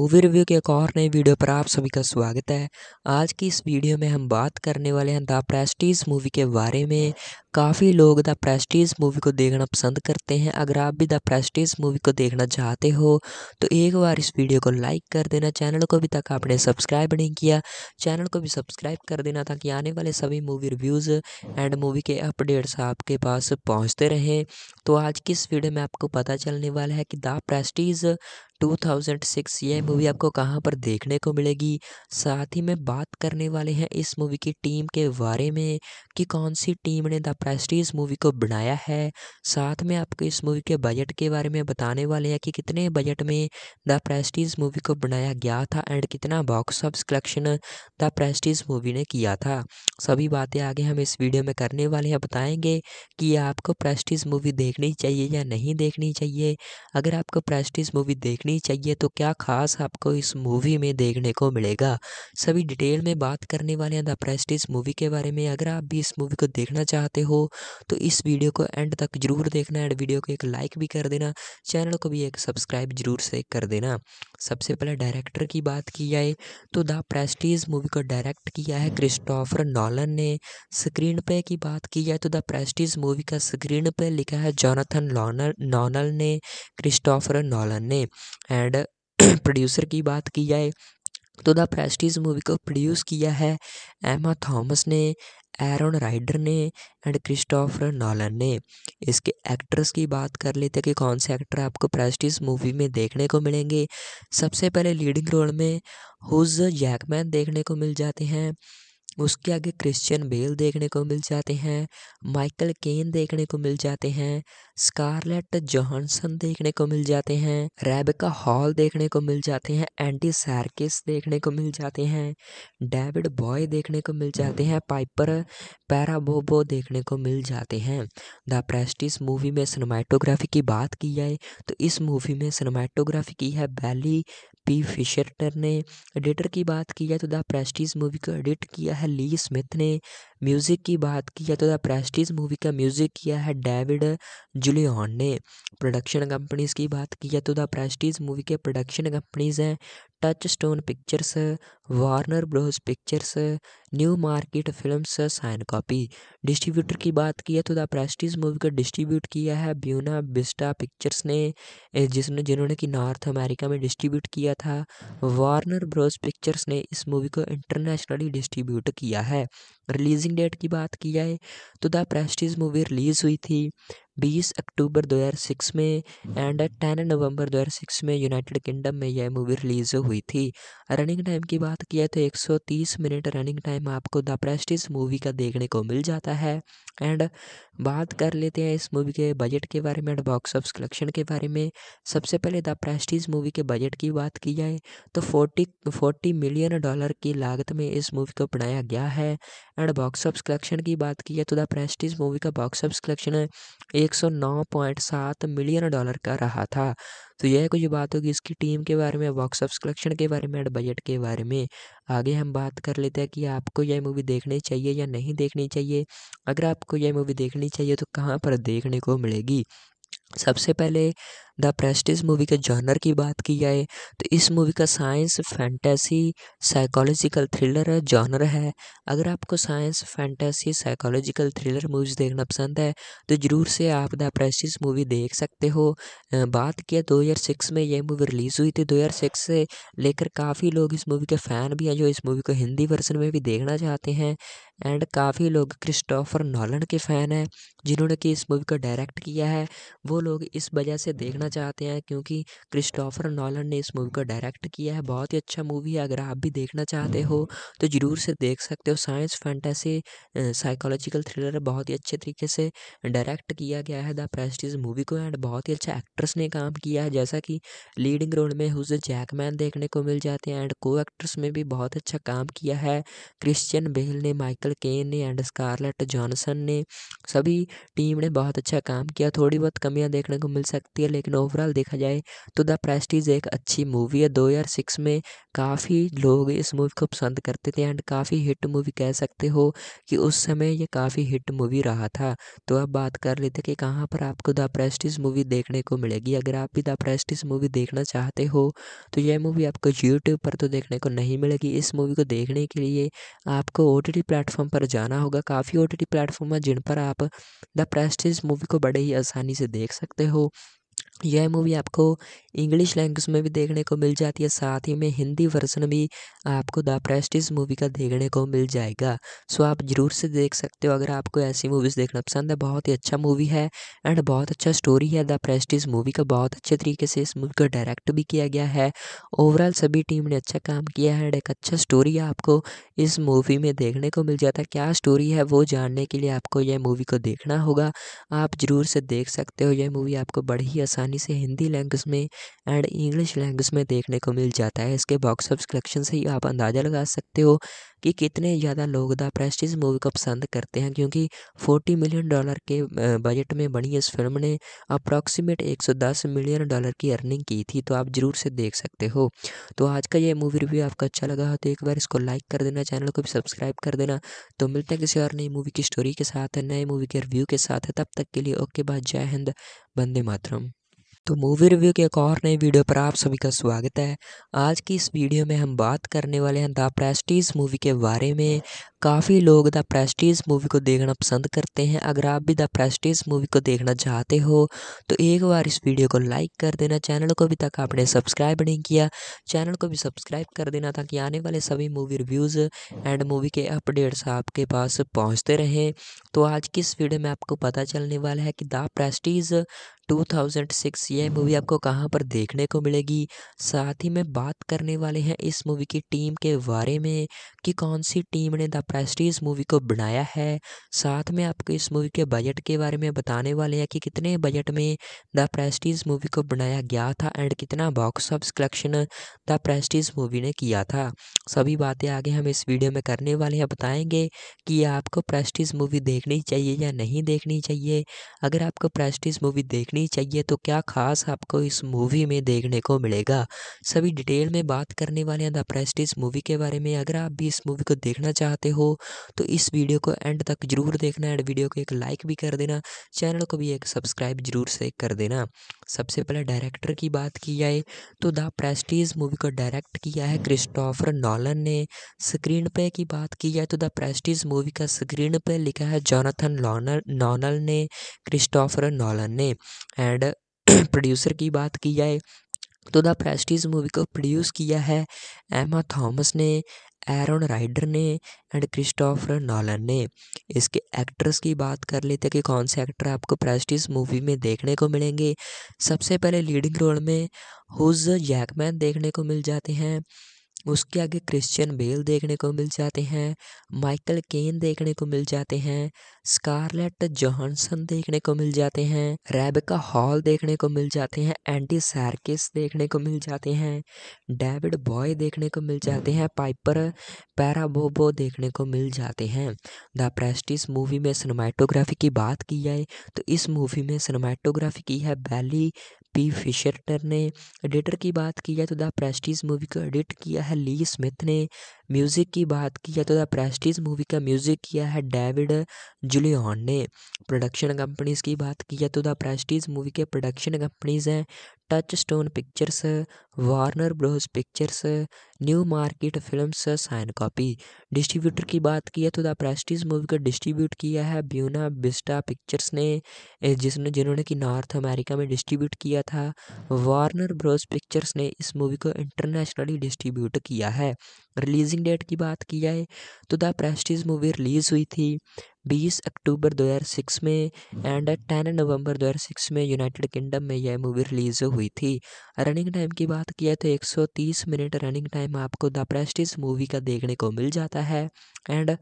Movie review के एक और नए वीडियो पर आप सभी का स्वागत है आज की इस वीडियो में हम बात करने वाले हैं द प्रेस्टीज मूवी के बारे में काफ़ी लोग द प्रेस्टीज मूवी को देखना पसंद करते हैं अगर आप भी द प्रेस्टीज मूवी को देखना चाहते हो तो एक बार इस वीडियो को लाइक कर देना चैनल को अभी तक आपने सब्सक्राइब नहीं किया चैनल को भी सब्सक्राइब कर देना ताकि आने वाले सभी मूवी रिव्यूज़ एंड मूवी के अपडेट्स आपके पास पहुँचते रहें तो आज की इस वीडियो में आपको पता चलने वाला है कि द प्रेस्टीज 2006 ये मूवी आपको कहाँ पर देखने को मिलेगी साथ ही में बात करने वाले हैं इस मूवी की टीम के बारे में कि कौन सी टीम ने द प्रेस्टीज मूवी को बनाया है साथ में आपको इस मूवी के बजट के बारे में बताने वाले हैं कि कितने बजट में द प्रेस्टीज मूवी को बनाया गया था एंड कितना box of collection the Prestige movie ने किया था सभी बातें आगे हम इस वीडियो में करने वाले हैं बताएंगे कि आपको प्रेस्टीज मूवी देखनी चाहिए या नहीं देखनी चाहिए अगर आपको प्रेस्टीज मूवी देखनी चाहिए तो क्या खास आपको इस मूवी में देखने को मिलेगा सभी डिटेल में बात करने वाले हैं द प्रेस्टीज मूवी के बारे में अगर आप भी इस मूवी को देखना चाहते हो हो तो इस वीडियो को एंड तक जरूर देखना एंड वीडियो को एक लाइक भी कर देना चैनल को भी एक सब्सक्राइब जरूर से कर देना सबसे पहले डायरेक्टर की बात की जाए तो द प्रेस्टीज मूवी को डायरेक्ट किया है क्रिस्टोफर नॉलन ने स्क्रीन पे की बात की जाए तो द प्रेस्टीज मूवी का स्क्रीन पे लिखा है जॉनथन लॉनर नॉनल ने क्रिस्टोफर नॉलन ने एंड प्रोड्यूसर की बात की जाए तो द प्रेस्टीज मूवी को प्रोड्यूस किया है एमा थॉमस ने एरोन राइडर ने एंड क्रिस्टोफर नॉलन ने इसके एक्ट्रेस की बात कर लेते कि कौन से एक्टर आपको प्रेस्टिस मूवी में देखने को मिलेंगे सबसे पहले लीडिंग रोल में हुज जैकमैन देखने को मिल जाते हैं उसके आगे क्रिश्चियन बेल देखने को मिल जाते हैं माइकल केन देखने को मिल जाते हैं स्कारलेट जोहसन देखने को मिल जाते हैं रेबिका हॉल देखने को मिल जाते हैं एंटी सार्किस देखने को मिल जाते हैं डेविड बॉय देखने को मिल जाते हैं पाइपर पैराबोबो देखने को मिल जाते हैं द प्रेस्टिस मूवी में सिनेमाटोग्राफी की बात की जाए तो इस मूवी में सिनेमाटोग्राफी की है बैली पी फिशरटर ने एडिटर की बात की जाए तो द प्रेस्टिस मूवी को एडिट किया है ली स्मिथ ने म्यूज़िक की बात की है तो द प्रेस्टीज मूवी का म्यूज़िक किया है डेविड जुलियन ने प्रोडक्शन कंपनीज़ की बात की है तो द प्रेस्टीज मूवी के प्रोडक्शन कंपनीज़ हैं Touchstone Pictures Warner Bros Pictures Newmarket films Syncopy distributor की बात की है तो द प्रेस्टीज मूवी को डिस्ट्रीब्यूट किया है ब्यूना बिस्टा पिक्चर्स ने जिसने जिन्होंने कि नॉर्थ अमेरिका में डिस्ट्रीब्यूट किया था वार्नर ब्रोज पिक्चर्स ने इस मूवी को इंटरनेशनली डिस्ट्रीब्यूट किया है रिलीजिंग डेट की बात की जाए तो द प्रेस्टीज मूवी रिलीज़ हुई थी बीस अक्टूबर 2006 में एंड हम्म। टेन नवंबर 2006 में यूनाइटेड किंगडम में यह मूवी रिलीज़ हुई थी रनिंग टाइम की बात किया तो 130 मिनट रनिंग टाइम आपको द प्रेस्टिज मूवी का देखने को मिल जाता है एंड बात कर लेते हैं इस मूवी के बजट के बारे में एंड बॉक्स ऑफ कलेक्शन के बारे में सबसे पहले द प्रेस्टिज मूवी के बजट की बात की जाए तो फोर्टी फोर्टी मिलियन डॉलर की लागत में इस मूवी को बनाया गया है एंड बॉक्स ऑफ कलेक्शन की बात की जाए तो द प्रेस्टिज मूवी का बॉक्स ऑफ कलेक्शन एक 109.7 मिलियन डॉलर का रहा था तो यह कुछ बात होगी इसकी टीम के बारे में बॉक्स कलेक्शन के बारे में एंड बजट के बारे में आगे हम बात कर लेते हैं कि आपको यह मूवी देखनी चाहिए या नहीं देखनी चाहिए अगर आपको यह मूवी देखनी चाहिए तो कहाँ पर देखने को मिलेगी सबसे पहले द प्रेस्टिज मूवी के जॉनर की बात की जाए तो इस मूवी का science fantasy psychological thriller genre है अगर आपको science fantasy psychological thriller movies देखना पसंद है तो ज़रूर से आप द प्रेस्टिज़ मूवी देख सकते हो बात किया 2006 में यह मूवी रिलीज़ हुई थी 2006 से लेकर काफ़ी लोग इस मूवी के फ़ैन भी हैं जो इस मूवी को हिंदी वर्जन में भी देखना चाहते हैं एंड काफ़ी लोग क्रिस्टोफर नॉलन के फ़ैन हैं जिन्होंने कि इस मूवी को डायरेक्ट किया है वो लोग इस वजह से देखना चाहते हैं क्योंकि क्रिस्टोफर नॉलन ने इस मूवी को डायरेक्ट किया है बहुत ही अच्छा मूवी है अगर आप भी देखना चाहते हो तो ज़रूर से देख सकते हो साइंस फैंटेसी साइकोलॉजिकल थ्रिलर बहुत ही अच्छे तरीके से डायरेक्ट किया गया है द प्रेस्टीज मूवी को एंड बहुत ही अच्छा एक्ट्रेस ने काम किया है जैसा कि लीडिंग रोल में हुज जैकमैन देखने को मिल जाते हैं एंड को एक्ट्रेस में भी बहुत अच्छा काम किया है क्रिश्चियन बेल ने माइकल केन ने एंड स्कारलेट जॉनसन ने सभी टीम ने बहुत अच्छा काम किया थोड़ी बहुत कमियाँ देखने को मिल सकती है लेकिन ओवरऑल देखा जाए तो द प्रेस्टीज एक अच्छी मूवी है दो हज़ार सिक्स में काफ़ी लोग इस मूवी को पसंद करते थे एंड काफ़ी हिट मूवी कह सकते हो कि उस समय ये काफ़ी हिट मूवी रहा था तो अब बात कर लेते कि कहाँ पर आपको द प्रेस्टीज मूवी देखने को मिलेगी अगर आप भी द प्रेस्टीज मूवी देखना चाहते हो तो यह मूवी आपको यूट्यूब पर तो देखने को नहीं मिलेगी इस मूवी को देखने के लिए आपको ओ टी प्लेटफॉर्म पर जाना होगा काफ़ी ओ टी प्लेटफॉर्म है जिन पर आप द प्रेस्टीज मूवी को बड़े ही आसानी से देख सकते हो यह मूवी आपको इंग्लिश लैंग्वेज में भी देखने को मिल जाती है साथ ही में हिंदी वर्जन भी आपको द प्रेस्टिज मूवी का देखने को मिल जाएगा सो आप जरूर से देख सकते हो अगर आपको ऐसी मूवीज़ देखना पसंद है बहुत ही अच्छा मूवी है एंड बहुत अच्छा स्टोरी है द प्रेस्टिज मूवी का बहुत अच्छे तरीके से इस मूवी को डायरेक्ट भी किया गया है ओवरऑल सभी टीम ने अच्छा काम किया है एंड एक अच्छा स्टोरी आपको इस मूवी में देखने को मिल जाता है क्या स्टोरी है वो जानने के लिए आपको यह मूवी को देखना होगा आप जरूर से देख सकते हो यह मूवी आपको बड़ी ही आसानी आसानी से हिंदी लैंग्वेज में एंड इंग्लिश लैंग्वेज में देखने को मिल जाता है इसके बॉक्स ऑफिस कलेक्शन से ही आप अंदाज़ा लगा सकते हो कि कितने ज़्यादा लोग द प्रेस्टिज मूवी को पसंद करते हैं क्योंकि 40 मिलियन डॉलर के बजट में बनी इस फिल्म ने अप्रॉक्सीमेट 110 मिलियन डॉलर की अर्निंग की थी तो आप ज़रूर से देख सकते हो तो आज का ये मूवी रिव्यू आपको अच्छा लगा हो तो एक बार इसको लाइक कर देना चैनल को भी सब्सक्राइब कर देना तो मिलते हैं किसी और नई मूवी की स्टोरी के साथ नए मूवी के रिव्यू के साथ तब तक के लिए ओके बाद जय हिंद बंदे मातरम तो मूवी रिव्यू के एक और नई वीडियो पर आप सभी का स्वागत है आज की इस वीडियो में हम बात करने वाले हैं द प्रेस्टीज मूवी के बारे में काफ़ी लोग द प्रेस्टीज मूवी को देखना पसंद करते हैं अगर आप भी द प्रेस्टीज मूवी को देखना चाहते हो तो एक बार इस वीडियो को लाइक कर देना चैनल को अभी तक आपने सब्सक्राइब नहीं किया चैनल को भी सब्सक्राइब कर देना ताकि आने वाले सभी मूवी रिव्यूज़ एंड मूवी के अपडेट्स आपके पास पहुँचते रहें तो आज की इस वीडियो में आपको पता चलने वाला है कि द प्रेस्टीज 2006 ये मूवी आपको कहाँ पर देखने को मिलेगी साथ ही में बात करने वाले हैं इस मूवी की टीम के बारे में कि कौन सी टीम ने द प्रेस्टीज मूवी को बनाया है साथ में आपको इस मूवी के बजट के बारे में बताने वाले हैं कि कितने बजट में द प्रेस्टीज मूवी को बनाया गया था एंड कितना box office collection the Prestige movie ने किया था सभी बातें आगे हम इस वीडियो में करने वाले हैं बताएंगे कि आपको प्रेस्टीज मूवी देखनी चाहिए या नहीं देखनी चाहिए अगर आपको प्रेस्टीज मूवी देखनी चाहिए तो क्या खास आपको इस मूवी में देखने को मिलेगा सभी डिटेल में बात करने वाले हैं द प्रेस्टीज मूवी के बारे में अगर आप भी इस मूवी को देखना चाहते हो हो तो इस वीडियो को एंड तक जरूर देखना एंड वीडियो को एक लाइक भी कर देना चैनल को भी एक सब्सक्राइब जरूर से कर देना सबसे पहले डायरेक्टर की बात की जाए तो द प्रेस्टीज मूवी को डायरेक्ट किया है क्रिस्टोफर नॉलन ने स्क्रीन पे की बात की जाए तो द प्रेस्टीज मूवी का स्क्रीन पे लिखा है जॉनथन लॉनर नॉनल ने क्रिस्टोफर नॉलन ने एंड प्रोड्यूसर की बात की जाए तो द प्रेस्टीज मूवी को प्रोड्यूस किया है एमा थॉमस ने एरन राइडर ने एंड क्रिस्टोफर नॉलन ने इसके एक्ट्रेस की बात कर लेते हैं कि कौन से एक्टर आपको प्रेस्टिस मूवी में देखने को मिलेंगे सबसे पहले लीडिंग रोल में हुज जैकमैन देखने को मिल जाते हैं उसके आगे क्रिश्चियन बेल देखने को मिल जाते हैं माइकल केन देखने को मिल जाते हैं स्कारलेट जोहसन देखने को मिल जाते हैं रेबिका हॉल देखने को मिल जाते हैं एंटी सार्किस देखने को मिल जाते हैं डेविड बॉय देखने को मिल जाते हैं पाइपर पैराबोबो देखने को मिल जाते हैं द प्रेस्टिस मूवी में सिनेमाटोग्राफी की बात की जाए तो इस मूवी में सिनेमाटोग्राफी की है बैली पी फिशरटर ने एडिटर की बात की जाए तो द प्रेस्टीज मूवी को एडिट किया है ली स्मिथ ने म्यूज़िक की बात की जाए तो द प्रेस्टीज मूवी का म्यूज़िक किया है डेविड जुलियन ने प्रोडक्शन कंपनीज की बात की जाए तो द प्रेस्टीज मूवी के प्रोडक्शन कंपनीज हैं Touchstone Pictures Warner Bros Pictures Newmarket films Syncopy distributor की बात की है तो द प्रेस्टीज मूवी को डिस्ट्रीब्यूट किया है ब्यूना बिस्टा पिक्चर्स ने जिसने जिन्होंने कि नॉर्थ अमेरिका में डिस्ट्रीब्यूट किया था वार्नर ब्रोस पिक्चर्स ने इस मूवी को इंटरनेशनली डिस्ट्रीब्यूट किया है रिलीजिंग डेट की बात की जाए तो द प्रेस्टीज मूवी रिलीज़ हुई थी बीस अक्टूबर 2006 में एंड टेन नवंबर 2006 में यूनाइटेड किंगडम में यह मूवी रिलीज़ हुई थी रनिंग टाइम की बात किया तो 130 मिनट रनिंग टाइम आपको द प्रेस्टिज मूवी का देखने को मिल जाता है एंड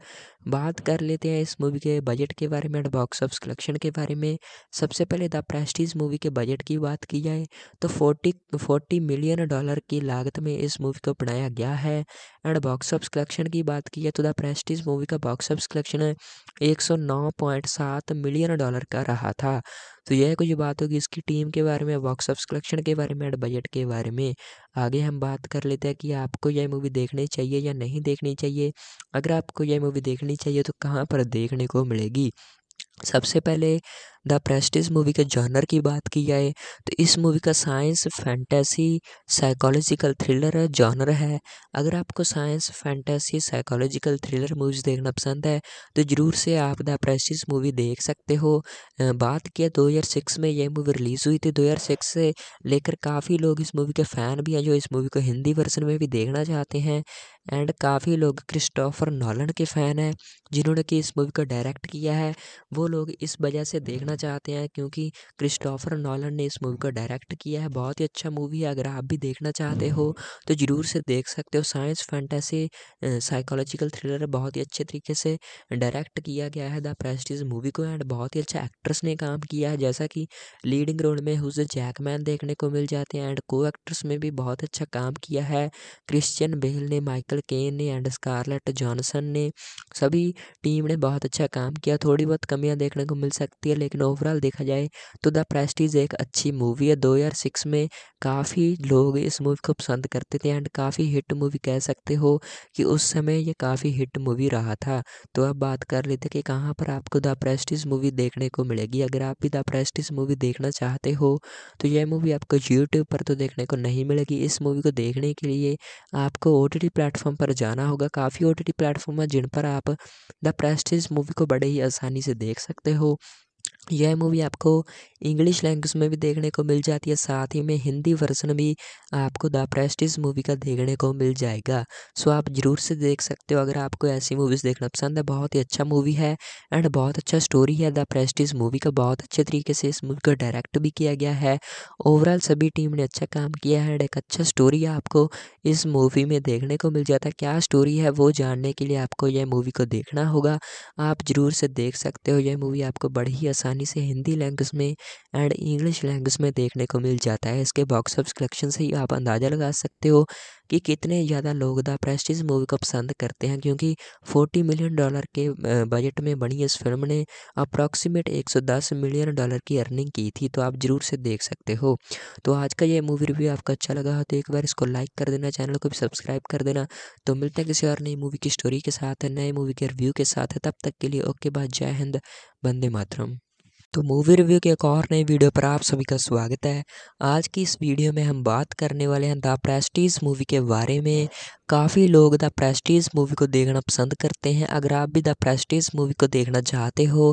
बात कर लेते हैं इस मूवी के बजट के बारे में एंड बॉक्स ऑफ कलेक्शन के बारे में सबसे पहले द प्रेस्टिज मूवी के बजट की बात की जाए तो फोर्टी फोर्टी मिलियन डॉलर की लागत में इस मूवी को बनाया गया है एंड बॉक्स ऑफ कलेक्शन की बात की जाए तो द प्रेस्टीज मूवी का box of collection 109.7 million dollar का रहा था तो यह कुछ बात होगी इसकी टीम के बारे में बॉक्स कलेक्शन के बारे में एंड बजट के बारे में आगे हम बात कर लेते हैं कि आपको यह मूवी देखनी चाहिए या नहीं देखनी चाहिए अगर आपको यह मूवी देखनी चाहिए तो कहाँ पर देखने को मिलेगी सबसे पहले द प्रेस्टिज मूवी के जॉनर की बात की जाए तो इस मूवी का science fantasy psychological thriller genre है अगर आपको science fantasy psychological thriller movies देखना पसंद है तो ज़रूर से आप द प्रेस्टिज मूवी देख सकते हो बात किया 2006 में यह मूवी रिलीज़ हुई थी 2006 से लेकर काफ़ी लोग इस मूवी के फ़ैन भी हैं जो इस मूवी को हिंदी वर्सन में भी देखना चाहते हैं एंड काफ़ी लोग क्रिस्टोफर नॉलन के फ़ैन हैं जिन्होंने कि इस मूवी को डायरेक्ट किया है वो लोग इस वजह से देखना चाहते हैं क्योंकि क्रिस्टोफर नॉलन ने इस मूवी को डायरेक्ट किया है बहुत ही अच्छा मूवी है अगर आप भी देखना चाहते हो तो ज़रूर से देख सकते हो साइंस फैंटेसी साइकोलॉजिकल थ्रिलर बहुत ही अच्छे तरीके से डायरेक्ट किया गया है द प्रेस्टीज मूवी को एंड बहुत ही अच्छा एक्ट्रेस ने काम किया है जैसा कि लीडिंग रोल में हुज जैकमैन देखने को मिल जाते हैं एंड को एक्ट्रेस में भी बहुत अच्छा काम किया है क्रिश्चियन बेल ने माइकल मिचेल केन ने एंड स्कारलेट जॉनसन ने सभी टीम ने बहुत अच्छा काम किया थोड़ी बहुत कमियां देखने को मिल सकती है लेकिन ओवरऑल देखा जाए तो द प्रेस्टीज एक अच्छी मूवी है दो हज़ार सिक्स में काफ़ी लोग इस मूवी को पसंद करते थे एंड काफ़ी हिट मूवी कह सकते हो कि उस समय ये काफ़ी हिट मूवी रहा था तो अब बात कर लेते कि कहाँ पर आपको द प्रेस्टीज मूवी देखने को मिलेगी अगर आप भी द प्रेस्टीज मूवी देखना चाहते हो तो यह मूवी आपको यूट्यूब पर तो देखने को नहीं मिलेगी इस मूवी को देखने के लिए आपको ओ टी प्लेटफॉर्म प्लेटफॉर्म पर जाना होगा काफ़ी ओ टी टी प्लेटफॉर्म है जिन पर आप द प्रेस्टिज मूवी को बड़े ही आसानी से देख सकते हो यह मूवी आपको इंग्लिश लैंग्वेज में भी देखने को मिल जाती है साथ ही में हिंदी वर्जन भी आपको द प्रेस्टिज मूवी का देखने को मिल जाएगा सो आप ज़रूर से देख सकते हो अगर आपको ऐसी मूवीज़ देखना पसंद है बहुत ही अच्छा मूवी है एंड बहुत अच्छा स्टोरी है द प्रेस्टिज मूवी का बहुत अच्छे तरीके से इस मूवी को डायरेक्ट भी किया गया है ओवरऑल सभी टीम ने अच्छा काम किया है एंड एक अच्छा स्टोरी आपको इस मूवी में देखने को मिल जाता है क्या स्टोरी है वो जानने के लिए आपको यह मूवी को देखना होगा आप ज़रूर से देख सकते हो यह मूवी आपको बड़ी ही आसानी आसानी से हिंदी लैंग्वेज में एंड इंग्लिश लैंग्वेज में देखने को मिल जाता है इसके बॉक्स ऑफिस कलेक्शन से ही आप अंदाज़ा लगा सकते हो कि कितने ज़्यादा लोग द प्रेस्टीज मूवी को पसंद करते हैं क्योंकि 40 मिलियन डॉलर के बजट में बनी इस फिल्म ने अप्रॉक्सीमेट 110 मिलियन डॉलर की अर्निंग की थी तो आप ज़रूर से देख सकते हो तो आज का ये मूवी रिव्यू आपका अच्छा लगा हो तो एक बार इसको लाइक कर देना चैनल को भी सब्सक्राइब कर देना तो मिलते हैं किसी और नई मूवी की स्टोरी के साथ नए मूवी के रिव्यू के साथ तब तक के लिए ओके बाद जय हिंद बंदे मातरम तो मूवी रिव्यू के एक और नई वीडियो पर आप सभी का स्वागत है आज की इस वीडियो में हम बात करने वाले हैं द प्रेस्टीज मूवी के बारे में काफ़ी लोग द प्रेस्टीज मूवी को देखना पसंद करते हैं अगर आप भी द प्रेस्टीज मूवी को देखना चाहते हो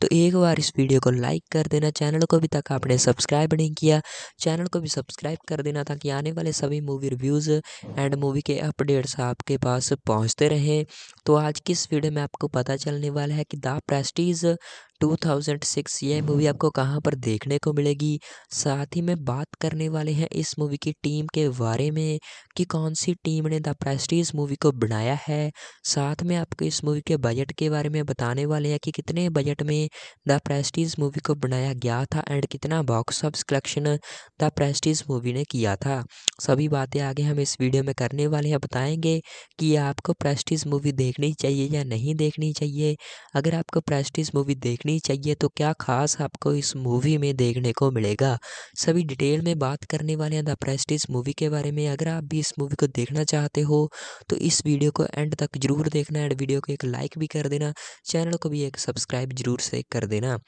तो एक बार इस वीडियो को लाइक कर देना चैनल को अभी तक आपने सब्सक्राइब नहीं किया चैनल को भी सब्सक्राइब कर देना ताकि आने वाले सभी मूवी रिव्यूज़ एंड मूवी के अपडेट्स आपके पास पहुँचते रहें तो आज की इस वीडियो में आपको पता चलने वाला है कि द प्रेस्टीज 2006 ये मूवी आपको कहाँ पर देखने को मिलेगी साथ ही में बात करने वाले हैं इस मूवी की टीम के बारे में कि कौन सी टीम ने द प्रेस्टीज मूवी को बनाया है साथ में आपको इस मूवी के बजट के बारे में बताने वाले हैं कि कितने बजट में द प्रेस्टीज मूवी को बनाया गया था एंड कितना box office collection the Prestige movie ने किया था सभी बातें आगे हम इस वीडियो में करने वाले हैं बताएंगे कि आपको प्रेस्टीज मूवी देखनी चाहिए या नहीं देखनी चाहिए अगर आपको प्रेस्टीज मूवी देखनी चाहिए तो क्या खास आपको इस मूवी में देखने को मिलेगा सभी डिटेल में बात करने वाले हैं द प्रेस्टीज मूवी के बारे में अगर आप भी इस मूवी को देखना चाहते हो हो तो इस वीडियो को एंड तक जरूर देखना एंड वीडियो को एक लाइक भी कर देना चैनल को भी एक सब्सक्राइब जरूर से कर देना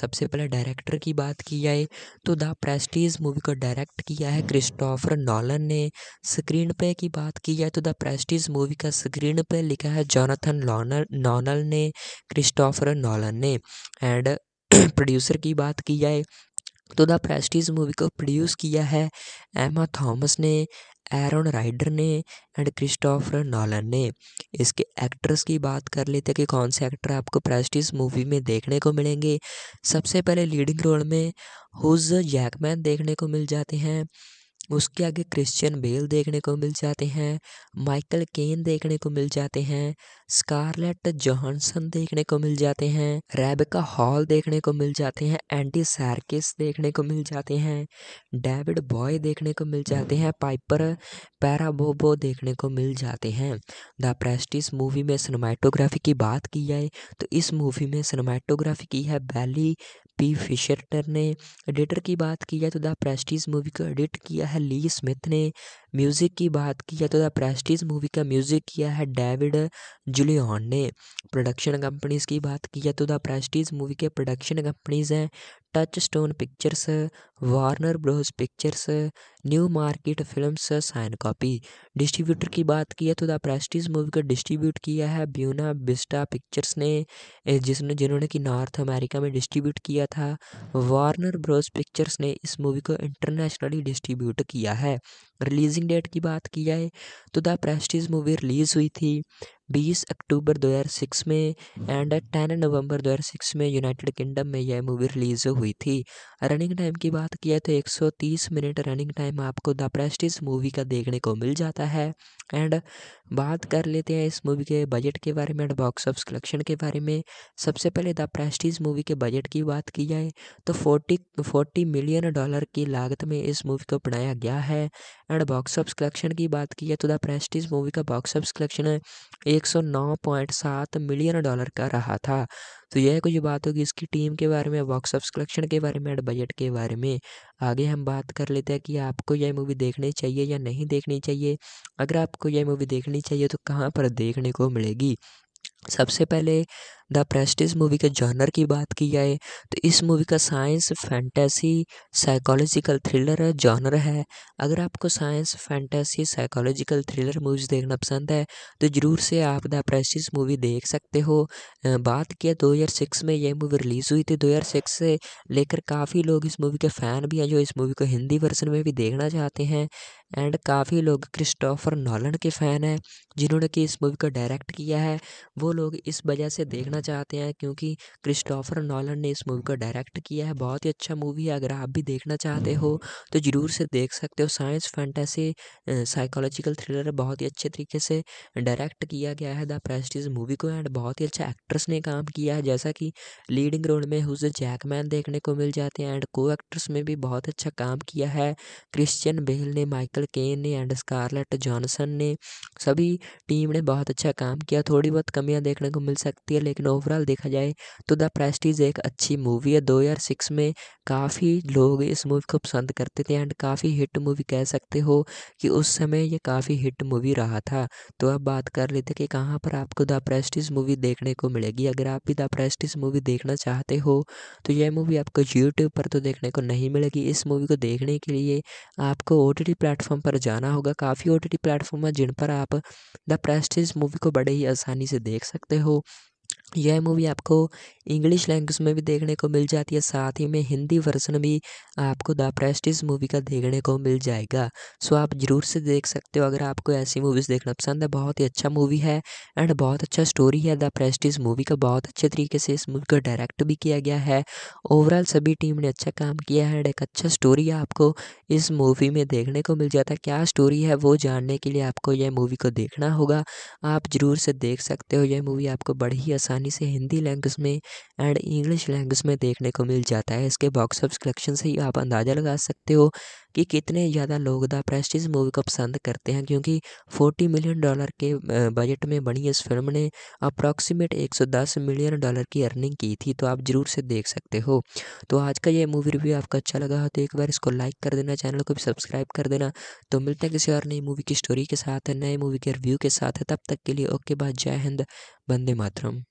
सबसे पहले डायरेक्टर की बात की जाए तो द प्रेस्टीज मूवी को डायरेक्ट किया है क्रिस्टोफर नॉलन ने स्क्रीन पे की बात की जाए तो द प्रेस्टीज मूवी का स्क्रीन पे लिखा है जॉनथन नॉनल ने क्रिस्टोफर नॉलन ने एंड प्रोड्यूसर की बात की जाए तो द प्रेस्टीज मूवी को प्रोड्यूस किया है एमा थॉमस ने एरन राइडर ने एंड क्रिस्टोफर नॉलन ने इसके एक्ट्रेस की बात कर लेते कि कौन से एक्टर आपको प्रेस्टिस मूवी में देखने को मिलेंगे सबसे पहले लीडिंग रोल में हुज जैकमैन देखने को मिल जाते हैं उसके आगे क्रिश्चियन बेल देखने को मिल जाते हैं माइकल केन देखने को मिल जाते हैं स्कारलेट जॉनसन देखने को मिल जाते हैं रेबिका हॉल देखने को मिल जाते हैं एंटी सार्किस देखने को मिल जाते हैं डेविड बॉय देखने को मिल जाते हैं पाइपर पैराबोबो देखने को मिल जाते हैं द प्रेस्टिस मूवी में सिनेमाटोग्राफी की बात की जाए तो इस मूवी में सिनेमाटोग्राफी की है बैली पी फिशर ने एडिटर की बात की जाए तो द प्रेस्टीज मूवी को एडिट किया है ली स्मिथ ने म्यूज़िक की बात की जाए तो द प्रेस्टीज मूवी का म्यूज़िक किया है डेविड जुलियन ने प्रोडक्शन कंपनीज़ की बात की जाए तो द प्रेस्टीज मूवी के प्रोडक्शन कंपनीज़ हैं Touchstone Pictures Warner Bros Pictures Newmarket films Syncopy distributor की बात की है तो द प्रेस्टीज मूवी को डिस्ट्रीब्यूट किया है ब्यूना बिस्टा पिक्चर्स ने जिसने जिन्होंने कि नॉर्थ अमेरिका में डिस्ट्रीब्यूट किया था वार्नर ब्रोस पिक्चर्स ने इस मूवी को इंटरनेशनली डिस्ट्रीब्यूट किया है रिलीजिंग डेट की बात की जाए तो द प्रेस्टीज मूवी रिलीज़ हुई थी बीस अक्टूबर 2006 में एंड टेन नवंबर 2006 में यूनाइटेड किंगडम में यह मूवी रिलीज़ हुई थी रनिंग टाइम की बात किया तो 130 मिनट रनिंग टाइम आपको द प्रेस्टिज मूवी का देखने को मिल जाता है एंड बात कर लेते हैं इस मूवी के बजट के बारे में एंड बॉक्स ऑफ कलेक्शन के बारे में सबसे पहले द प्रेस्टिस मूवी के बजट की बात की जाए तो फोर्टी फोर्टी मिलियन डॉलर की लागत में इस मूवी को बनाया गया है एंड बॉक्स ऑफ कलेक्शन की बात की जाए तो द प्रेस्टीज मूवी का box of collection 109.7 million dollar का रहा था तो यह कुछ बात होगी इसकी टीम के बारे में बॉक्स ऑफ कलेक्शन के बारे में एंड बजट के बारे में आगे हम बात कर लेते हैं कि आपको यह मूवी देखनी चाहिए या नहीं देखनी चाहिए अगर आपको यह मूवी देखनी चाहिए तो कहाँ पर देखने को मिलेगी सबसे पहले द प्रेस्टिज मूवी के जॉनर की बात की जाए तो इस मूवी का science fantasy psychological thriller genre है अगर आपको science fantasy psychological thriller movies देखना पसंद है तो ज़रूर से आप द प्रेस्टिज मूवी देख सकते हो बात किया सिक्स में यह मूवी रिलीज़ हुई थी सिक्स से लेकर काफ़ी लोग इस मूवी के फ़ैन भी हैं जो इस मूवी को हिंदी वर्जन में भी देखना चाहते हैं एंड काफ़ी लोग क्रिस्टोफर नॉलन के फ़ैन हैं जिन्होंने कि इस मूवी को डायरेक्ट किया है वो लोग इस वजह से देखना करना चाहते हैं क्योंकि क्रिस्टोफर नॉलन ने इस मूवी को डायरेक्ट किया है बहुत ही अच्छा मूवी है अगर आप भी देखना चाहते हो तो ज़रूर से देख सकते हो साइंस फैंटेसी साइकोलॉजिकल थ्रिलर बहुत ही अच्छे तरीके से डायरेक्ट किया गया है द प्रेस्टीज मूवी को एंड बहुत ही अच्छा एक्ट्रेस ने काम किया है जैसा कि लीडिंग रोल में हुज जैकमैन देखने को मिल जाते हैं एंड को एक्ट्रेस में भी बहुत अच्छा काम किया है क्रिश्चियन बेल ने माइकल केन ने एंड स्कारलेट जॉनसन ने सभी टीम ने बहुत अच्छा काम किया थोड़ी बहुत कमियां देखने को मिल सकती है लेकिन एंड ओवरऑल देखा जाए तो द प्रेस्टीज एक अच्छी मूवी है दो हज़ार सिक्स में काफ़ी लोग इस मूवी को पसंद करते थे एंड काफ़ी हिट मूवी कह सकते हो कि उस समय ये काफ़ी हिट मूवी रहा था तो अब बात कर लेते कि कहाँ पर आपको द प्रेस्टीज मूवी देखने को मिलेगी अगर आप भी द प्रेस्टीज मूवी देखना चाहते हो तो यह मूवी आपको यूट्यूब पर तो देखने को नहीं मिलेगी इस मूवी को देखने के लिए आपको ओ टी प्लेटफॉर्म पर जाना होगा काफ़ी ओ टी प्लेटफॉर्म है जिन पर आप द प्रेस्टीज मूवी को बड़े ही आसानी से देख सकते हो यह मूवी आपको इंग्लिश लैंग्वेज में भी देखने को मिल जाती है साथ ही में हिंदी वर्जन भी आपको द प्रेस्टिज मूवी का देखने को मिल जाएगा सो आप जरूर से देख सकते हो अगर आपको ऐसी मूवीज़ देखना पसंद है बहुत ही अच्छा मूवी है एंड बहुत अच्छा स्टोरी है द प्रेस्टिज मूवी का बहुत अच्छे तरीके से इस मूवी को डायरेक्ट भी किया गया है ओवरऑल सभी टीम ने अच्छा काम किया है एंड एक अच्छा स्टोरी आपको इस मूवी में देखने को मिल जाता है क्या स्टोरी है वो जानने के लिए आपको यह मूवी को देखना होगा आप जरूर से देख सकते हो यह मूवी आपको बड़ी ही आसान आसानी से हिंदी लैंग्वेज में एंड इंग्लिश लैंग्वेज में देखने को मिल जाता है इसके बॉक्स ऑफिस कलेक्शन से ही आप अंदाज़ा लगा सकते हो कि कितने ज़्यादा लोग द प्रेस्टीज मूवी को पसंद करते हैं क्योंकि 40 मिलियन डॉलर के बजट में बनी इस फिल्म ने अप्रॉक्सीमेट 110 मिलियन डॉलर की अर्निंग की थी तो आप ज़रूर से देख सकते हो तो आज का ये मूवी रिव्यू आपका अच्छा लगा हो तो एक बार इसको लाइक कर देना चैनल को भी सब्सक्राइब कर देना तो मिलते हैं किसी और नई मूवी की स्टोरी के साथ नए मूवी के रिव्यू के साथ तब तक के लिए ओके बाद जय हिंद बंदे मातरम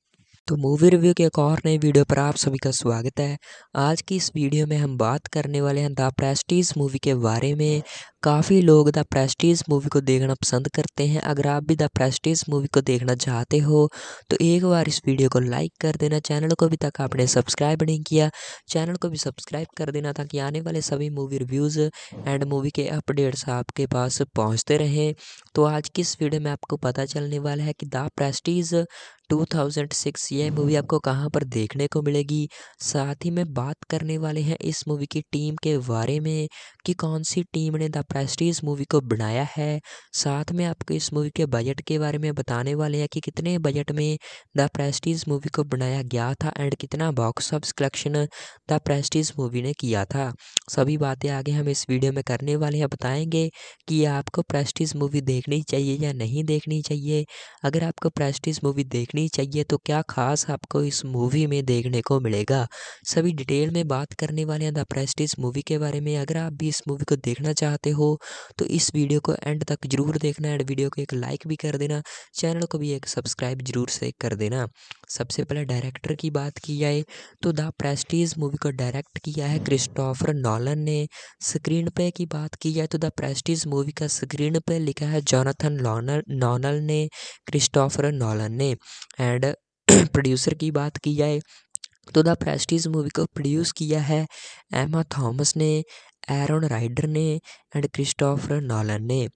तो मूवी रिव्यू के एक और नए वीडियो पर आप सभी का स्वागत है आज की इस वीडियो में हम बात करने वाले हैं द प्रेस्टीज मूवी के बारे में काफ़ी लोग द प्रेस्टीज मूवी को देखना पसंद करते हैं अगर आप भी द प्रेस्टीज मूवी को देखना चाहते हो तो एक बार इस वीडियो को लाइक कर देना चैनल को अभी तक आपने सब्सक्राइब नहीं किया चैनल को भी सब्सक्राइब कर देना ताकि आने वाले सभी मूवी रिव्यूज़ एंड मूवी के अपडेट्स आपके पास पहुँचते रहें तो आज की इस वीडियो में आपको पता चलने वाला है कि the Prestige two thousand six movie आपको कहाँ पर देखने को मिलेगी साथ ही में बात करने वाले हैं इस मूवी की टीम के बारे में कि कौन सी टीम ने द प्रेस्टीज मूवी को बनाया है साथ में आपको इस मूवी के बजट के बारे में बताने वाले हैं कि कितने बजट में द प्रेस्टीज मूवी को बनाया गया था एंड कितना box of collection the Prestige movie ने किया था सभी बातें आगे हम इस वीडियो में करने वाले हैं बताएंगे कि आपको प्रेस्टीज मूवी देखनी चाहिए या नहीं देखनी चाहिए अगर आपको प्रेस्टीज मूवी देख देखनी चाहिए तो क्या खास आपको इस मूवी में देखने को मिलेगा सभी डिटेल में बात करने वाले हैं द प्रेस्टीज मूवी के बारे में अगर आप भी इस मूवी को देखना चाहते हो तो इस वीडियो को एंड तक जरूर देखना एंड वीडियो को एक लाइक भी कर देना चैनल को भी एक सब्सक्राइब जरूर से कर देना सबसे पहले डायरेक्टर की बात की जाए तो द प्रेस्टीज मूवी को डायरेक्ट किया है क्रिस्टोफर नॉलन ने स्क्रीन पे की बात की जाए तो द प्रेस्टीज मूवी का स्क्रीन पे लिखा है जॉनथन नॉनल ने क्रिस्टोफर नॉलन ने एंड प्रोड्यूसर की बात की जाए तो द प्रेस्टीज मूवी को प्रोड्यूस किया है एमा थॉमस ने एरन राइडर ने एंड क्रिस्टोफर नॉलन ने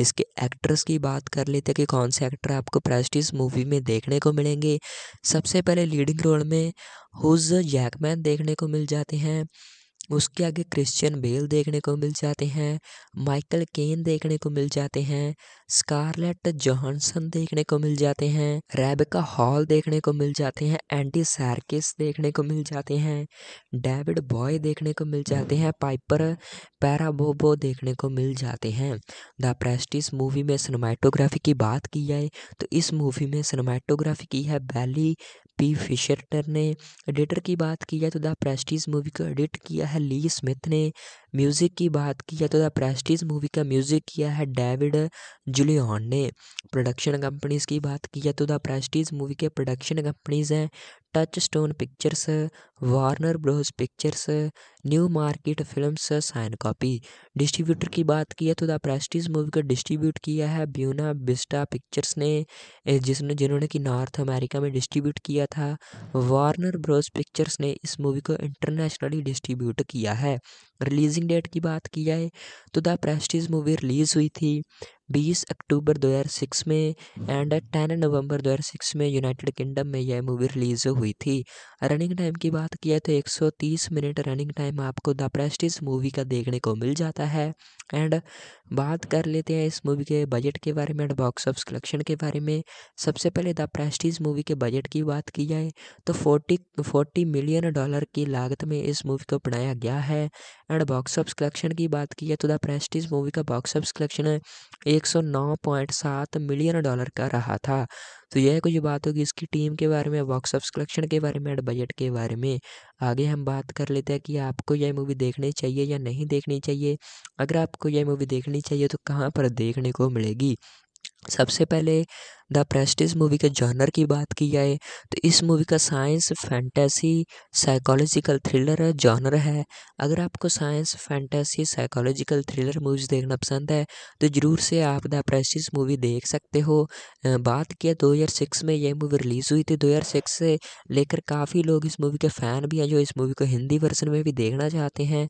इसके एक्ट्रेस की बात कर लेते हैं कि कौन से एक्टर आपको प्रेस्टीज मूवी में देखने को मिलेंगे सबसे पहले लीडिंग रोल में हुज जैकमैन देखने को मिल जाते हैं उसके आगे क्रिश्चियन बेल देखने को मिल जाते हैं माइकल केन देखने को मिल जाते हैं स्कारलेट जोहसन देखने को मिल जाते हैं रेबिका हॉल देखने को मिल जाते हैं एंटी सैरकिस देखने को मिल जाते हैं डेविड बॉय देखने को मिल जाते हैं पाइपर पैराबोबो देखने को मिल जाते हैं द प्रेस्टिस मूवी में सिनेमाटोग्राफी की बात की जाए तो इस मूवी में सिनेमाटोग्राफी की है बैली पी फिशर ने एडिटर की बात की जाए तो द प्रेस्टीज मूवी को एडिट किया है ली स्मिथ ने म्यूज़िक की बात की जाए तो द प्रेस्टीज मूवी का म्यूज़िक किया है डेविड जुलियन ने प्रोडक्शन कंपनीज की बात की जाए तो द प्रेस्टीज मूवी के प्रोडक्शन कंपनीज हैं Touchstone Pictures Warner Bros Pictures Newmarket films Syncopy distributor की बात की है तो द प्रेस्टीज मूवी को डिस्ट्रीब्यूट किया है ब्यूना बिस्टा पिक्चर्स ने जिसने जिन्होंने कि नॉर्थ अमेरिका में डिस्ट्रीब्यूट किया था वार्नर ब्रोस पिक्चर्स ने इस मूवी को इंटरनेशनली डिस्ट्रीब्यूट किया है रिलीजिंग डेट की बात की जाए तो द प्रेस्टीज मूवी रिलीज़ हुई थी बीस अक्टूबर 2006 में एंड 10 नवंबर 2006 में यूनाइटेड किंगडम में यह मूवी रिलीज़ हुई थी रनिंग टाइम की बात किया तो 130 मिनट रनिंग टाइम आपको द प्रेस्टिज मूवी का देखने को मिल जाता है एंड बात कर लेते हैं इस मूवी के बजट के बारे में एंड बॉक्स ऑफिस कलेक्शन के बारे में सबसे पहले द प्रेस्टिज मूवी के बजट की बात की जाए तो फोर्टी फोर्टी मिलियन डॉलर की लागत में इस मूवी को बनाया गया है एंड बॉक्स ऑफिस कलेक्शन की बात की जाए तो द प्रेस्टिज मूवी का box of collection 109.7 million dollar का रहा था तो यह कुछ बात होगी इसकी टीम के बारे में बॉक्स कलेक्शन के बारे में एंड बजट के बारे में आगे हम बात कर लेते हैं कि आपको यह मूवी देखनी चाहिए या नहीं देखनी चाहिए अगर आपको यह मूवी देखनी चाहिए तो कहाँ पर देखने को मिलेगी सबसे पहले द प्रेस्टिज मूवी के जॉनर की बात की जाए तो इस मूवी का science fantasy psychological thriller genre है अगर आपको science fantasy psychological thriller movies देखना पसंद है तो ज़रूर से आप द प्रेस्टिज़ मूवी देख सकते हो बात किया सिक्स में यह मूवी रिलीज़ हुई थी सिक्स से लेकर काफ़ी लोग इस मूवी के फ़ैन भी हैं जो इस मूवी को हिंदी वर्सन में भी देखना चाहते हैं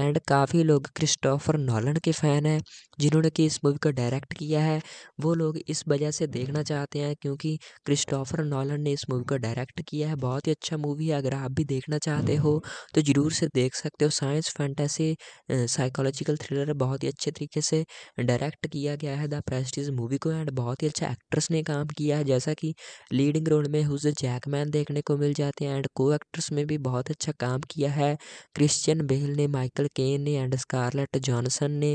एंड काफ़ी लोग क्रिस्टोफर नॉलन के फ़ैन हैं जिन्होंने कि इस मूवी को डायरेक्ट किया है वो लोग इस वजह से देखना देखना चाहते हैं क्योंकि क्रिस्टोफर नॉलन ने इस मूवी को डायरेक्ट किया है बहुत ही अच्छा मूवी है अगर आप भी देखना चाहते हो तो ज़रूर से देख सकते हो साइंस फैंटेसी साइकोलॉजिकल थ्रिलर बहुत ही अच्छे तरीके से डायरेक्ट किया गया है द प्रेस्टीज मूवी को एंड बहुत ही अच्छा एक्ट्रेस ने काम किया है जैसा कि लीडिंग रोल में हुज जैकमैन देखने को मिल जाते हैं एंड को एक्ट्रेस में भी बहुत अच्छा काम किया है क्रिश्चियन बेल ने माइकल केन ने एंड स्कारलेट जॉनसन ने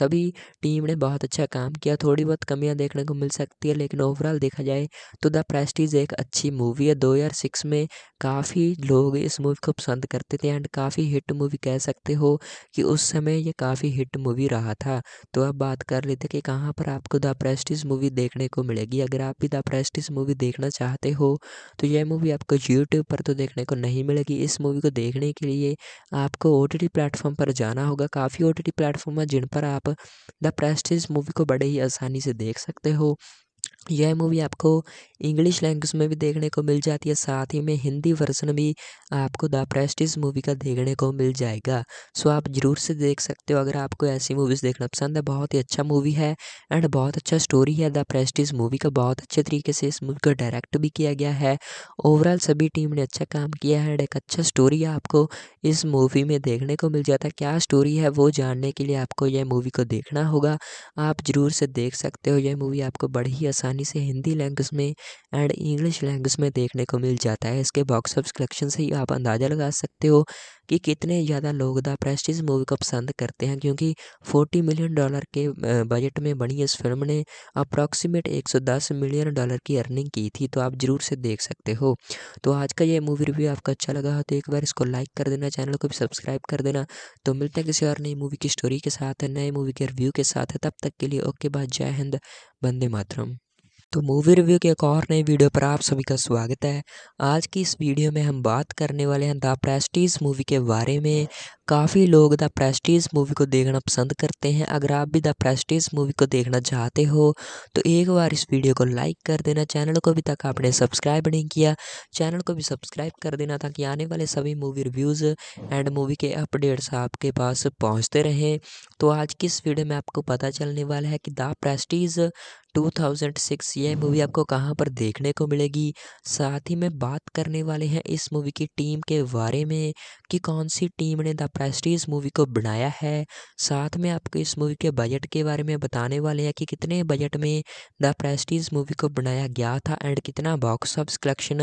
सभी टीम ने बहुत अच्छा काम किया थोड़ी बहुत कमियां देखने को मिल सकती है लेकिन एंड ओवरऑल देखा जाए तो द प्रेस्टीज एक अच्छी मूवी है दो हज़ार सिक्स में काफ़ी लोग इस मूवी को पसंद करते थे एंड काफ़ी हिट मूवी कह सकते हो कि उस समय ये काफ़ी हिट मूवी रहा था तो अब बात कर लेते कि कहाँ पर आपको द प्रेस्टीज मूवी देखने को मिलेगी अगर आप भी द प्रेस्टीज मूवी देखना चाहते हो तो यह मूवी आपको यूट्यूब पर तो देखने को नहीं मिलेगी इस मूवी को देखने के लिए आपको ओ टी प्लेटफॉर्म पर जाना होगा काफ़ी ओ टी प्लेटफॉर्म है जिन पर आप द प्रेस्टीज मूवी को बड़े ही आसानी से देख सकते हो यह मूवी आपको इंग्लिश लैंग्वेज में भी देखने को मिल जाती है साथ ही में हिंदी वर्जन भी आपको द प्रेस्टिज मूवी का देखने को मिल जाएगा सो आप जरूर से देख सकते हो अगर आपको ऐसी मूवीज़ देखना पसंद है बहुत ही अच्छा मूवी है एंड बहुत अच्छा स्टोरी है द प्रेस्टिज मूवी का बहुत अच्छे तरीके से इस मूवी को डायरेक्ट भी किया गया है ओवरऑल सभी टीम ने अच्छा काम किया है एंड एक अच्छा स्टोरी आपको इस मूवी में देखने को मिल जाता है क्या स्टोरी है वो जानने के लिए आपको यह मूवी को देखना होगा आप जरूर से देख सकते हो यह मूवी आपको बड़ी ही आसानी से हिंदी लैंग्वेज में एंड इंग्लिश लैंग्वेज में देखने को मिल जाता है इसके बॉक्स ऑफिस कलेक्शन से ही आप अंदाज़ा लगा सकते हो कि कितने ज़्यादा लोग द प्रेस्टीज मूवी को पसंद करते हैं क्योंकि 40 मिलियन डॉलर के बजट में बनी इस फिल्म ने अप्रॉक्सीमेट 110 मिलियन डॉलर की अर्निंग की थी तो आप ज़रूर से देख सकते हो तो आज का ये मूवी रिव्यू आपको अच्छा लगा हो तो एक बार इसको लाइक कर देना चैनल को भी सब्सक्राइब कर देना तो मिलते हैं किसी और नई मूवी की स्टोरी के साथ नए मूवी के रिव्यू के साथ तब तक के लिए ओके बाद जय हिंद बंदे मातरम तो मूवी रिव्यू के एक और नए वीडियो पर आप सभी का स्वागत है आज की इस वीडियो में हम बात करने वाले हैं द प्रेस्टीज मूवी के बारे में काफ़ी लोग द प्रेस्टीज मूवी को देखना पसंद करते हैं अगर आप भी द प्रेस्टीज मूवी को देखना चाहते हो तो एक बार इस वीडियो को लाइक कर देना चैनल को अभी तक आपने सब्सक्राइब नहीं किया चैनल को भी सब्सक्राइब कर देना ताकि आने वाले सभी मूवी रिव्यूज़ एंड मूवी के अपडेट्स आपके पास पहुँचते रहें तो आज की इस वीडियो में आपको पता चलने वाला है कि the Prestige two thousand six यह मूवी आपको कहाँ पर देखने को मिलेगी साथ ही में बात करने वाले हैं इस मूवी की टीम के बारे में कि कौन सी टीम ने द प्रेस्टीज मूवी को बनाया है साथ में आपको इस मूवी के बजट के बारे में बताने वाले हैं कि कितने बजट में द प्रेस्टीज मूवी को बनाया गया था एंड कितना box of collection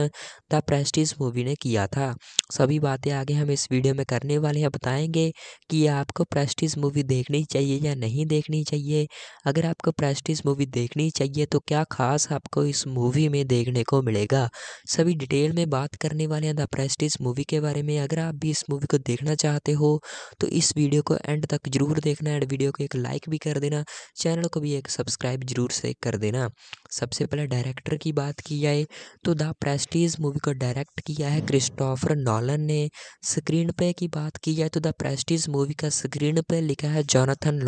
the Prestige movie ने किया था सभी बातें आगे हम इस वीडियो में करने वाले हैं बताएंगे कि आपको प्रेस्टीज मूवी देखनी चाहिए या नहीं देखनी चाहिए अगर आपको प्रेस्टीज मूवी देखनी देखनी चाहिए तो क्या खास आपको इस मूवी में देखने को मिलेगा सभी डिटेल में बात करने वाले हैं द प्रेस्टीज मूवी के बारे में अगर आप भी इस मूवी को देखना चाहते हो तो इस वीडियो को एंड तक जरूर देखना एंड वीडियो को एक लाइक भी कर देना चैनल को भी एक सब्सक्राइब जरूर से कर देना सबसे पहले डायरेक्टर की बात की जाए तो द प्रेस्टीज मूवी को डायरेक्ट किया है क्रिस्टोफर नॉलन ने स्क्रीन पे की बात की जाए तो द प्रेस्टीज मूवी का स्क्रीन पे लिखा है जॉनथन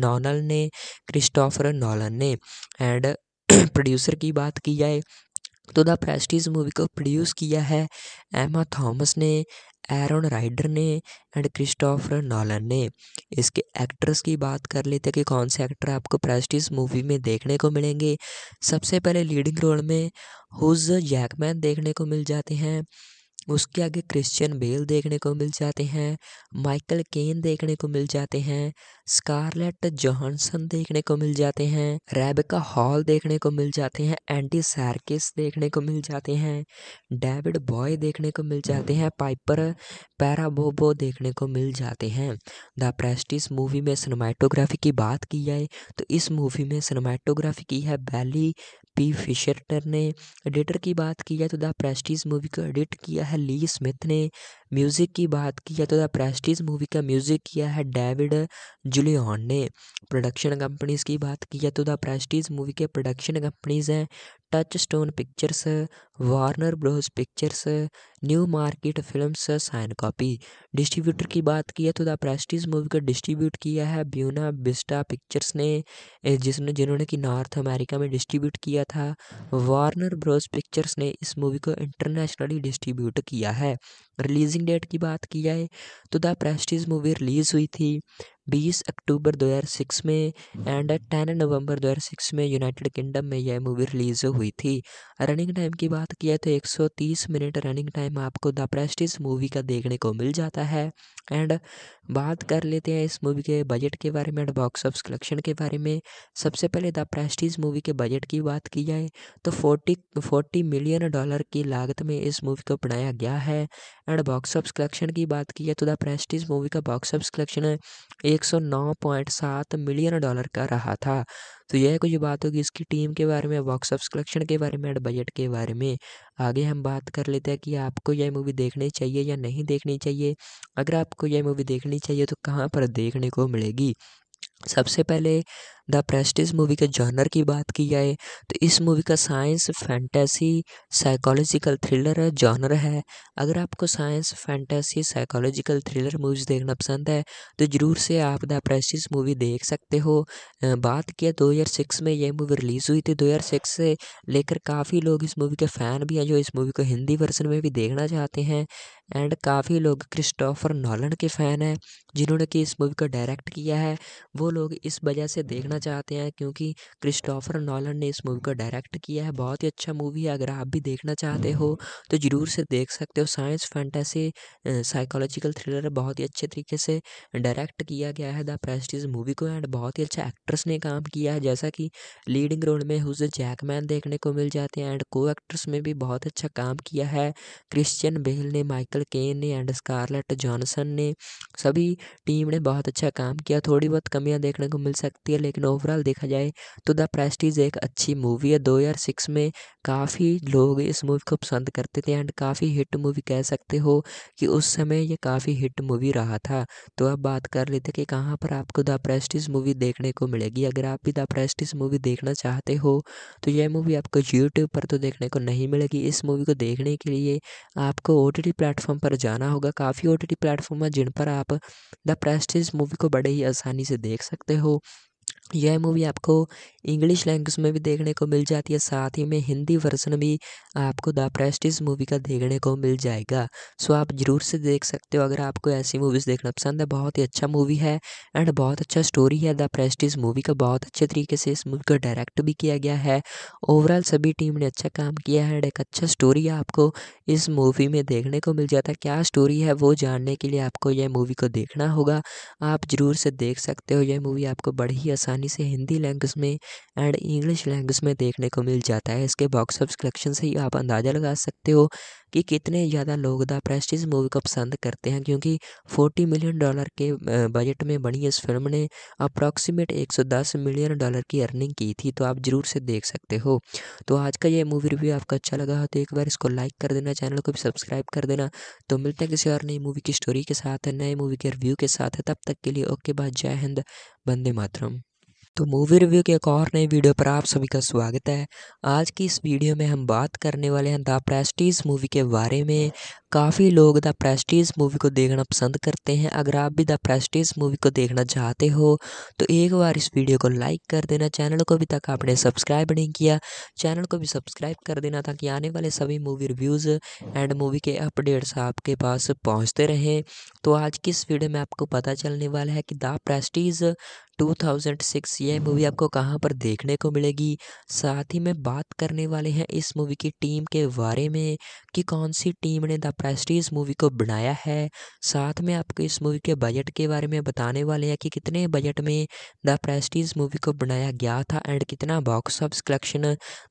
नॉनल ने क्रिस्टोफर नॉलन ने एंड प्रोड्यूसर की बात की जाए तो द प्रेस्टीज मूवी को प्रोड्यूस किया है एमा थॉमस ने एरन राइडर ने एंड क्रिस्टोफर नॉलन ने इसके एक्ट्रेस की बात कर लेते हैं कि कौन से एक्टर आपको प्रेस्टीज मूवी में देखने को मिलेंगे सबसे पहले लीडिंग रोल में हुज जैकमैन देखने को मिल जाते हैं उसके आगे क्रिश्चियन बेल देखने को मिल जाते हैं माइकल केन देखने को मिल जाते हैं स्कारलेट जोहसन देखने को मिल जाते हैं रेबिका हॉल देखने को मिल जाते हैं एंटी सैरकिस देखने को मिल जाते हैं डेविड बॉय देखने को मिल जाते हैं पाइपर पैराबोबो देखने को मिल जाते हैं द प्रेस्टिस मूवी में सिनेमाटोग्राफी की बात की जाए तो इस मूवी में सिनेमाटोग्राफी की है बैली पी फिशरटर ने एडिटर की बात की जाए तो द प्रेस्टीज मूवी को एडिट किया है है ली स्मिथ ने म्यूज़िक की बात की है तो द प्रेस्टीज मूवी का म्यूज़िक किया है डेविड जुलियन ने प्रोडक्शन कंपनीज़ की बात की है तो द प्रेस्टीज मूवी के प्रोडक्शन कंपनीज़ हैं Touchstone Pictures Warner Bros Pictures Newmarket film Syncopy distributor की बात की है तो द प्रेस्टीज मूवी को डिस्ट्रीब्यूट किया है ब्यूना बिस्टा पिक्चर्स ने जिसने जिन्होंने कि नॉर्थ अमेरिका में डिस्ट्रीब्यूट किया था वार्नर ब्रोस पिक्चर्स ने इस मूवी को इंटरनेशनली डिस्ट्रीब्यूट किया है रिलीजिंग डेट की बात की जाए तो द प्रेस्टीज मूवी रिलीज़ हुई थी बीस अक्टूबर 2006 में एंड टेन नवंबर 2006 में यूनाइटेड किंगडम में यह मूवी रिलीज़ हुई थी रनिंग टाइम की बात किया तो 130 मिनट रनिंग टाइम आपको द प्रेस्टिज मूवी का देखने को मिल जाता है एंड बात कर लेते हैं इस मूवी के बजट के बारे में एंड बॉक्स ऑफ कलेक्शन के बारे में सबसे पहले द प्रेस्टीज मूवी के बजट की बात की जाए तो फोर्टी फोर्टी मिलियन डॉलर की लागत में इस मूवी को बनाया गया है एंड बॉक्स ऑफ कलेक्शन की बात की जाए तो द प्रेस्टीज मूवी का box of collection 109.7 million dollar का रहा था तो यह कुछ बात होगी इसकी टीम के बारे में बॉक्स कलेक्शन के बारे में एंड बजट के बारे में आगे हम बात कर लेते हैं कि आपको यह मूवी देखनी चाहिए या नहीं देखनी चाहिए अगर आपको यह मूवी देखनी चाहिए तो कहाँ पर देखने को मिलेगी सबसे पहले द प्रेस्टिज़ मूवी के जॉनर की बात की जाए तो इस मूवी का science fantasy psychological thriller genre है अगर आपको science fantasy psychological thriller movies देखना पसंद है तो ज़रूर से आप द प्रेस्टिज़ मूवी देख सकते हो बात किया सिक्स में यह मूवी रिलीज़ हुई थी सिक्स से लेकर काफ़ी लोग इस मूवी के फ़ैन भी हैं जो इस मूवी को हिंदी वर्जन में भी देखना चाहते हैं एंड काफ़ी लोग क्रिस्टोफर नॉलन के फ़ैन हैं जिन्होंने कि इस मूवी को डायरेक्ट किया है वो लोग इस वजह से देखना देखना चाहते हैं क्योंकि क्रिस्टोफर नॉलन ने इस मूवी को डायरेक्ट किया है बहुत ही अच्छा मूवी है अगर आप भी देखना चाहते हो तो ज़रूर से देख सकते हो साइंस फैंटेसी साइकोलॉजिकल थ्रिलर बहुत ही अच्छे तरीके से डायरेक्ट किया गया है द प्रेस्टीज मूवी को एंड बहुत ही अच्छा एक्ट्रेस ने काम किया है जैसा कि लीडिंग रोल में हुज जैकमैन देखने को मिल जाते हैं एंड को एक्ट्रेस में भी बहुत अच्छा काम किया है क्रिश्चियन बेल ने माइकल केन ने एंड स्कारलेट जॉनसन ने सभी टीम ने बहुत अच्छा काम किया थोड़ी बहुत कमियां देखने को मिल सकती है लेकिन ओवरऑल देखा जाए तो द प्रेस्टीज एक अच्छी मूवी है सिक्स में काफ़ी लोग इस मूवी को पसंद करते थे एंड काफ़ी हिट मूवी कह सकते हो कि उस समय ये काफ़ी हिट मूवी रहा था तो अब बात कर लेते कि कहाँ पर आपको द प्रेस्टीज मूवी देखने को मिलेगी अगर आप भी द प्रेस्टीज मूवी देखना चाहते हो तो यह मूवी आपको यूट्यूब पर तो देखने को नहीं मिलेगी इस मूवी को देखने के लिए आपको ओ टी प्लेटफॉर्म पर जाना होगा काफ़ी ओ टी प्लेटफॉर्म है जिन पर आप द प्रेस्टीज मूवी को बड़े ही आसानी से देख सकते हो यह मूवी आपको इंग्लिश लैंग्वेज में भी देखने को मिल जाती है साथ ही में हिंदी वर्जन भी आपको द प्रेस्टिज मूवी का देखने को मिल जाएगा सो आप जरूर से देख सकते हो अगर आपको ऐसी मूवीज़ देखना पसंद है बहुत ही अच्छा मूवी है एंड बहुत अच्छा स्टोरी है द प्रेस्टिज मूवी का बहुत अच्छे तरीके से इस मूवी को डायरेक्ट भी किया गया है ओवरऑल सभी टीम ने अच्छा काम किया है एंड एक अच्छा स्टोरी आपको इस मूवी में देखने को मिल जाता है क्या स्टोरी है वो जानने के लिए आपको यह मूवी को देखना होगा आप जरूर से देख सकते हो यह मूवी आपको बड़ी ही आसानी आसानी से हिंदी लैंग्वेज में एंड इंग्लिश लैंग्वेज में देखने को मिल जाता है इसके बॉक्स ऑफिस कलेक्शन से ही आप अंदाज़ा लगा सकते हो कि कितने ज़्यादा लोग द प्रेस्टिज मूवी को पसंद करते हैं क्योंकि 40 मिलियन डॉलर के बजट में बनी इस फिल्म ने अप्रॉक्सीमेट 110 मिलियन डॉलर की अर्निंग की थी तो आप ज़रूर से देख सकते हो तो आज का ये मूवी रिव्यू आपको अच्छा लगा हो तो एक बार इसको लाइक कर देना चैनल को भी सब्सक्राइब कर देना तो मिलते हैं किसी और नई मूवी की स्टोरी के साथ नए मूवी के रिव्यू के साथ तब तक के लिए ओके बाद जय हिंद बंदे मातरम तो मूवी रिव्यू के एक और नई वीडियो पर आप सभी का स्वागत है आज की इस वीडियो में हम बात करने वाले हैं द प्रेस्टीज मूवी के बारे में काफ़ी लोग द प्रेस्टीज मूवी को देखना पसंद करते हैं अगर आप भी द प्रेस्टीज मूवी को देखना चाहते हो तो एक बार इस वीडियो को लाइक कर देना चैनल को अभी तक आपने सब्सक्राइब नहीं किया चैनल को भी सब्सक्राइब कर देना ताकि आने वाले सभी मूवी रिव्यूज़ एंड मूवी के अपडेट्स आपके पास पहुँचते रहें तो आज की इस वीडियो में आपको पता चलने वाला है कि द प्रेस्टीज 2006 यह मूवी आपको कहाँ पर देखने को मिलेगी साथ ही में बात करने वाले हैं इस मूवी की टीम के बारे में कि कौन सी टीम ने द प्रेस्टीज मूवी को बनाया है साथ में आपको इस मूवी के बजट के बारे में बताने वाले हैं कि कितने बजट में द प्रेस्टीज मूवी को बनाया गया था एंड कितना box of collection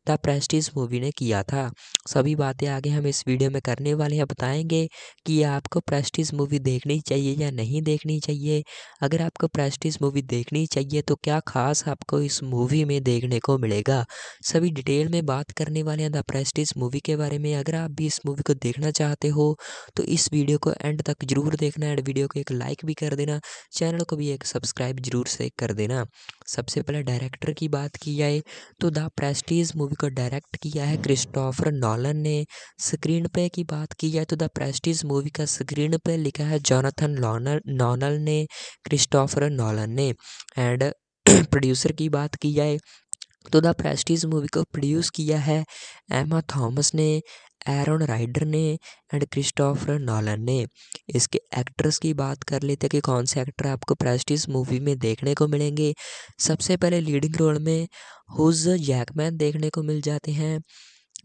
the Prestige movie ने किया था सभी बातें आगे हम इस वीडियो में करने वाले हैं बताएंगे कि आपको प्रेस्टीज मूवी देखनी चाहिए या नहीं देखनी चाहिए अगर आपको प्रेस्टीज मूवी देखनी चाहिए तो क्या खास आपको इस मूवी में देखने को मिलेगा सभी डिटेल में बात करने वाले हैं द प्रेस्टीज मूवी के बारे में अगर आप भी इस मूवी को देखना चाहते हो हो तो इस वीडियो को एंड तक जरूर देखना एंड वीडियो को एक लाइक भी कर देना चैनल को भी एक सब्सक्राइब जरूर से कर देना सबसे पहले डायरेक्टर की बात की जाए तो द प्रेस्टीज मूवी को डायरेक्ट किया है क्रिस्टोफर नॉलन ने स्क्रीन पे की बात की जाए तो द प्रेस्टीज मूवी का स्क्रीन पे लिखा है जॉनथन नॉनल ने क्रिस्टोफर नॉलन ने एंड प्रोड्यूसर की बात की जाए तो द प्रेस्टीज मूवी को प्रोड्यूस किया है एमा थॉमस ने एरोन राइडर ने एंड क्रिस्टोफर नॉलन ने इसके एक्ट्रेस की बात कर लेते कि कौन से एक्टर आपको प्रेस्टिज मूवी में देखने को मिलेंगे सबसे पहले लीडिंग रोल में हुज जैकमैन देखने को मिल जाते हैं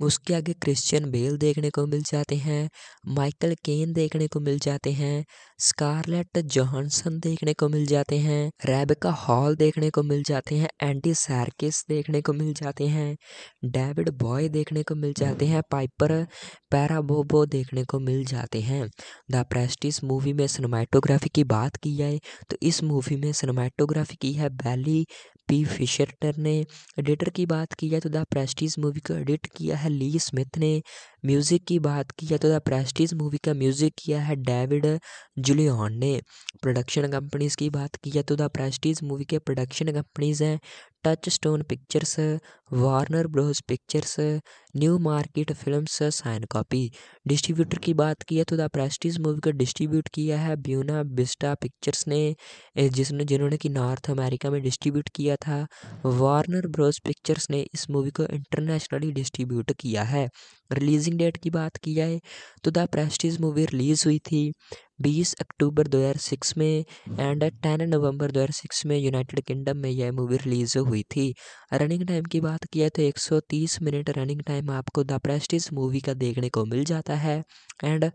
उसके आगे क्रिश्चियन बेल देखने को मिल जाते हैं माइकल केन देखने को मिल जाते हैं स्कारलेट जोहसन देखने को मिल जाते हैं रेबिका हॉल देखने को मिल जाते हैं एंटी सैरकिस देखने को मिल जाते हैं डेविड बॉय देखने को मिल जाते हैं पाइपर पैराबोबो देखने को मिल जाते हैं द प्रेस्टिस मूवी में सिनेमाटोग्राफी की बात की जाए तो इस मूवी में सिनेमाटोग्राफी की है बैली पी फिशर ने एडिटर की बात की जाए तो द प्रेस्टीज मूवी को एडिट किया है ली स्मिथ ने म्यूज़िक की बात की जाए तो द प्रेस्टीज मूवी का म्यूज़िक किया है डेविड जुलियन ने प्रोडक्शन कंपनीज की बात की जाए तो द प्रेस्टीज मूवी के प्रोडक्शन कंपनीज हैं Touchstone Pictures Warner Bros Pictures Newmarket films Syncopy distributor की बात की है तो द प्रेस्टीज मूवी को डिस्ट्रीब्यूट किया है ब्यूना बिस्टा पिक्चर्स ने जिसने जिन्होंने कि नॉर्थ अमेरिका में डिस्ट्रीब्यूट किया था वार्नर ब्रोस पिक्चर्स ने इस मूवी को इंटरनेशनली डिस्ट्रीब्यूट किया है रिलीजिंग डेट की बात की जाए तो द प्रेस्टीज मूवी रिलीज़ हुई थी बीस अक्टूबर 2006 में एंड हम्म। टेन नवंबर 2006 में यूनाइटेड किंगडम में यह मूवी रिलीज़ हुई थी रनिंग टाइम की बात किया तो 130 मिनट रनिंग टाइम आपको द प्रेस्टिज मूवी का देखने को मिल जाता है एंड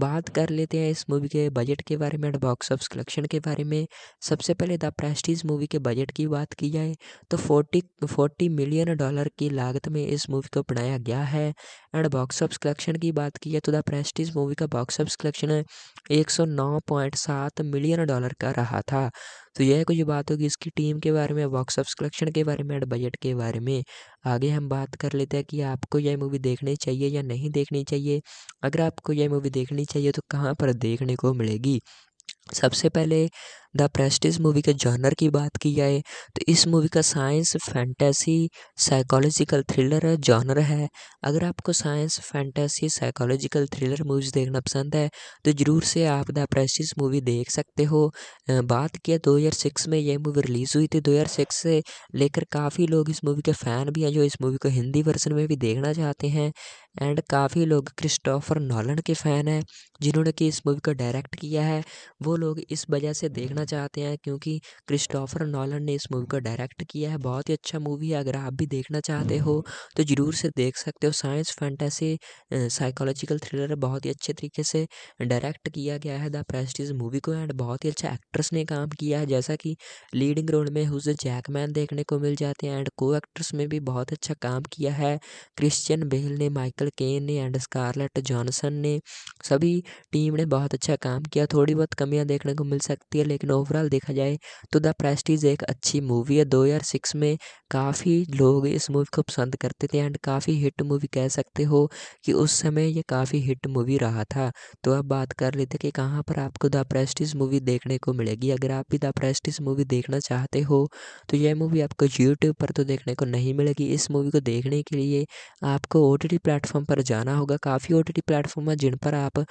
बात कर लेते हैं इस मूवी के बजट के बारे में एंड बॉक्स ऑफ कलेक्शन के बारे में सबसे पहले द प्रेस्टिस मूवी के बजट की बात की जाए तो फोर्टी फोर्टी मिलियन डॉलर की लागत में इस मूवी को बनाया गया है एंड बॉक्स ऑफ कलेक्शन की बात की जाए तो द प्रेस्टीज मूवी का बॉक्स ऑफ कलेक्शन एक सौ नौ पॉइंट सात मिलियन डॉलर का रहा था तो यह कुछ बात होगी इसकी टीम के बारे में बॉक्स कलेक्शन के बारे में एंड बजट के बारे में आगे हम बात कर लेते हैं कि आपको यह मूवी देखनी चाहिए या नहीं देखनी चाहिए अगर आपको यह मूवी देखनी चाहिए तो कहाँ पर देखने को मिलेगी सबसे पहले द प्रेस्टिज मूवी के जॉनर की बात की जाए तो इस मूवी का science fantasy psychological thriller genre है अगर आपको science fantasy psychological thriller movies देखना पसंद है तो ज़रूर से आप द प्रेस्टिज़ मूवी देख सकते हो बात किया 2006 में यह मूवी रिलीज़ हुई थी 2006 से लेकर काफ़ी लोग इस मूवी के फ़ैन भी हैं जो इस मूवी को हिंदी वर्जन में भी देखना चाहते हैं एंड काफ़ी लोग क्रिस्टोफर नॉलन के फ़ैन हैं जिन्होंने कि इस मूवी को डायरेक्ट किया है वो लोग इस वजह से देखना चाहते हैं क्योंकि क्रिस्टोफर नॉलन ने इस मूवी को डायरेक्ट किया है बहुत ही अच्छा मूवी है अगर आप भी देखना चाहते हो तो ज़रूर से देख सकते हो साइंस फैंटेसी साइकोलॉजिकल थ्रिलर बहुत ही अच्छे तरीके से डायरेक्ट किया गया है द प्रेस्टीज मूवी को एंड बहुत ही अच्छा एक्ट्रेस ने काम किया है जैसा कि लीडिंग रोल में हुज जैकमैन देखने को मिल जाते हैं एंड को एक्ट्रेस में भी बहुत अच्छा काम किया है क्रिश्चियन बेल ने माइकल केन ने एंड स्कारलेट जॉनसन ने सभी टीम ने बहुत अच्छा काम किया थोड़ी बहुत कमियाँ देखने को मिल सकती है लेकिन ओवरऑल देखा जाए तो द प्रेस्टीज एक अच्छी मूवी है दो हज़ार सिक्स में काफ़ी लोग इस मूवी को पसंद करते थे एंड काफ़ी हिट मूवी कह सकते हो कि उस समय ये काफ़ी हिट मूवी रहा था तो अब बात कर लेते कि कहाँ पर आपको द प्रेस्टीज मूवी देखने को मिलेगी अगर आप भी द प्रेस्टीज मूवी देखना चाहते हो तो यह मूवी आपको यूट्यूब पर तो देखने को नहीं मिलेगी इस मूवी को देखने के लिए आपको ओ टी प्लेटफॉर्म पर जाना होगा काफ़ी ओ टी प्लेटफॉर्म है जिन पर आप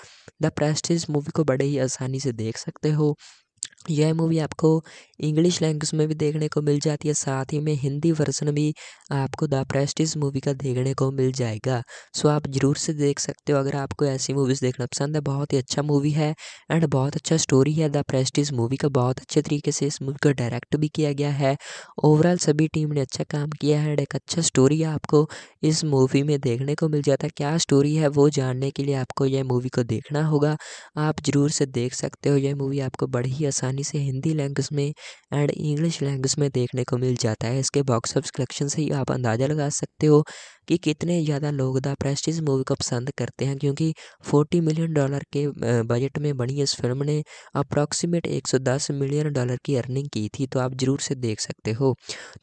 द प्रेस्टीज मूवी को बड़े ही आसानी से देख सकते हो यह मूवी आपको इंग्लिश लैंग्वेज में भी देखने को मिल जाती है साथ ही में हिंदी वर्जन भी आपको द प्रेस्टिज मूवी का देखने को मिल जाएगा सो आप जरूर से देख सकते हो अगर आपको ऐसी मूवीज़ देखना पसंद है बहुत ही अच्छा मूवी है एंड बहुत अच्छा स्टोरी है द प्रेस्टिज मूवी का बहुत अच्छे तरीके से इस मूवी को डायरेक्ट भी किया गया है ओवरऑल सभी टीम ने अच्छा काम किया है एंड एक अच्छा स्टोरी आपको इस मूवी में देखने को मिल जाता है क्या स्टोरी है वो जानने के लिए आपको यह मूवी को देखना होगा आप जरूर से देख सकते हो यह मूवी आपको बड़ी ही आसानी आसानी से हिंदी लैंग्वेज में एंड इंग्लिश लैंग्वेज में देखने को मिल जाता है इसके बॉक्स ऑफिस कलेक्शन से ही आप अंदाज़ा लगा सकते हो कि कितने ज़्यादा लोग द प्रेस्टिज मूवी को पसंद करते हैं क्योंकि 40 मिलियन डॉलर के बजट में बनी इस फिल्म ने अप्रॉक्सीमेट 110 मिलियन डॉलर की अर्निंग की थी तो आप ज़रूर से देख सकते हो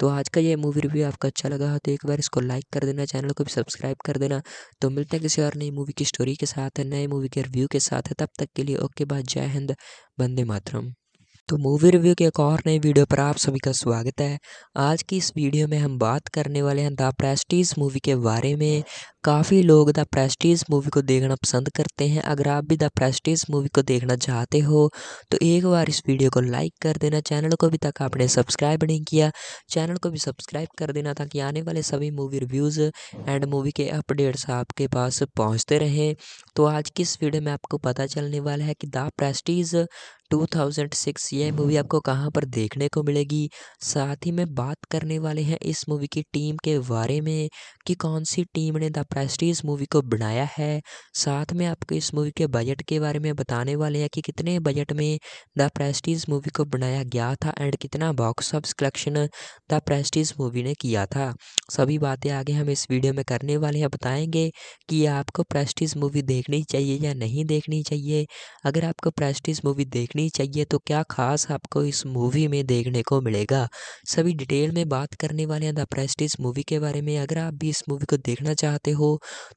तो आज का ये मूवी रिव्यू आपको अच्छा लगा हो तो एक बार इसको लाइक कर देना चैनल को भी सब्सक्राइब कर देना तो मिलते हैं किसी और नई मूवी की स्टोरी के साथ नए मूवी के रिव्यू के साथ तब तक के लिए ओके बाद जय हिंद बंदे मातरम तो मूवी रिव्यू के एक और नई वीडियो पर आप सभी का स्वागत है आज की इस वीडियो में हम बात करने वाले हैं द प्रेस्टीज मूवी के बारे में काफ़ी लोग द प्रेस्टीज मूवी को देखना पसंद करते हैं अगर आप भी द प्रेस्टीज मूवी को देखना चाहते हो तो एक बार इस वीडियो को लाइक कर देना चैनल को अभी तक आपने सब्सक्राइब नहीं किया चैनल को भी सब्सक्राइब कर देना ताकि आने वाले सभी मूवी रिव्यूज़ एंड मूवी के अपडेट्स आपके पास पहुँचते रहें तो आज की इस वीडियो में आपको पता चलने वाला है कि द प्रेस्टीज 2006 ये मूवी आपको कहाँ पर देखने को मिलेगी साथ ही में बात करने वाले हैं इस मूवी की टीम के बारे में कि कौन सी टीम ने द प्रेस्टीज मूवी को बनाया है साथ में आपको इस मूवी के बजट के बारे में बताने वाले हैं कि कितने बजट में द प्रेस्टीज मूवी को बनाया गया था एंड कितना box office collection the Prestige movie ने किया था सभी बातें आगे हम इस वीडियो में करने वाले हैं बताएंगे कि आपको प्रेस्टीज मूवी देखनी चाहिए या नहीं देखनी चाहिए अगर आपको प्रेस्टीज मूवी देखनी चाहिए तो क्या खास आपको इस मूवी में देखने को मिलेगा सभी डिटेल में बात करने वाले हैं द प्रेस्टीज मूवी के बारे में अगर आप भी इस मूवी को देखना चाहते हो हो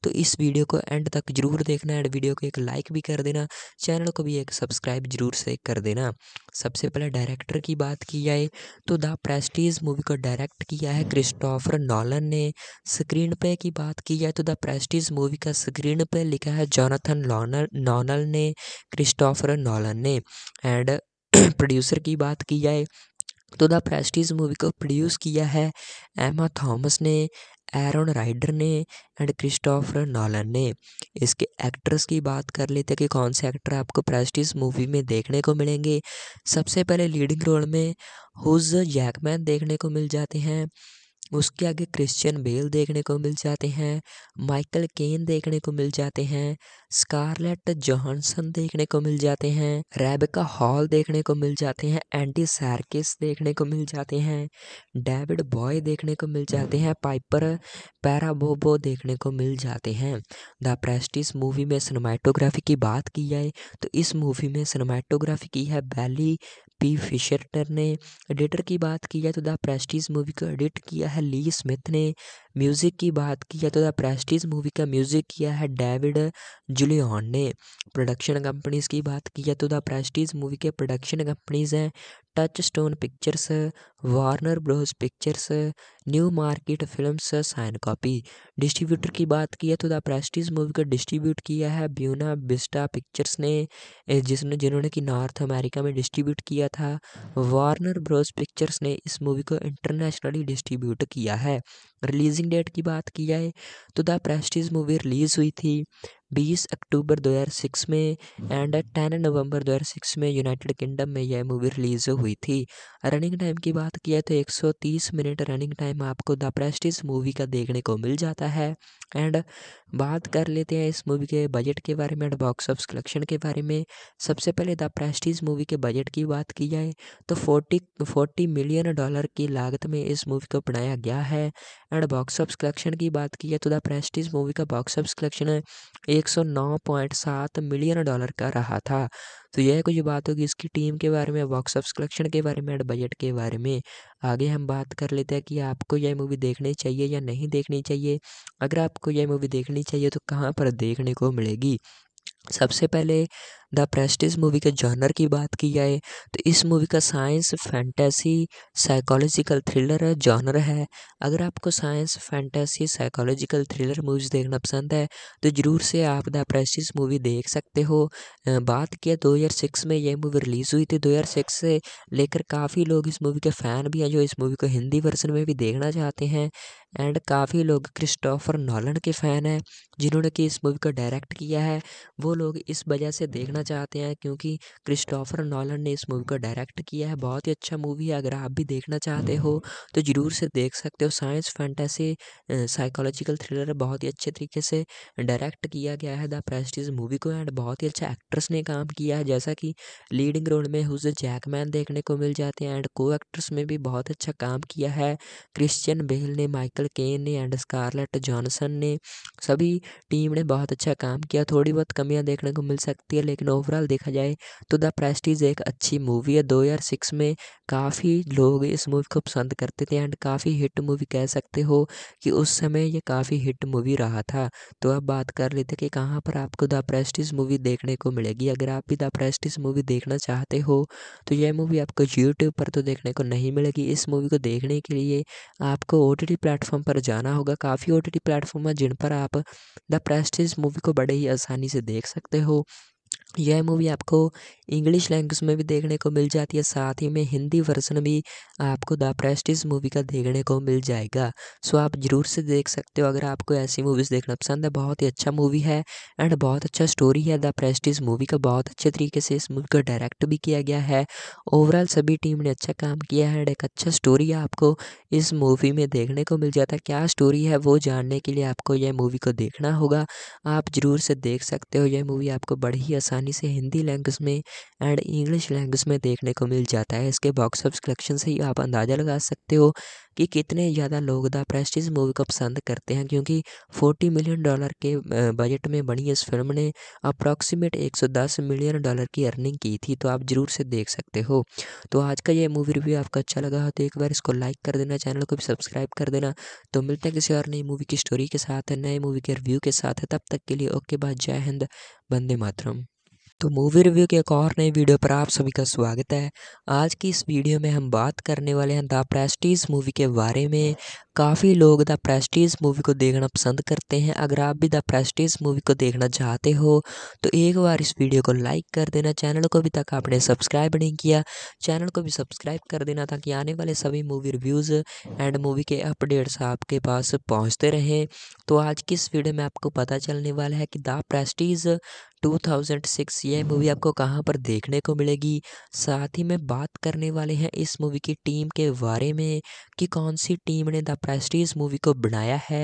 तो इस वीडियो को एंड तक जरूर देखना एंड वीडियो को एक लाइक भी कर देना चैनल को भी एक सब्सक्राइब जरूर से कर देना सबसे पहले डायरेक्टर की बात की जाए तो द प्रेस्टीज मूवी को डायरेक्ट किया है क्रिस्टोफर नॉलन ने स्क्रीन पे की बात की जाए तो द प्रेस्टीज मूवी का स्क्रीन पे लिखा है जॉनथन लॉनर नॉनल ने क्रिस्टोफर नॉलन ने एंड प्रोड्यूसर की बात की जाए तो द प्रेस्टीज मूवी को प्रोड्यूस किया है एमा थॉमस ने एरन राइडर ने एंड क्रिस्टोफर नॉलन ने इसके एक्ट्रेस की बात कर लेते हैं कि कौन से एक्टर आपको प्रेस्टिस मूवी में देखने को मिलेंगे सबसे पहले लीडिंग रोल में हुज जैकमैन देखने को मिल जाते हैं उसके आगे क्रिश्चियन बेल देखने को मिल जाते हैं माइकल केन देखने को मिल जाते हैं स्कारलेट जोहसन देखने को मिल जाते हैं रेबिका हॉल देखने को मिल जाते हैं एंटी सार्किस देखने को मिल जाते हैं डेविड बॉय देखने को मिल जाते हैं पाइपर पैराबोबो देखने को मिल जाते हैं द प्रेस्टिस मूवी में सिनेमाटोग्राफी की बात की जाए तो इस मूवी में सिनेमाटोग्राफी की है बैली पी फिशरटर ने एडिटर की बात की जाए तो द प्रेस्टीज मूवी को एडिट किया है ली स्मिथ ने म्यूज़िक की बात की जाए तो द प्रेस्टीज मूवी का म्यूज़िक किया है डेविड जुलियन ने प्रोडक्शन कंपनीज की बात की जाए तो द प्रेस्टीज मूवी के प्रोडक्शन कंपनीज हैं Touchstone Pictures Warner Bros Pictures Newmarket films Syncopy distributor की बात की है तो द प्रेस्टीज मूवी को डिस्ट्रीब्यूट किया है ब्यूना बिस्टा पिक्चर्स ने जिसने जिन्होंने कि नॉर्थ अमेरिका में डिस्ट्रीब्यूट किया था वार्नर ब्रोस पिक्चर्स ने इस मूवी को इंटरनेशनली डिस्ट्रीब्यूट किया है रिलीजिंग रिलीजिंग डेट की बात की जाए तो द प्रेस्टीज मूवी रिलीज़ हुई थी बीस अक्टूबर 2006 में एंड टेन नवंबर 2006 में यूनाइटेड किंगडम में यह मूवी रिलीज़ हुई थी रनिंग टाइम की बात किया तो 130 मिनट रनिंग टाइम आपको द प्रेस्टिज मूवी का देखने को मिल जाता है एंड बात कर लेते हैं इस मूवी के बजट के बारे में एंड बॉक्स ऑफ कलेक्शन के बारे में सबसे पहले द प्रेस्टिज मूवी के बजट की बात की जाए तो फोर्टी फोर्टी मिलियन डॉलर की लागत में इस मूवी को बनाया गया है एंड बॉक्स ऑफ कलेक्शन की बात की जाए तो द प्रेस्टीज मूवी का box of collection 109.7 million dollar का रहा था तो यह कुछ बात होगी इसकी टीम के बारे में बॉक्स कलेक्शन के बारे में एंड बजट के बारे में आगे हम बात कर लेते हैं कि आपको यह मूवी देखनी चाहिए या नहीं देखनी चाहिए अगर आपको यह मूवी देखनी चाहिए तो कहाँ पर देखने को मिलेगी सबसे पहले द प्रेस्टिज मूवी के जॉनर की बात की जाए तो इस मूवी का science fantasy psychological thriller genre है अगर आपको science fantasy psychological thriller movies देखना पसंद है तो ज़रूर से आप द प्रेस्टिज मूवी देख सकते हो बात किया 2006 में यह मूवी रिलीज़ हुई थी 2006 से लेकर काफ़ी लोग इस मूवी के फ़ैन भी हैं जो इस मूवी को हिंदी वर्जन में भी देखना चाहते हैं एंड काफ़ी लोग क्रिस्टोफर नॉलन के फ़ैन हैं जिन्होंने कि इस मूवी को डायरेक्ट किया है वो लोग इस वजह से देखना करना चाहते हैं क्योंकि क्रिस्टोफर नॉलन ने इस मूवी को डायरेक्ट किया है बहुत ही अच्छा मूवी है अगर आप भी देखना चाहते हो तो ज़रूर से देख सकते हो साइंस फैंटेसी साइकोलॉजिकल थ्रिलर बहुत ही अच्छे तरीके से डायरेक्ट किया गया है द प्रेस्टीज मूवी को एंड बहुत ही अच्छा एक्ट्रेस ने काम किया है जैसा कि लीडिंग रोल में हुज जैकमैन देखने को मिल जाते हैं एंड को एक्ट्रेस में भी बहुत अच्छा काम किया है क्रिश्चियन बेल ने माइकल केन ने एंड स्कारलेट जॉनसन ने सभी टीम ने बहुत अच्छा काम किया थोड़ी बहुत कमियां देखने को मिल सकती है लेकिन एंड ओवरऑल देखा जाए तो द प्रेस्टीज एक अच्छी मूवी है दो हज़ार सिक्स में काफ़ी लोग इस मूवी को पसंद करते थे एंड काफ़ी हिट मूवी कह सकते हो कि उस समय ये काफ़ी हिट मूवी रहा था तो अब बात कर लेते कि कहाँ पर आपको द प्रेस्टीज मूवी देखने को मिलेगी अगर आप भी द प्रेस्टीज मूवी देखना चाहते हो तो यह मूवी आपको यूट्यूब पर तो देखने को नहीं मिलेगी इस मूवी को देखने के लिए आपको ओ टी प्लेटफॉर्म पर जाना होगा काफ़ी ओ टी प्लेटफॉर्म है जिन पर आप द प्रेस्टीज मूवी को बड़े ही आसानी से देख सकते हो यह मूवी आपको इंग्लिश लैंग्वेज में भी देखने को मिल जाती है साथ ही में हिंदी वर्जन भी आपको द प्रेस्टिज मूवी का देखने को मिल जाएगा सो आप ज़रूर से देख सकते हो अगर आपको ऐसी मूवीज़ देखना पसंद है बहुत ही अच्छा मूवी है एंड बहुत अच्छा स्टोरी है द प्रेस्टिज मूवी का बहुत अच्छे तरीके से इस मूवी को डायरेक्ट भी किया गया है ओवरऑल सभी टीम ने अच्छा काम किया है एंड एक अच्छा स्टोरी आपको इस मूवी में देखने को मिल जाता है क्या स्टोरी है वो जानने के लिए आपको यह मूवी को देखना होगा आप ज़रूर से देख सकते हो यह मूवी आपको बड़ी ही आसानी आसानी से हिंदी लैंग्वेज में एंड इंग्लिश लैंग्वेज में देखने को मिल जाता है इसके बॉक्स ऑफिस कलेक्शन से ही आप अंदाज़ा लगा सकते हो कि कितने ज़्यादा लोग द प्रेस्टीज मूवी को पसंद करते हैं क्योंकि 40 मिलियन डॉलर के बजट में बनी इस फिल्म ने अप्रॉक्सीमेट 110 मिलियन डॉलर की अर्निंग की थी तो आप ज़रूर से देख सकते हो तो आज का ये मूवी रिव्यू आपको अच्छा लगा हो तो एक बार इसको लाइक कर देना चैनल को भी सब्सक्राइब कर देना तो मिलते हैं किसी और नई मूवी की स्टोरी के साथ नए मूवी के रिव्यू के साथ तब तक के लिए ओके बाद जय हिंद बंदे मातरम तो मूवी रिव्यू के एक और नए वीडियो पर आप सभी का स्वागत है आज की इस वीडियो में हम बात करने वाले हैं द प्रेस्टीज मूवी के बारे में काफ़ी लोग द प्रेस्टीज मूवी को देखना पसंद करते हैं अगर आप भी द प्रेस्टीज मूवी को देखना चाहते हो तो एक बार इस वीडियो को लाइक कर देना चैनल को अभी तक आपने सब्सक्राइब नहीं किया चैनल को भी सब्सक्राइब कर देना ताकि आने वाले सभी मूवी रिव्यूज़ एंड मूवी के अपडेट्स आपके पास पहुँचते रहें तो आज की इस वीडियो में आपको पता चलने वाला है कि the Prestige two thousand six यह मूवी आपको कहाँ पर देखने को मिलेगी साथ ही में बात करने वाले हैं इस मूवी की टीम के बारे में कि कौन सी टीम ने द प्रेस्टीज मूवी को बनाया है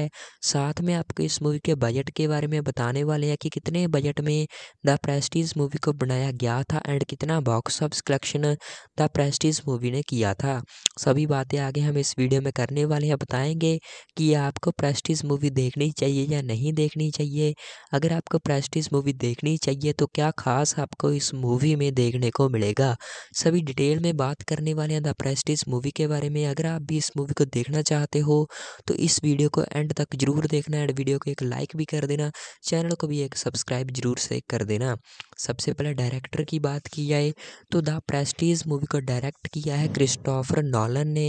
साथ में आपको इस मूवी के बजट के बारे में बताने वाले हैं कि कितने बजट में द प्रेस्टीज मूवी को बनाया गया था एंड कितना box of collection the Prestige movie ने किया था सभी बातें आगे हम इस वीडियो में करने वाले हैं बताएंगे कि आपको प्रेस्टीज मूवी देखनी चाहिए या नहीं देखनी चाहिए अगर आपको प्रेस्टीज मूवी देखनी करनी चाहिए तो क्या खास आपको इस मूवी में देखने को मिलेगा सभी डिटेल में बात करने वाले हैं द प्रेस्टीज मूवी के बारे में अगर आप भी इस मूवी को देखना चाहते हो तो इस वीडियो को एंड तक जरूर देखना एंड वीडियो को एक लाइक भी कर देना चैनल को भी एक सब्सक्राइब जरूर से कर देना सबसे पहले डायरेक्टर की बात की जाए तो द प्रेस्टीज मूवी को डायरेक्ट किया है क्रिस्टोफर नॉलन ने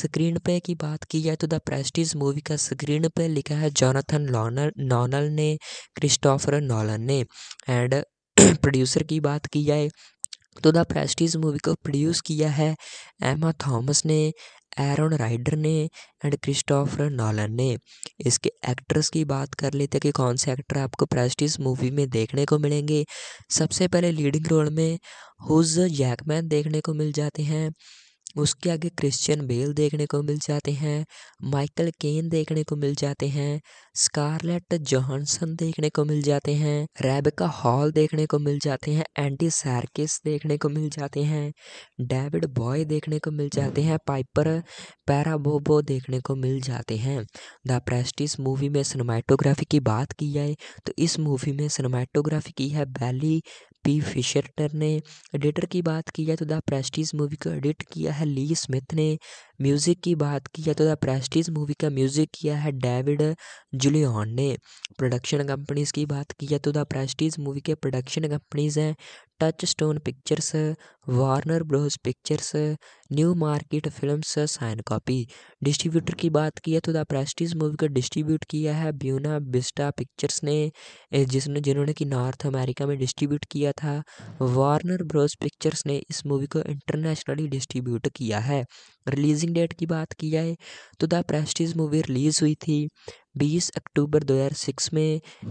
स्क्रीन पे की बात की जाए तो द प्रेस्टीज मूवी का स्क्रीन पे लिखा है जॉनथन नॉनल ने क्रिस्टोफर नॉलन ने एंड प्रोड्यूसर की बात की जाए तो द प्रेस्टीज मूवी को प्रोड्यूस किया है एमा थॉमस ने एरन राइडर ने एंड क्रिस्टोफर नॉलन ने इसके एक्ट्रेस की बात कर लेते हैं कि कौन से एक्टर आपको प्रेस्टीज मूवी में देखने को मिलेंगे सबसे पहले लीडिंग रोल में हुज जैकमैन देखने को मिल जाते हैं उसके आगे क्रिश्चियन बेल देखने को मिल जाते हैं माइकल केन देखने को मिल जाते हैं स्कारलेट जॉनसन देखने को मिल जाते हैं रेबिका हॉल देखने को मिल जाते हैं एंटी सार्किस देखने को मिल जाते हैं डेविड बॉय देखने को मिल जाते हैं पाइपर पैराबोबो देखने को मिल जाते हैं द प्रेस्टिस मूवी में सिनेमाटोग्राफी की बात की जाए तो इस मूवी में सिनेमाटोग्राफी की है बैली पी फिशर ने एडिटर की बात की जाए तो द प्रेस्टीज मूवी को एडिट किया है ली स्मिथ ने म्यूज़िक की बात की जाए तो द प्रेस्टीज मूवी का म्यूज़िक किया है डेविड जुलियन ने प्रोडक्शन कंपनीज़ की बात की जाए तो द प्रेस्टीज मूवी के प्रोडक्शन कंपनीज़ हैं Touchstone Pictures Warner Bros Pictures Newmarket films Syncopy distributor की बात की है तो द प्रेस्टीज मूवी को डिस्ट्रीब्यूट किया है ब्यूना बिस्टा पिक्चर्स ने जिसने जिन्होंने कि नॉर्थ अमेरिका में डिस्ट्रीब्यूट किया था वार्नर ब्रोस पिक्चर्स ने इस मूवी को इंटरनेशनली डिस्ट्रीब्यूट किया है रिलीजिंग डेट की बात की जाए तो द प्रेस्टीज मूवी रिलीज़ हुई थी बीस अक्टूबर 2006 में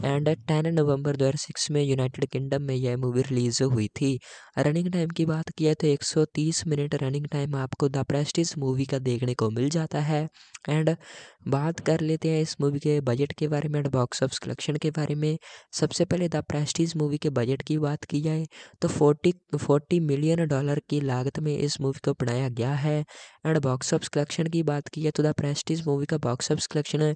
एंड टेन नवंबर 2006 में यूनाइटेड किंगडम में यह मूवी रिलीज़ हुई थी रनिंग टाइम की बात किया तो 130 मिनट रनिंग टाइम आपको द प्रेस्टिज मूवी का देखने को मिल जाता है एंड बात कर लेते हैं इस मूवी के बजट के बारे में एंड बॉक्स ऑफ कलेक्शन के बारे में सबसे पहले द प्रेस्टिस मूवी के बजट की बात की जाए तो फोर्टी फोर्टी मिलियन डॉलर की लागत में इस मूवी को बनाया गया है एंड बॉक्स ऑफ कलेक्शन की बात की जाए तो द प्रेस्टीज मूवी का box of collection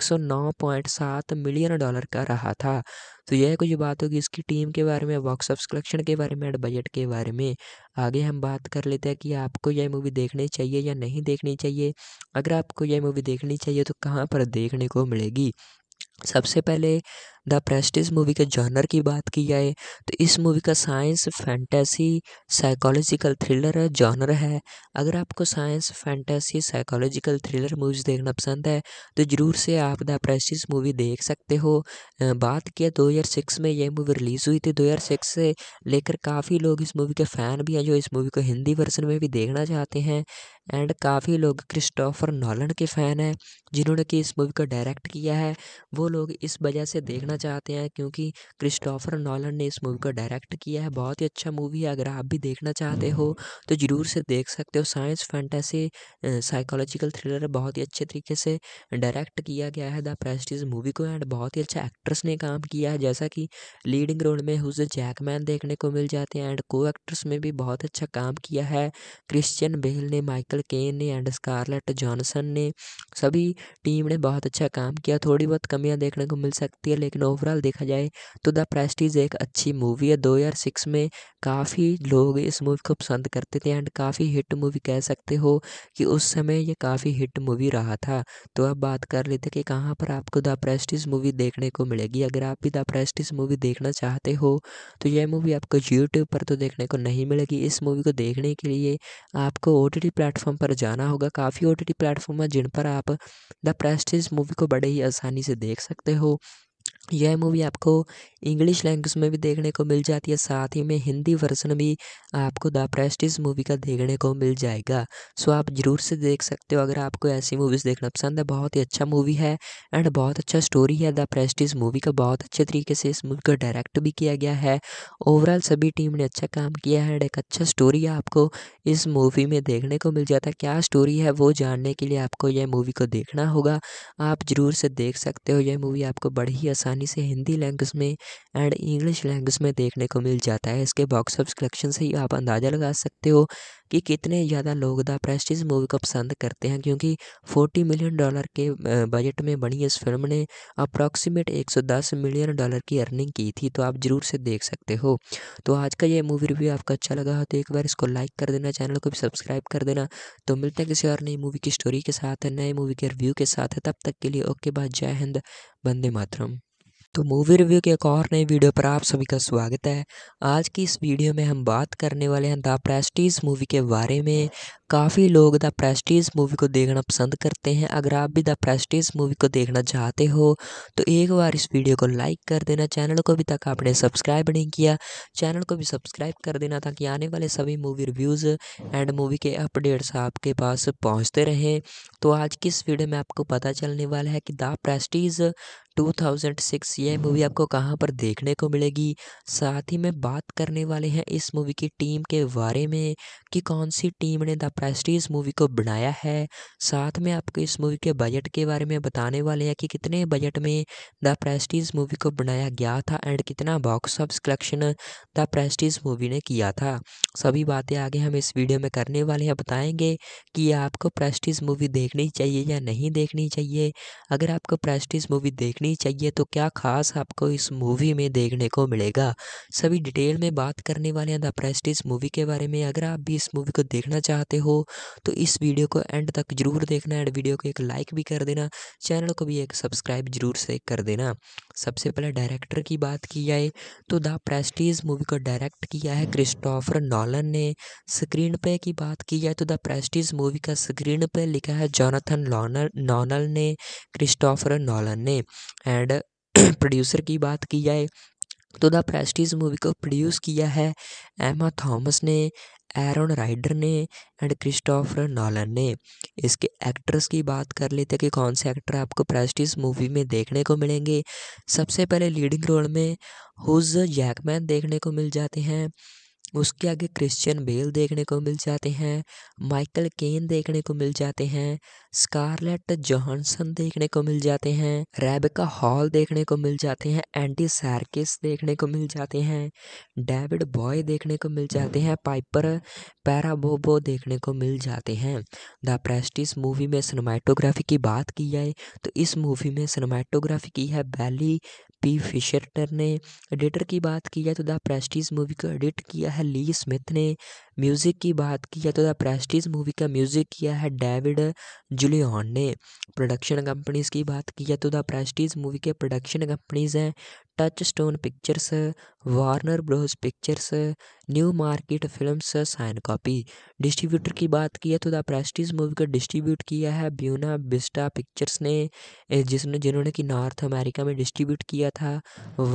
109.7 million dollar का रहा था तो यह कुछ बात होगी इसकी टीम के बारे में बॉक्स ऑफ कलेक्शन के बारे में एंड बजट के बारे में आगे हम बात कर लेते हैं कि आपको यह मूवी देखनी चाहिए या नहीं देखनी चाहिए अगर आपको यह मूवी देखनी चाहिए तो कहाँ पर देखने को मिलेगी सबसे पहले द प्रेस्टिज मूवी के जॉनर की बात की जाए तो इस मूवी का science fantasy psychological thriller genre है अगर आपको science fantasy psychological thriller movies देखना पसंद है तो ज़रूर से आप द प्रेस्टिज मूवी देख सकते हो बात किया सिक्स में यह मूवी रिलीज़ हुई थी सिक्स से लेकर काफ़ी लोग इस मूवी के फ़ैन भी हैं जो इस मूवी को हिंदी वर्जन में भी देखना चाहते हैं एंड काफ़ी लोग क्रिस्टोफर नॉलन के फ़ैन हैं जिन्होंने कि इस मूवी को डायरेक्ट किया है वो लोग इस वजह से देखना देखना चाहते हैं क्योंकि क्रिस्टोफर नॉलन ने इस मूवी को डायरेक्ट किया है बहुत ही अच्छा मूवी है अगर आप भी देखना चाहते हो तो ज़रूर से देख सकते हो साइंस फैंटेसी साइकोलॉजिकल थ्रिलर बहुत ही अच्छे तरीके से डायरेक्ट किया गया है द प्रेस्टीज मूवी को एंड बहुत ही अच्छा एक्ट्रेस ने काम किया है जैसा कि लीडिंग रोल में हुज जैकमैन देखने को मिल जाते हैं एंड को एक्ट्रेस में भी बहुत अच्छा काम किया है क्रिश्चियन बेल ने माइकल केन ने एंड स्कारलेट जॉनसन ने सभी टीम ने बहुत अच्छा काम किया थोड़ी बहुत कमियां देखने को मिल सकती है लेकिन एंड ओवरऑल देखा जाए तो द प्रेस्टीज एक अच्छी मूवी है दो हज़ार सिक्स में काफ़ी लोग इस मूवी को पसंद करते थे एंड काफ़ी हिट मूवी कह सकते हो कि उस समय ये काफ़ी हिट मूवी रहा था तो अब बात कर लेते कि कहाँ पर आपको द प्रेस्टीज मूवी देखने को मिलेगी अगर आप भी द प्रेस्टीज मूवी देखना चाहते हो तो यह मूवी आपको यूट्यूब पर तो देखने को नहीं मिलेगी इस मूवी को देखने के लिए आपको ओ टी प्लेटफॉर्म पर जाना होगा काफ़ी ओ टी प्लेटफॉर्म है जिन पर आप द प्रेस्टीज मूवी को बड़े ही आसानी से देख सकते हो यह मूवी आपको इंग्लिश लैंग्वेज में भी देखने को मिल जाती है साथ ही में हिंदी वर्जन भी आपको द प्रेस्टिज मूवी का देखने को मिल जाएगा सो आप जरूर से देख सकते हो अगर आपको ऐसी मूवीज़ देखना पसंद है बहुत ही अच्छा मूवी है एंड बहुत अच्छा स्टोरी है द प्रेस्टिज मूवी का बहुत अच्छे तरीके से इस मूवी को डायरेक्ट भी किया गया है ओवरऑल सभी टीम ने अच्छा काम किया है एंड एक अच्छा स्टोरी आपको इस मूवी में देखने को मिल जाता है क्या स्टोरी है वो जानने के लिए आपको यह मूवी को देखना होगा आप जरूर से देख सकते हो यह मूवी आपको बड़ी आसानी से हिंदी लैंग्वेज में एंड इंग्लिश लैंग्वेज में देखने को मिल जाता है इसके बॉक्स ऑफिस कलेक्शन से ही आप अंदाज़ा लगा सकते हो कि कितने ज़्यादा लोग द प्रेस्टीज मूवी को पसंद करते हैं क्योंकि 40 मिलियन डॉलर के बजट में बनी इस फिल्म ने अप्रॉक्सीमेट 110 मिलियन डॉलर की अर्निंग की थी तो आप ज़रूर से देख सकते हो तो आज का ये मूवी रिव्यू आपको अच्छा लगा हो तो एक बार इसको लाइक कर देना चैनल को भी सब्सक्राइब कर देना तो मिलते हैं किसी और नई मूवी की स्टोरी के साथ नए मूवी के रिव्यू के साथ तब तक के लिए ओके बाद जय हिंद बंदे मातरम तो मूवी रिव्यू के एक और नए वीडियो पर आप सभी का स्वागत है आज की इस वीडियो में हम बात करने वाले हैं द प्रेस्टीज मूवी के बारे में काफ़ी लोग द प्रेस्टीज मूवी को देखना पसंद करते हैं अगर आप भी द प्रेस्टीज मूवी को देखना चाहते हो तो एक बार इस वीडियो को लाइक कर देना चैनल को अभी तक आपने सब्सक्राइब नहीं किया चैनल को भी सब्सक्राइब कर देना ताकि आने वाले सभी मूवी रिव्यूज़ एंड मूवी के अपडेट्स आपके पास पहुँचते रहें तो आज की इस वीडियो में आपको पता चलने वाला है कि the Prestige two thousand six movie आपको कहाँ पर देखने को मिलेगी साथ ही में बात करने वाले हैं इस मूवी की टीम के बारे में कि कौन सी टीम ने द प्रेस्टीज मूवी को बनाया है साथ में आपको इस मूवी के बजट के बारे में बताने वाले हैं कि कितने बजट में द प्रेस्टीज मूवी को बनाया गया था एंड कितना box of collection the Prestige movie ने किया था सभी बातें आगे हम इस वीडियो में करने वाले हैं बताएंगे कि आपको प्रेस्टीज मूवी देखनी चाहिए या नहीं देखनी चाहिए अगर आपको प्रेस्टीज मूवी देख देखनी चाहिए तो क्या खास आपको इस मूवी में देखने को मिलेगा सभी डिटेल में बात करने वाले हैं द प्रेस्टीज मूवी के बारे में अगर आप भी इस मूवी को देखना चाहते हो तो इस वीडियो को एंड तक जरूर देखना एंड वीडियो को एक लाइक भी कर देना चैनल को भी एक सब्सक्राइब जरूर से कर देना सबसे पहले डायरेक्टर की बात की जाए तो द प्रेस्टीज मूवी को डायरेक्ट किया है क्रिस्टोफर नॉलन ने स्क्रीन पे की बात की जाए तो द प्रेस्टीज मूवी का स्क्रीन पे लिखा है जॉनथन नॉनल ने क्रिस्टोफर नॉलन ने एंड प्रोड्यूसर की बात की जाए तो द प्रेस्टीज मूवी को प्रोड्यूस किया है एमा थॉमस ने एरन राइडर ने एंड क्रिस्टोफर नॉलन ने इसके एक्टर्स की बात कर लेते हैं कि कौन से एक्टर आपको प्रेस्टीज मूवी में देखने को मिलेंगे सबसे पहले लीडिंग रोल में हुज जैकमैन देखने को मिल जाते हैं उसके आगे क्रिश्चियन बेल देखने को मिल जाते हैं माइकल केन देखने को मिल जाते हैं स्कारलेट जोहसन देखने को मिल जाते हैं रेबिका हॉल देखने को मिल जाते हैं एंटी सैरकिस देखने को मिल जाते हैं डेविड बॉय देखने को मिल जाते हैं पाइपर पैराबोबो देखने को मिल जाते हैं द प्रेस्टिस मूवी में सिनेमाटोग्राफी की बात की जाए तो इस मूवी में सिनेमाटोग्राफी की है बैली पी फिशर ने एडिटर की बात की जाए तो द प्रेस्टिस मूवी को एडिट किया है है ली स्मिथ ने म्यूज़िक की बात की है तो द प्रेस्टीज मूवी का म्यूज़िक किया है डेविड जुलियन ने प्रोडक्शन कंपनीज की बात की है तो द प्रेस्टीज मूवी के प्रोडक्शन कंपनीज हैं Touchstone Pictures Warner Bros Pictures Newmarket film Syncopy distributor की बात की है तो द प्रेस्टीज मूवी को डिस्ट्रीब्यूट किया है ब्यूना बिस्टा पिक्चर्स ने जिसने जिन्होंने कि नॉर्थ अमेरिका में डिस्ट्रीब्यूट किया था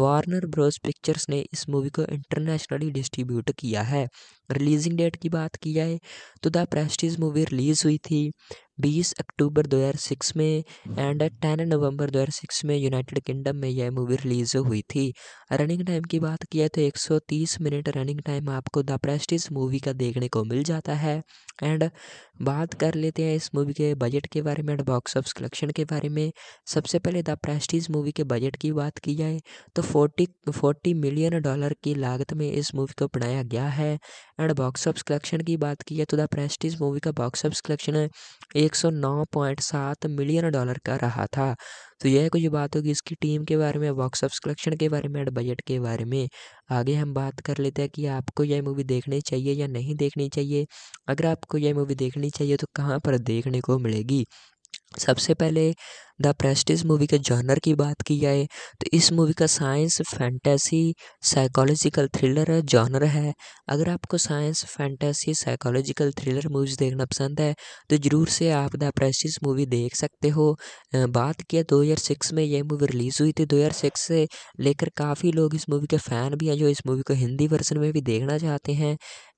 वार्नर ब्रोस पिक्चर्स ने इस मूवी को इंटरनेशनली डिस्ट्रीब्यूट किया है रिलीजिंग डेट की बात की जाए तो द प्रेस्टीज मूवी रिलीज़ हुई थी बीस अक्टूबर 2006 में एंड टेन नवंबर 2006 में यूनाइटेड किंगडम में यह मूवी रिलीज़ हुई थी रनिंग टाइम की बात किया तो 130 मिनट रनिंग टाइम आपको द प्रेस्टिज मूवी का देखने को मिल जाता है एंड बात कर लेते हैं इस मूवी के बजट के बारे में एंड बॉक्स ऑफिस कलेक्शन के बारे में सबसे पहले द प्रेस्टिज मूवी के बजट की बात की जाए तो फोर्टी फोर्टी मिलियन डॉलर की लागत में इस मूवी को बनाया गया है एंड बॉक्स ऑफिस कलेक्शन की बात की जाए तो द प्रेस्टिज मूवी का box of collection 109.7 million dollar का रहा था तो यह कुछ बात होगी इसकी टीम के बारे में बॉक्स कलेक्शन के बारे में एंड बजट के बारे में आगे हम बात कर लेते हैं कि आपको यह मूवी देखनी चाहिए या नहीं देखनी चाहिए अगर आपको यह मूवी देखनी चाहिए तो कहाँ पर देखने को मिलेगी सबसे पहले द प्रेस्टिज मूवी के जॉनर की बात की जाए तो इस मूवी का science fantasy psychological thriller genre है अगर आपको science fantasy psychological thriller movies देखना पसंद है तो ज़रूर से आप द प्रेस्टिज़ मूवी देख सकते हो बात किया सिक्स में यह मूवी रिलीज़ हुई थी सिक्स से लेकर काफ़ी लोग इस मूवी के फ़ैन भी हैं जो इस मूवी को हिंदी वर्सन में भी देखना चाहते हैं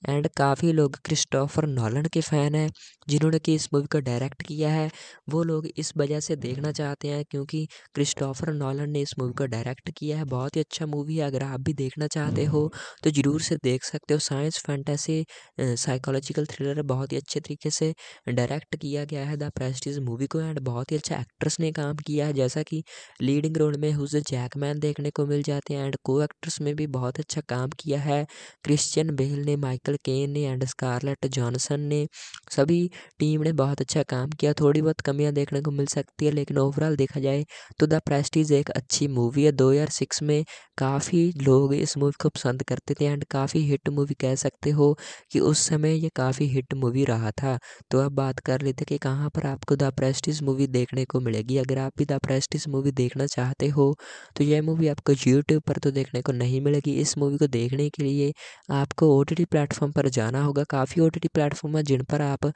एंड काफ़ी लोग क्रिस्टोफर नॉलन के फ़ैन हैं जिन्होंने कि इस मूवी को डायरेक्ट किया है वो लोग इस वजह से देखना देखना चाहते हैं क्योंकि क्रिस्टोफर नॉलन ने इस मूवी को डायरेक्ट किया है बहुत ही अच्छा मूवी है अगर आप भी देखना चाहते हो तो ज़रूर से देख सकते हो साइंस फैंटेसी साइकोलॉजिकल थ्रिलर बहुत ही अच्छे तरीके से डायरेक्ट किया गया है द प्रेस्टीज मूवी को एंड बहुत ही अच्छा एक्ट्रेस ने काम किया है जैसा कि लीडिंग रोल में हुज जैकमैन देखने को मिल जाते हैं एंड को एक्ट्रेस में भी बहुत अच्छा काम किया है क्रिश्चियन बेल ने माइकल केन ने एंड स्कारलेट जॉनसन ने सभी टीम ने बहुत अच्छा काम किया थोड़ी बहुत कमियां देखने को मिल सकती है लेकिन एंड ओवरऑल देखा जाए तो द प्रेस्टीज एक अच्छी मूवी है दो हज़ार सिक्स में काफ़ी लोग इस मूवी को पसंद करते थे एंड काफ़ी हिट मूवी कह सकते हो कि उस समय ये काफ़ी हिट मूवी रहा था तो अब बात कर लेते कि कहाँ पर आपको द प्रेस्टीज मूवी देखने को मिलेगी अगर आप भी द प्रेस्टीज मूवी देखना चाहते हो तो यह मूवी आपको यूट्यूब पर तो देखने को नहीं मिलेगी इस मूवी को देखने के लिए आपको ओ टी प्लेटफॉर्म पर जाना होगा काफ़ी ओ टी प्लेटफॉर्म है जिन पर आप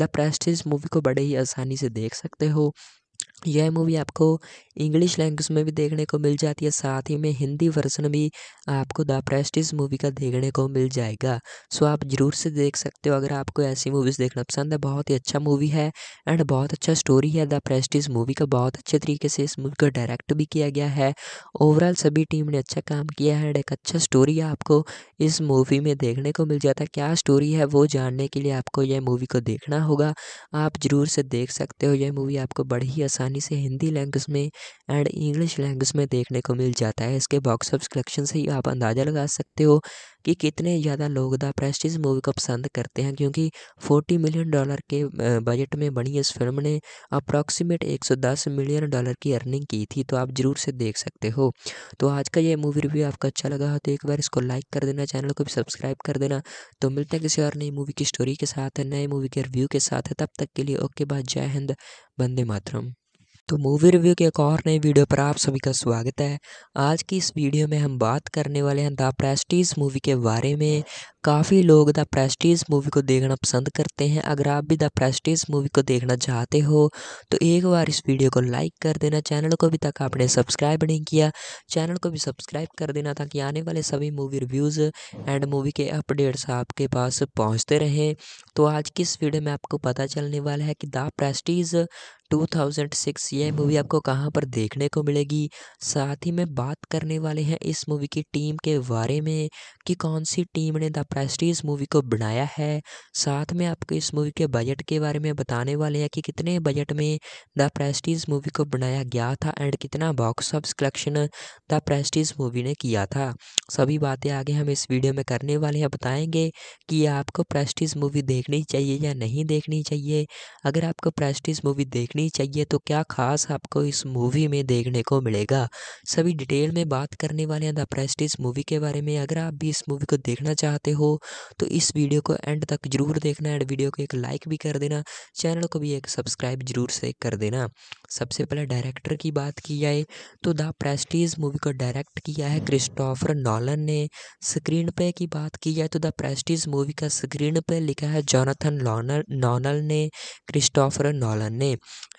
द प्रेस्टीज मूवी को बड़े ही आसानी से देख सकते हो यह मूवी आपको इंग्लिश लैंग्वेज में भी देखने को मिल जाती है साथ ही में हिंदी वर्जन भी आपको द प्रेस्टिज मूवी का देखने को मिल जाएगा सो आप जरूर से देख सकते हो अगर आपको ऐसी मूवीज़ देखना पसंद है बहुत ही अच्छा मूवी है एंड बहुत अच्छा स्टोरी है द प्रेस्टिज मूवी का बहुत अच्छे तरीके से इस मूवी को डायरेक्ट भी किया गया है ओवरऑल सभी टीम ने अच्छा काम किया है एंड एक अच्छा स्टोरी आपको इस मूवी में देखने को मिल जाता है क्या स्टोरी है वो जानने के लिए आपको यह मूवी को देखना होगा आप जरूर से देख सकते हो यह मूवी आपको बड़ी ही आसान आसानी से हिंदी लैंग्वेज में एंड इंग्लिश लैंग्वेज में देखने को मिल जाता है इसके बॉक्स ऑफिस कलेक्शन से ही आप अंदाज़ा लगा सकते हो कि कितने ज़्यादा लोग द प्रेस्टीज मूवी को पसंद करते हैं क्योंकि 40 मिलियन डॉलर के बजट में बनी इस फिल्म ने अप्रॉक्सीमेट 110 मिलियन डॉलर की अर्निंग की थी तो आप ज़रूर से देख सकते हो तो आज का ये मूवी रिव्यू आपको अच्छा लगा हो तो एक बार इसको लाइक कर देना चैनल को भी सब्सक्राइब कर देना तो मिलते हैं किसी और नई मूवी की स्टोरी के साथ नए मूवी के रिव्यू के साथ तब तक के लिए ओके बाद जय हिंद बंदे मातरम तो मूवी रिव्यू के एक और नए वीडियो पर आप सभी का स्वागत है आज की इस वीडियो में हम बात करने वाले हैं द प्रेस्टीज मूवी के बारे में काफ़ी लोग द प्रेस्टीज मूवी को देखना पसंद करते हैं अगर आप भी द प्रेस्टीज मूवी को देखना चाहते हो तो एक बार इस वीडियो को लाइक कर देना चैनल को अभी तक आपने सब्सक्राइब नहीं किया चैनल को भी सब्सक्राइब कर देना ताकि आने वाले सभी मूवी रिव्यूज़ एंड मूवी के अपडेट्स आपके पास पहुँचते रहें तो आज की इस वीडियो में आपको पता चलने वाला है कि द प्रेस्टीज 2006 ये मूवी आपको कहाँ पर देखने को मिलेगी साथ ही में बात करने वाले हैं इस मूवी की टीम के बारे में कि कौन सी टीम ने द प्रेस्टीज मूवी को बनाया है साथ में आपको इस मूवी के बजट के बारे में बताने वाले हैं कि कितने बजट में द प्रेस्टीज मूवी को बनाया गया था एंड कितना box office collection the Prestige movie ने किया था सभी बातें आगे हम इस वीडियो में करने वाले हैं बताएंगे कि आपको प्रेस्टीज मूवी देखनी चाहिए या नहीं देखनी चाहिए अगर आपको प्रेस्टीज मूवी देखनी चाहिए तो क्या खास आपको इस मूवी में देखने को मिलेगा सभी डिटेल में बात करने वाले हैं द प्रेस्टीज मूवी के बारे में अगर आप भी इस मूवी को देखना चाहते हो हो तो इस वीडियो को एंड तक जरूर देखना एंड वीडियो को एक लाइक भी कर देना चैनल को भी एक सब्सक्राइब जरूर से कर देना सबसे पहले डायरेक्टर की बात की जाए तो द प्रेस्टीज मूवी को डायरेक्ट किया है क्रिस्टोफर नॉलन ने स्क्रीन पे की बात की जाए तो द प्रेस्टीज मूवी का स्क्रीन पे लिखा है जॉनथन लॉनर नॉनल ने क्रिस्टोफर नॉलन ने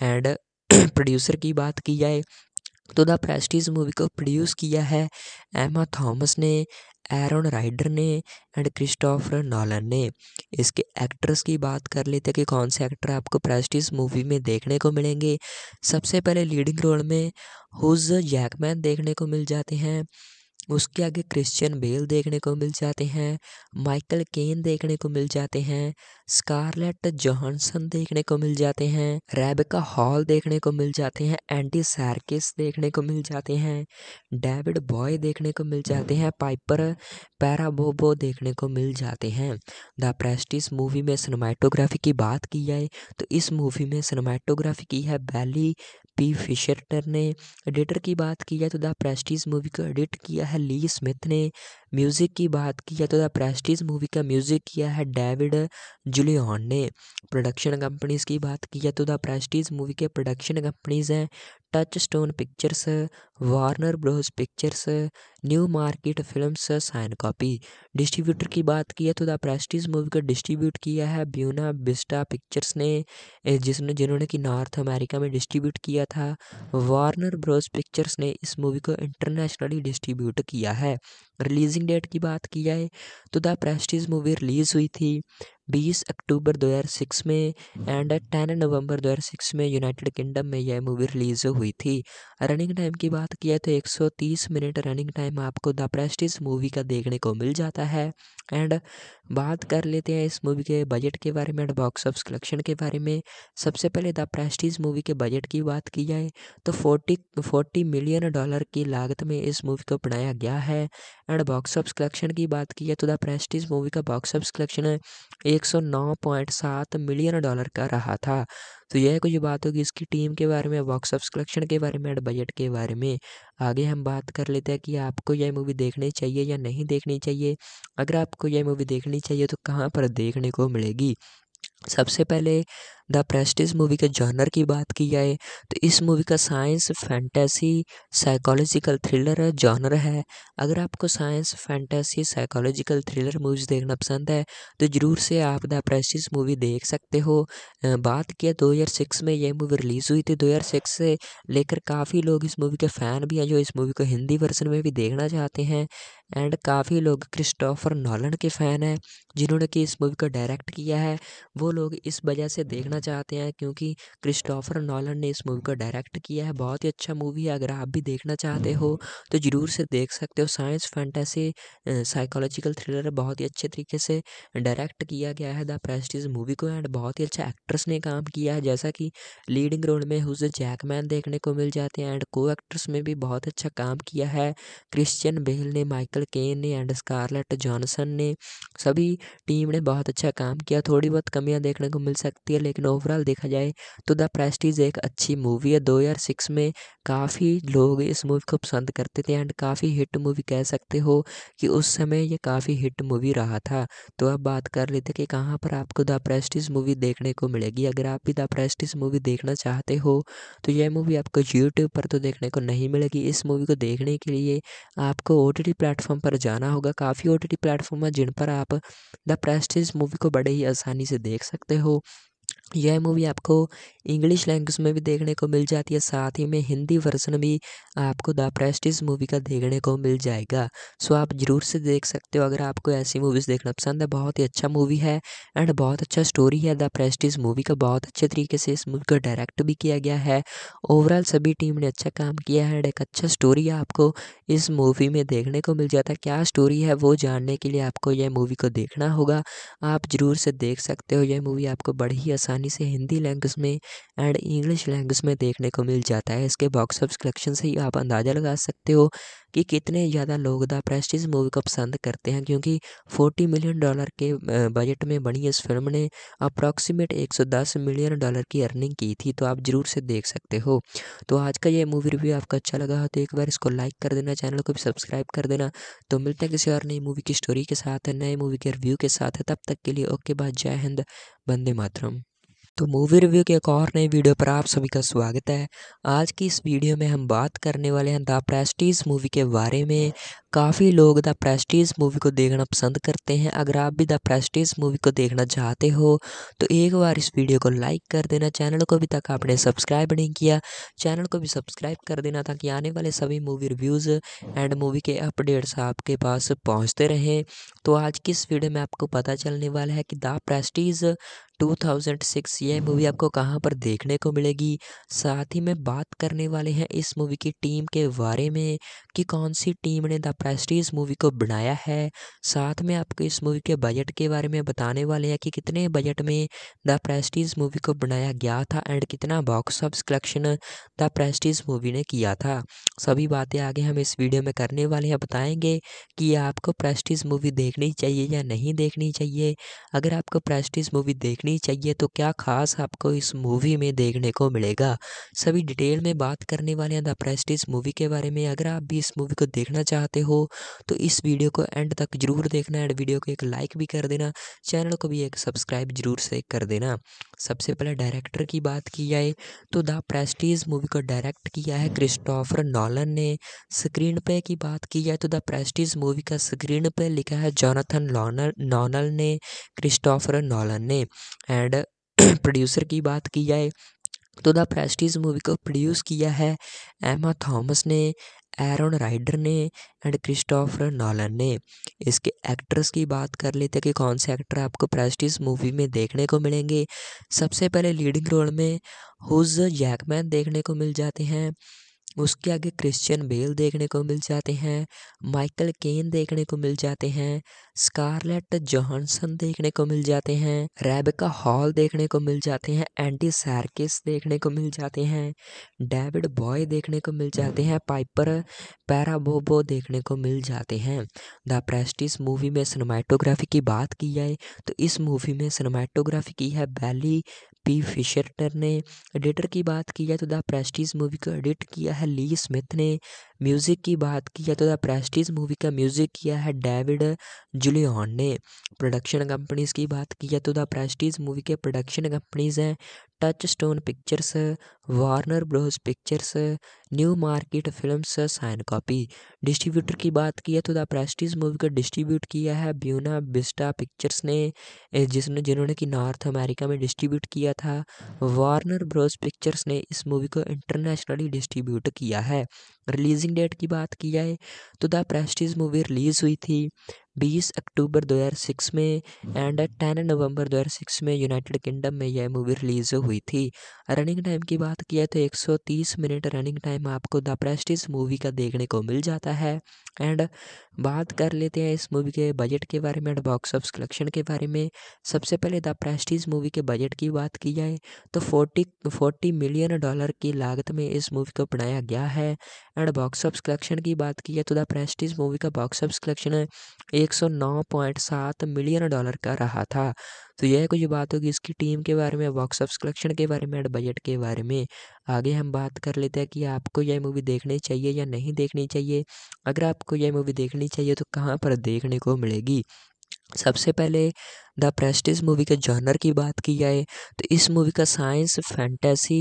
एंड प्रोड्यूसर की बात की जाए तो द प्रेस्टीज मूवी को प्रोड्यूस किया है एमा थॉमस ने एरोन राइडर ने एंड क्रिस्टोफर नॉलन ने इसके एक्ट्रेस की बात कर लेते हैं कि कौन से एक्टर आपको प्रेस्टिस मूवी में देखने को मिलेंगे सबसे पहले लीडिंग रोल में हुज जैकमैन देखने को मिल जाते हैं उसके आगे क्रिश्चियन बेल देखने को मिल जाते हैं माइकल केन देखने को मिल जाते हैं स्कारलेट जोहसन देखने को मिल जाते हैं रेबिका हॉल देखने को मिल जाते हैं एंटी सैरकिस देखने को मिल जाते हैं डेविड बॉय देखने को मिल जाते हैं पाइपर पैराबोबो देखने को मिल जाते हैं द प्रेस्टिस मूवी में सिनेमाटोग्राफी की बात की जाए तो इस मूवी में सिनेमाटोग्राफी की है बैली पी फिशरटर ने एडिटर की बात की जाए तो द प्रेस्टीज मूवी को एडिट किया है ली स्मिथ ने म्यूज़िक की बात की जाए तो द प्रेस्टीज मूवी का म्यूज़िक किया है डेविड जुलियन ने प्रोडक्शन कंपनीज की बात की जाए तो द प्रेस्टीज मूवी के प्रोडक्शन कंपनीज हैं Touchstone Pictures Warner Bros Pictures Newmarket films Syncopy distributor की बात की है तो द प्रेस्टीज मूवी को डिस्ट्रीब्यूट किया है ब्यूना बिस्टा पिक्चर्स ने जिसने जिन्होंने कि नॉर्थ अमेरिका में डिस्ट्रीब्यूट किया था वार्नर ब्रोस पिक्चर्स ने इस मूवी को इंटरनेशनली डिस्ट्रीब्यूट किया है रिलीजिंग डेट की बात की जाए तो द प्रेस्टीज मूवी रिलीज़ हुई थी बीस अक्टूबर 2006 में एंड टेन नवंबर 2006 में यूनाइटेड किंगडम में यह मूवी रिलीज़ हुई थी रनिंग टाइम की बात किया तो 130 मिनट रनिंग टाइम आपको द प्रेस्टिज मूवी का देखने को मिल जाता है एंड बात कर लेते हैं इस मूवी के बजट के बारे में एंड बॉक्स ऑफ कलेक्शन के बारे में सबसे पहले द प्रेस्टीज मूवी के बजट की बात की जाए तो फोर्टी फोर्टी मिलियन डॉलर की लागत में इस मूवी को बनाया गया है एंड बॉक्स ऑफ कलेक्शन की बात की जाए तो द प्रेस्टीज मूवी का box of collection 109.7 million dollar का रहा था तो यह कुछ बात होगी इसकी टीम के बारे में बॉक्स कलेक्शन के बारे में एंड बजट के बारे में आगे हम बात कर लेते हैं कि आपको यह मूवी देखनी चाहिए या नहीं देखनी चाहिए अगर आपको यह मूवी देखनी चाहिए तो कहाँ पर देखने को मिलेगी सबसे पहले द प्रेस्टिज़ मूवी के जॉनर की बात की जाए तो इस मूवी का science fantasy psychological thriller genre है अगर आपको science fantasy psychological thriller movies देखना पसंद है तो ज़रूर से आप द प्रेस्टिज़ मूवी देख सकते हो बात किया सिक्स में यह मूवी रिलीज़ हुई थी सिक्स से लेकर काफ़ी लोग इस मूवी के फ़ैन भी हैं जो इस मूवी को हिंदी वर्जन में भी देखना चाहते हैं एंड काफ़ी लोग क्रिस्टोफर नॉलन के फ़ैन हैं जिन्होंने कि इस मूवी को डायरेक्ट किया है वो लोग इस वजह से देखना देखना चाहते हैं क्योंकि क्रिस्टोफर नॉलन ने इस मूवी को डायरेक्ट किया है बहुत ही अच्छा मूवी है अगर आप भी देखना चाहते हो तो ज़रूर से देख सकते हो साइंस फैंटेसी साइकोलॉजिकल थ्रिलर बहुत ही अच्छे तरीके से डायरेक्ट किया गया है द प्रेस्टीज मूवी को एंड बहुत ही अच्छा एक्ट्रेस ने काम किया है जैसा कि लीडिंग रोल में हुज जैकमैन देखने को मिल जाते हैं एंड को एक्ट्रेस में भी बहुत अच्छा काम किया है क्रिश्चियन बेल ने माइकल केन ने एंड स्कारलेट जॉनसन ने सभी टीम ने बहुत अच्छा काम किया थोड़ी बहुत कमियां देखने को मिल सकती है लेकिन ओवरऑल देखा जाए तो द प्रेस्टीज एक अच्छी मूवी है सिक्स में काफ़ी लोग इस मूवी को पसंद करते थे एंड काफ़ी हिट मूवी कह सकते हो कि उस समय ये काफ़ी हिट मूवी रहा था तो अब बात कर लेते कि कहाँ पर आपको द प्रेस्टीज मूवी देखने को मिलेगी अगर आप भी द प्रेस्टीज मूवी देखना चाहते हो तो यह मूवी आपको यूट्यूब पर तो देखने को नहीं मिलेगी इस मूवी को देखने के लिए आपको ओ टी प्लेटफॉर्म पर जाना होगा काफ़ी ओ टी प्लेटफॉर्म है जिन पर आप द प्रेस्टीज मूवी को बड़े ही आसानी से देख सकते हो यह मूवी आपको इंग्लिश लैंग्वेज में भी देखने को मिल जाती है साथ ही में हिंदी वर्जन भी आपको द प्रेस्टिज मूवी का देखने को मिल जाएगा सो आप जरूर से देख सकते हो अगर आपको ऐसी मूवीज़ देखना पसंद है बहुत ही अच्छा मूवी है एंड बहुत अच्छा स्टोरी है द प्रेस्टिज मूवी का बहुत अच्छे तरीके से इस मूवी को डायरेक्ट भी किया गया है ओवरऑल सभी टीम ने अच्छा काम किया है एंड एक अच्छा स्टोरी आपको इस मूवी में देखने को मिल जाता है क्या स्टोरी है वो जानने के लिए आपको यह मूवी को देखना होगा आप जरूर से देख सकते हो यह मूवी आपको बड़ी ही आसानी आसानी से हिंदी लैंग्वेज में एंड इंग्लिश लैंग्वेज में देखने को मिल जाता है इसके बॉक्स ऑफिस कलेक्शन से ही आप अंदाज़ा लगा सकते हो कि कितने ज़्यादा लोग द प्रेस्टिज मूवी को पसंद करते हैं क्योंकि 40 मिलियन डॉलर के बजट में बनी इस फिल्म ने अप्रॉक्सीमेट 110 मिलियन डॉलर की अर्निंग की थी तो आप ज़रूर से देख सकते हो तो आज का ये मूवी रिव्यू आपको अच्छा लगा हो तो एक बार इसको लाइक कर देना चैनल को भी सब्सक्राइब कर देना तो मिलते हैं किसी और नई मूवी की स्टोरी के साथ नए मूवी के रिव्यू के साथ तब तक के लिए ओके बाद जय हिंद बंदे मातरम तो मूवी रिव्यू के एक और नई वीडियो पर आप सभी का स्वागत है आज की इस वीडियो में हम बात करने वाले हैं द प्रेस्टीज मूवी के बारे में काफ़ी लोग द प्रेस्टीज मूवी को देखना पसंद करते हैं अगर आप भी द प्रेस्टीज मूवी को देखना चाहते हो तो एक बार इस वीडियो को लाइक कर देना चैनल को अभी तक आपने सब्सक्राइब नहीं किया चैनल को भी सब्सक्राइब कर देना ताकि आने वाले सभी मूवी रिव्यूज़ एंड मूवी के अपडेट्स आपके पास पहुँचते रहें तो आज की इस वीडियो में आपको पता चलने वाला है कि द प्रेस्टीज 2006 यह मूवी आपको कहाँ पर देखने को मिलेगी साथ ही में बात करने वाले हैं इस मूवी की टीम के बारे में कि कौन सी टीम ने द प्रेस्टीज मूवी को बनाया है साथ में आपको इस मूवी के बजट के बारे में बताने वाले हैं कि कितने बजट में द प्रेस्टीज मूवी को बनाया गया था एंड कितना box of collection the Prestige movie ने किया था सभी बातें आगे हम इस वीडियो में करने वाले हैं बताएंगे कि आपको प्रेस्टीज मूवी देखनी चाहिए या नहीं देखनी चाहिए अगर आपको प्रेस्टीज मूवी देखनी चाहिए तो क्या खास आपको इस मूवी में देखने को मिलेगा सभी डिटेल में बात करने वाले हैं द प्रेस्टीज मूवी के बारे में अगर आप भी इस मूवी को देखना चाहते हो हो तो इस वीडियो को एंड तक जरूर देखना एंड वीडियो को एक लाइक भी कर देना चैनल को भी एक सब्सक्राइब जरूर से कर देना सबसे पहले डायरेक्टर की बात की जाए तो द प्रेस्टीज मूवी को डायरेक्ट किया है क्रिस्टोफर नॉलन ने स्क्रीन पे की बात की जाए तो द प्रेस्टीज मूवी का स्क्रीन पे लिखा है जॉनथन लॉनर नॉनल ने क्रिस्टोफर नॉलन ने एंड प्रोड्यूसर की बात की जाए तो द प्रेस्टीज मूवी को प्रोड्यूस किया है एमा थॉमस ने एरोन राइडर ने एंड क्रिस्टोफर नॉलन ने इसके एक्ट्रेस की बात कर लेते कि कौन से एक्टर आपको प्रेस्टिज मूवी में देखने को मिलेंगे सबसे पहले लीडिंग रोल में हुज जैकमैन देखने को मिल जाते हैं उसके आगे क्रिश्चियन बेल देखने को मिल जाते हैं माइकल केन देखने को मिल जाते हैं स्कारलेट जोहसन देखने को मिल जाते हैं रेबिका हॉल देखने को मिल जाते हैं एंटी सार्किस देखने को मिल जाते हैं डेविड बॉय देखने को मिल जाते हैं पाइपर पैराबोबो देखने को मिल जाते हैं द प्रेस्टिस मूवी में सिनेमाटोग्राफी की बात की जाए तो इस मूवी में सिनेमाटोग्राफी की है बैली पी फिशर ने एडिटर की बात की जाए तो द प्रेस्टीज मूवी को एडिट किया है ली स्मिथ ने म्यूज़िक की बात की जाए तो द प्रेस्टीज मूवी का म्यूज़िक किया है डेविड जुलियन ने प्रोडक्शन कंपनीज की बात की जाए तो द प्रेस्टीज मूवी के प्रोडक्शन कंपनीज हैं Touchstone Pictures Warner Bros Pictures Newmarket films Syncopy distributor की बात की है तो द प्रेस्टीज मूवी को डिस्ट्रीब्यूट किया है ब्यूना बिस्टा पिक्चर्स ने जिसने जिन्होंने कि नॉर्थ अमेरिका में डिस्ट्रीब्यूट किया था वार्नर ब्रोस पिक्चर्स ने इस मूवी को इंटरनेशनली डिस्ट्रीब्यूट किया है रिलीजिंग रिलीजिंग डेट की बात की जाए तो द प्रेस्टीज मूवी रिलीज़ हुई थी बीस अक्टूबर 2006 में एंड हम्म। टेन नवंबर 2006 में यूनाइटेड किंगडम में यह मूवी रिलीज़ हुई थी रनिंग टाइम की बात किया तो 130 मिनट रनिंग टाइम आपको द प्रेस्टिज मूवी का देखने को मिल जाता है एंड बात कर लेते हैं इस मूवी के बजट के बारे में एंड बॉक्स ऑफ कलेक्शन के बारे में सबसे पहले द प्रेस्टिज मूवी के बजट की बात की जाए तो फोर्टी फोर्टी मिलियन डॉलर की लागत में इस मूवी को बनाया गया है एंड बॉक्स ऑफ कलेक्शन की बात की जाए तो द प्रेस्टिज मूवी का बॉक्स ऑफ कलेक्शन एक 109.7 मिलियन डॉलर का रहा था तो यह कुछ बात होगी इसकी टीम के बारे में बॉक्स कलेक्शन के बारे में एंड बजट के बारे में आगे हम बात कर लेते हैं कि आपको यह मूवी देखनी चाहिए या नहीं देखनी चाहिए अगर आपको यह मूवी देखनी चाहिए तो कहाँ पर देखने को मिलेगी सबसे पहले द प्रेस्टिज मूवी के जॉनर की बात की जाए तो इस मूवी का science fantasy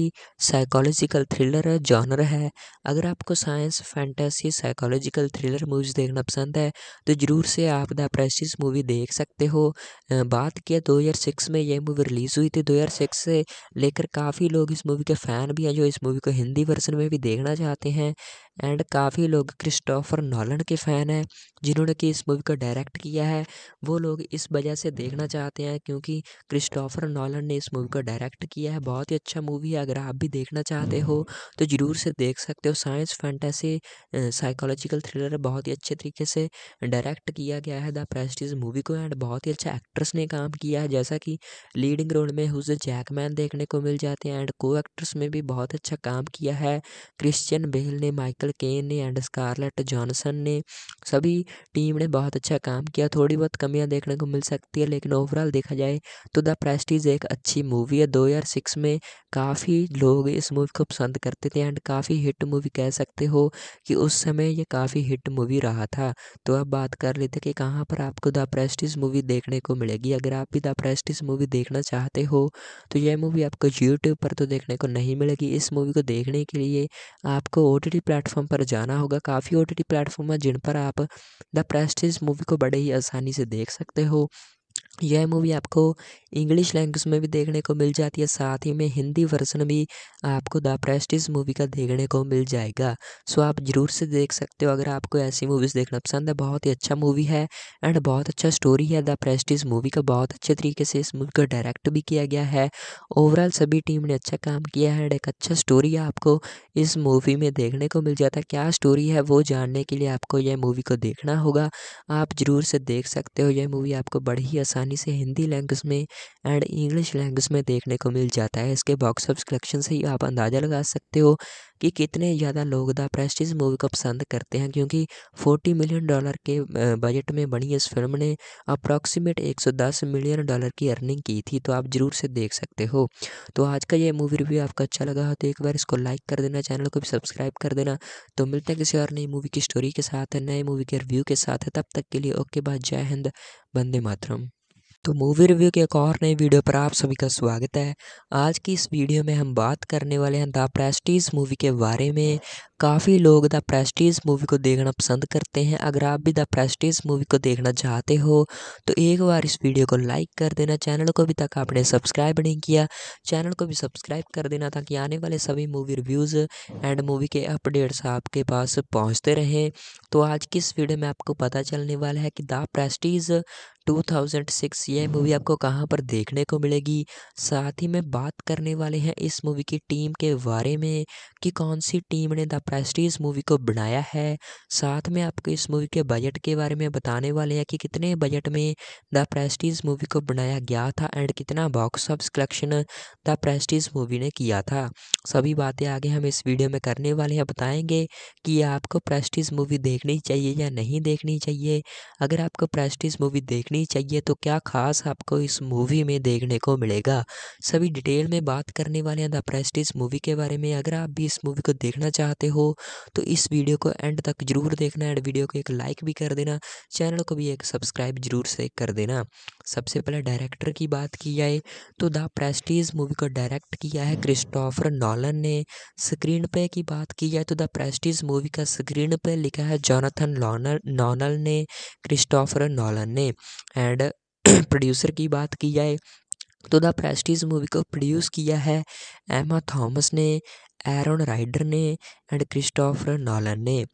psychological thriller genre है अगर आपको science fantasy psychological thriller movies देखना पसंद है तो ज़रूर से आप द प्रेस्टिज़ मूवी देख सकते हो बात किया सिक्स में यह मूवी रिलीज़ हुई थी सिक्स से लेकर काफ़ी लोग इस मूवी के फ़ैन भी हैं जो इस मूवी को हिंदी वर्जन में भी देखना चाहते हैं एंड काफ़ी लोग क्रिस्टोफर नॉलन के फ़ैन हैं जिन्होंने कि इस मूवी को डायरेक्ट किया है वो लोग इस वजह से देख देखना चाहते हैं क्योंकि क्रिस्टोफर नॉलन ने इस मूवी को डायरेक्ट किया है बहुत ही अच्छा मूवी है अगर आप भी देखना चाहते हो तो ज़रूर से देख सकते हो साइंस फैंटेसी साइकोलॉजिकल थ्रिलर बहुत ही अच्छे तरीके से डायरेक्ट किया गया है द प्रेस्टीज मूवी को एंड बहुत ही अच्छा एक्ट्रेस ने काम किया है जैसा कि लीडिंग रोल में हुज जैकमैन देखने को मिल जाते हैं एंड को एक्ट्रेस में भी बहुत अच्छा काम किया है क्रिश्चियन बेल ने माइकल केन ने एंड स्कारलेट जॉनसन ने सभी टीम ने बहुत अच्छा काम किया थोड़ी बहुत कमियां देखने को मिल सकती है लेकिन लेकिन ओवरऑल देखा जाए तो द प्रेस्टीज एक अच्छी मूवी है सिक्स में काफ़ी लोग इस मूवी को पसंद करते थे एंड काफ़ी हिट मूवी कह सकते हो कि उस समय ये काफ़ी हिट मूवी रहा था तो अब बात कर लेते कि कहाँ पर आपको द प्रेस्टीज मूवी देखने को मिलेगी अगर आप भी द प्रेस्टीज मूवी देखना चाहते हो तो यह मूवी आपको यूट्यूब पर तो देखने को नहीं मिलेगी इस मूवी को देखने के लिए आपको ओ टी प्लेटफॉर्म पर जाना होगा काफ़ी ओ टी प्लेटफॉर्म है जिन पर आप द प्रेस्टीज मूवी को बड़े ही आसानी से देख सकते हो यह मूवी आपको इंग्लिश लैंग्वेज में भी देखने को मिल जाती है साथ ही में हिंदी वर्जन भी आपको द प्रेस्टिज मूवी का देखने को मिल जाएगा सो आप जरूर से देख सकते हो अगर आपको ऐसी मूवीज़ देखना पसंद है बहुत ही अच्छा मूवी है एंड बहुत अच्छा स्टोरी है द प्रेस्टिज मूवी का बहुत अच्छे तरीके से इस मूवी को डायरेक्ट भी किया गया है ओवरऑल सभी टीम ने अच्छा काम किया है एंड एक अच्छा स्टोरी आपको इस मूवी में देखने को मिल जाता है क्या स्टोरी है वो जानने के लिए आपको यह मूवी को देखना होगा आप जरूर से देख सकते हो यह मूवी आपको बड़ी ही आसानी आसानी से हिंदी लैंग्वेज में एंड इंग्लिश लैंग्वेज में देखने को मिल जाता है इसके बॉक्स ऑफिस कलेक्शन से ही आप अंदाज़ा लगा सकते हो कि कितने ज़्यादा लोग द प्रेस्टिज मूवी को पसंद करते हैं क्योंकि 40 मिलियन डॉलर के बजट में बनी इस फिल्म ने अप्रॉक्सीमेट 110 मिलियन डॉलर की अर्निंग की थी तो आप ज़रूर से देख सकते हो तो आज का ये मूवी रिव्यू आपको अच्छा लगा हो तो एक बार इसको लाइक कर देना चैनल को भी सब्सक्राइब कर देना तो मिलते हैं किसी और नई मूवी की स्टोरी के साथ नए मूवी के रिव्यू के साथ तब तक के लिए ओके बाद जय हिंद बंदे मातरम तो मूवी रिव्यू के एक और नई वीडियो पर आप सभी का स्वागत है आज की इस वीडियो में हम बात करने वाले हैं द प्रेस्टीज मूवी के बारे में काफ़ी लोग द प्रेस्टीज मूवी को देखना पसंद करते हैं अगर आप भी द प्रेस्टीज मूवी को देखना चाहते हो तो एक बार इस वीडियो को लाइक कर देना चैनल को अभी तक आपने सब्सक्राइब नहीं किया चैनल को भी सब्सक्राइब कर देना ताकि आने वाले सभी मूवी रिव्यूज़ एंड मूवी के अपडेट्स आपके पास पहुँचते रहें तो आज की इस वीडियो में आपको पता चलने वाला है कि द प्रेस्टीज 2006 यह मूवी आपको कहाँ पर देखने को मिलेगी साथ ही में बात करने वाले हैं इस मूवी की टीम के बारे में कि कौन सी टीम ने द प्रेस्टीज मूवी को बनाया है साथ में आपको इस मूवी के बजट के बारे में बताने वाले हैं कि कितने बजट में द प्रेस्टीज मूवी को बनाया गया था एंड कितना box of collection the Prestige movie ने किया था सभी बातें आगे हम इस वीडियो में करने वाले हैं बताएंगे कि आपको प्रेस्टीज मूवी देखनी चाहिए या नहीं देखनी चाहिए अगर आपको प्रेस्टीज मूवी देखनी देखनी चाहिए तो क्या खास आपको इस मूवी में देखने को मिलेगा सभी डिटेल में बात करने वाले हैं द प्रेस्टीज मूवी के बारे में अगर आप भी इस मूवी को देखना चाहते हो तो इस वीडियो को एंड तक जरूर देखना एंड वीडियो को एक लाइक भी कर देना चैनल को भी एक सब्सक्राइब जरूर से कर देना सबसे पहले डायरेक्टर की बात की जाए तो द प्रेस्टीज मूवी को डायरेक्ट किया है क्रिस्टोफर नॉलन ने स्क्रीन पे की बात की जाए तो द प्रेस्टीज मूवी का स्क्रीन पे लिखा है जॉनथन नॉनल ने क्रिस्टोफर नॉलन ने एंड प्रोड्यूसर की बात की जाए तो द प्रेस्टीज मूवी को प्रोड्यूस किया है एमा थॉमस ने एरन राइडर ने एंड क्रिस्टोफर नॉलन ने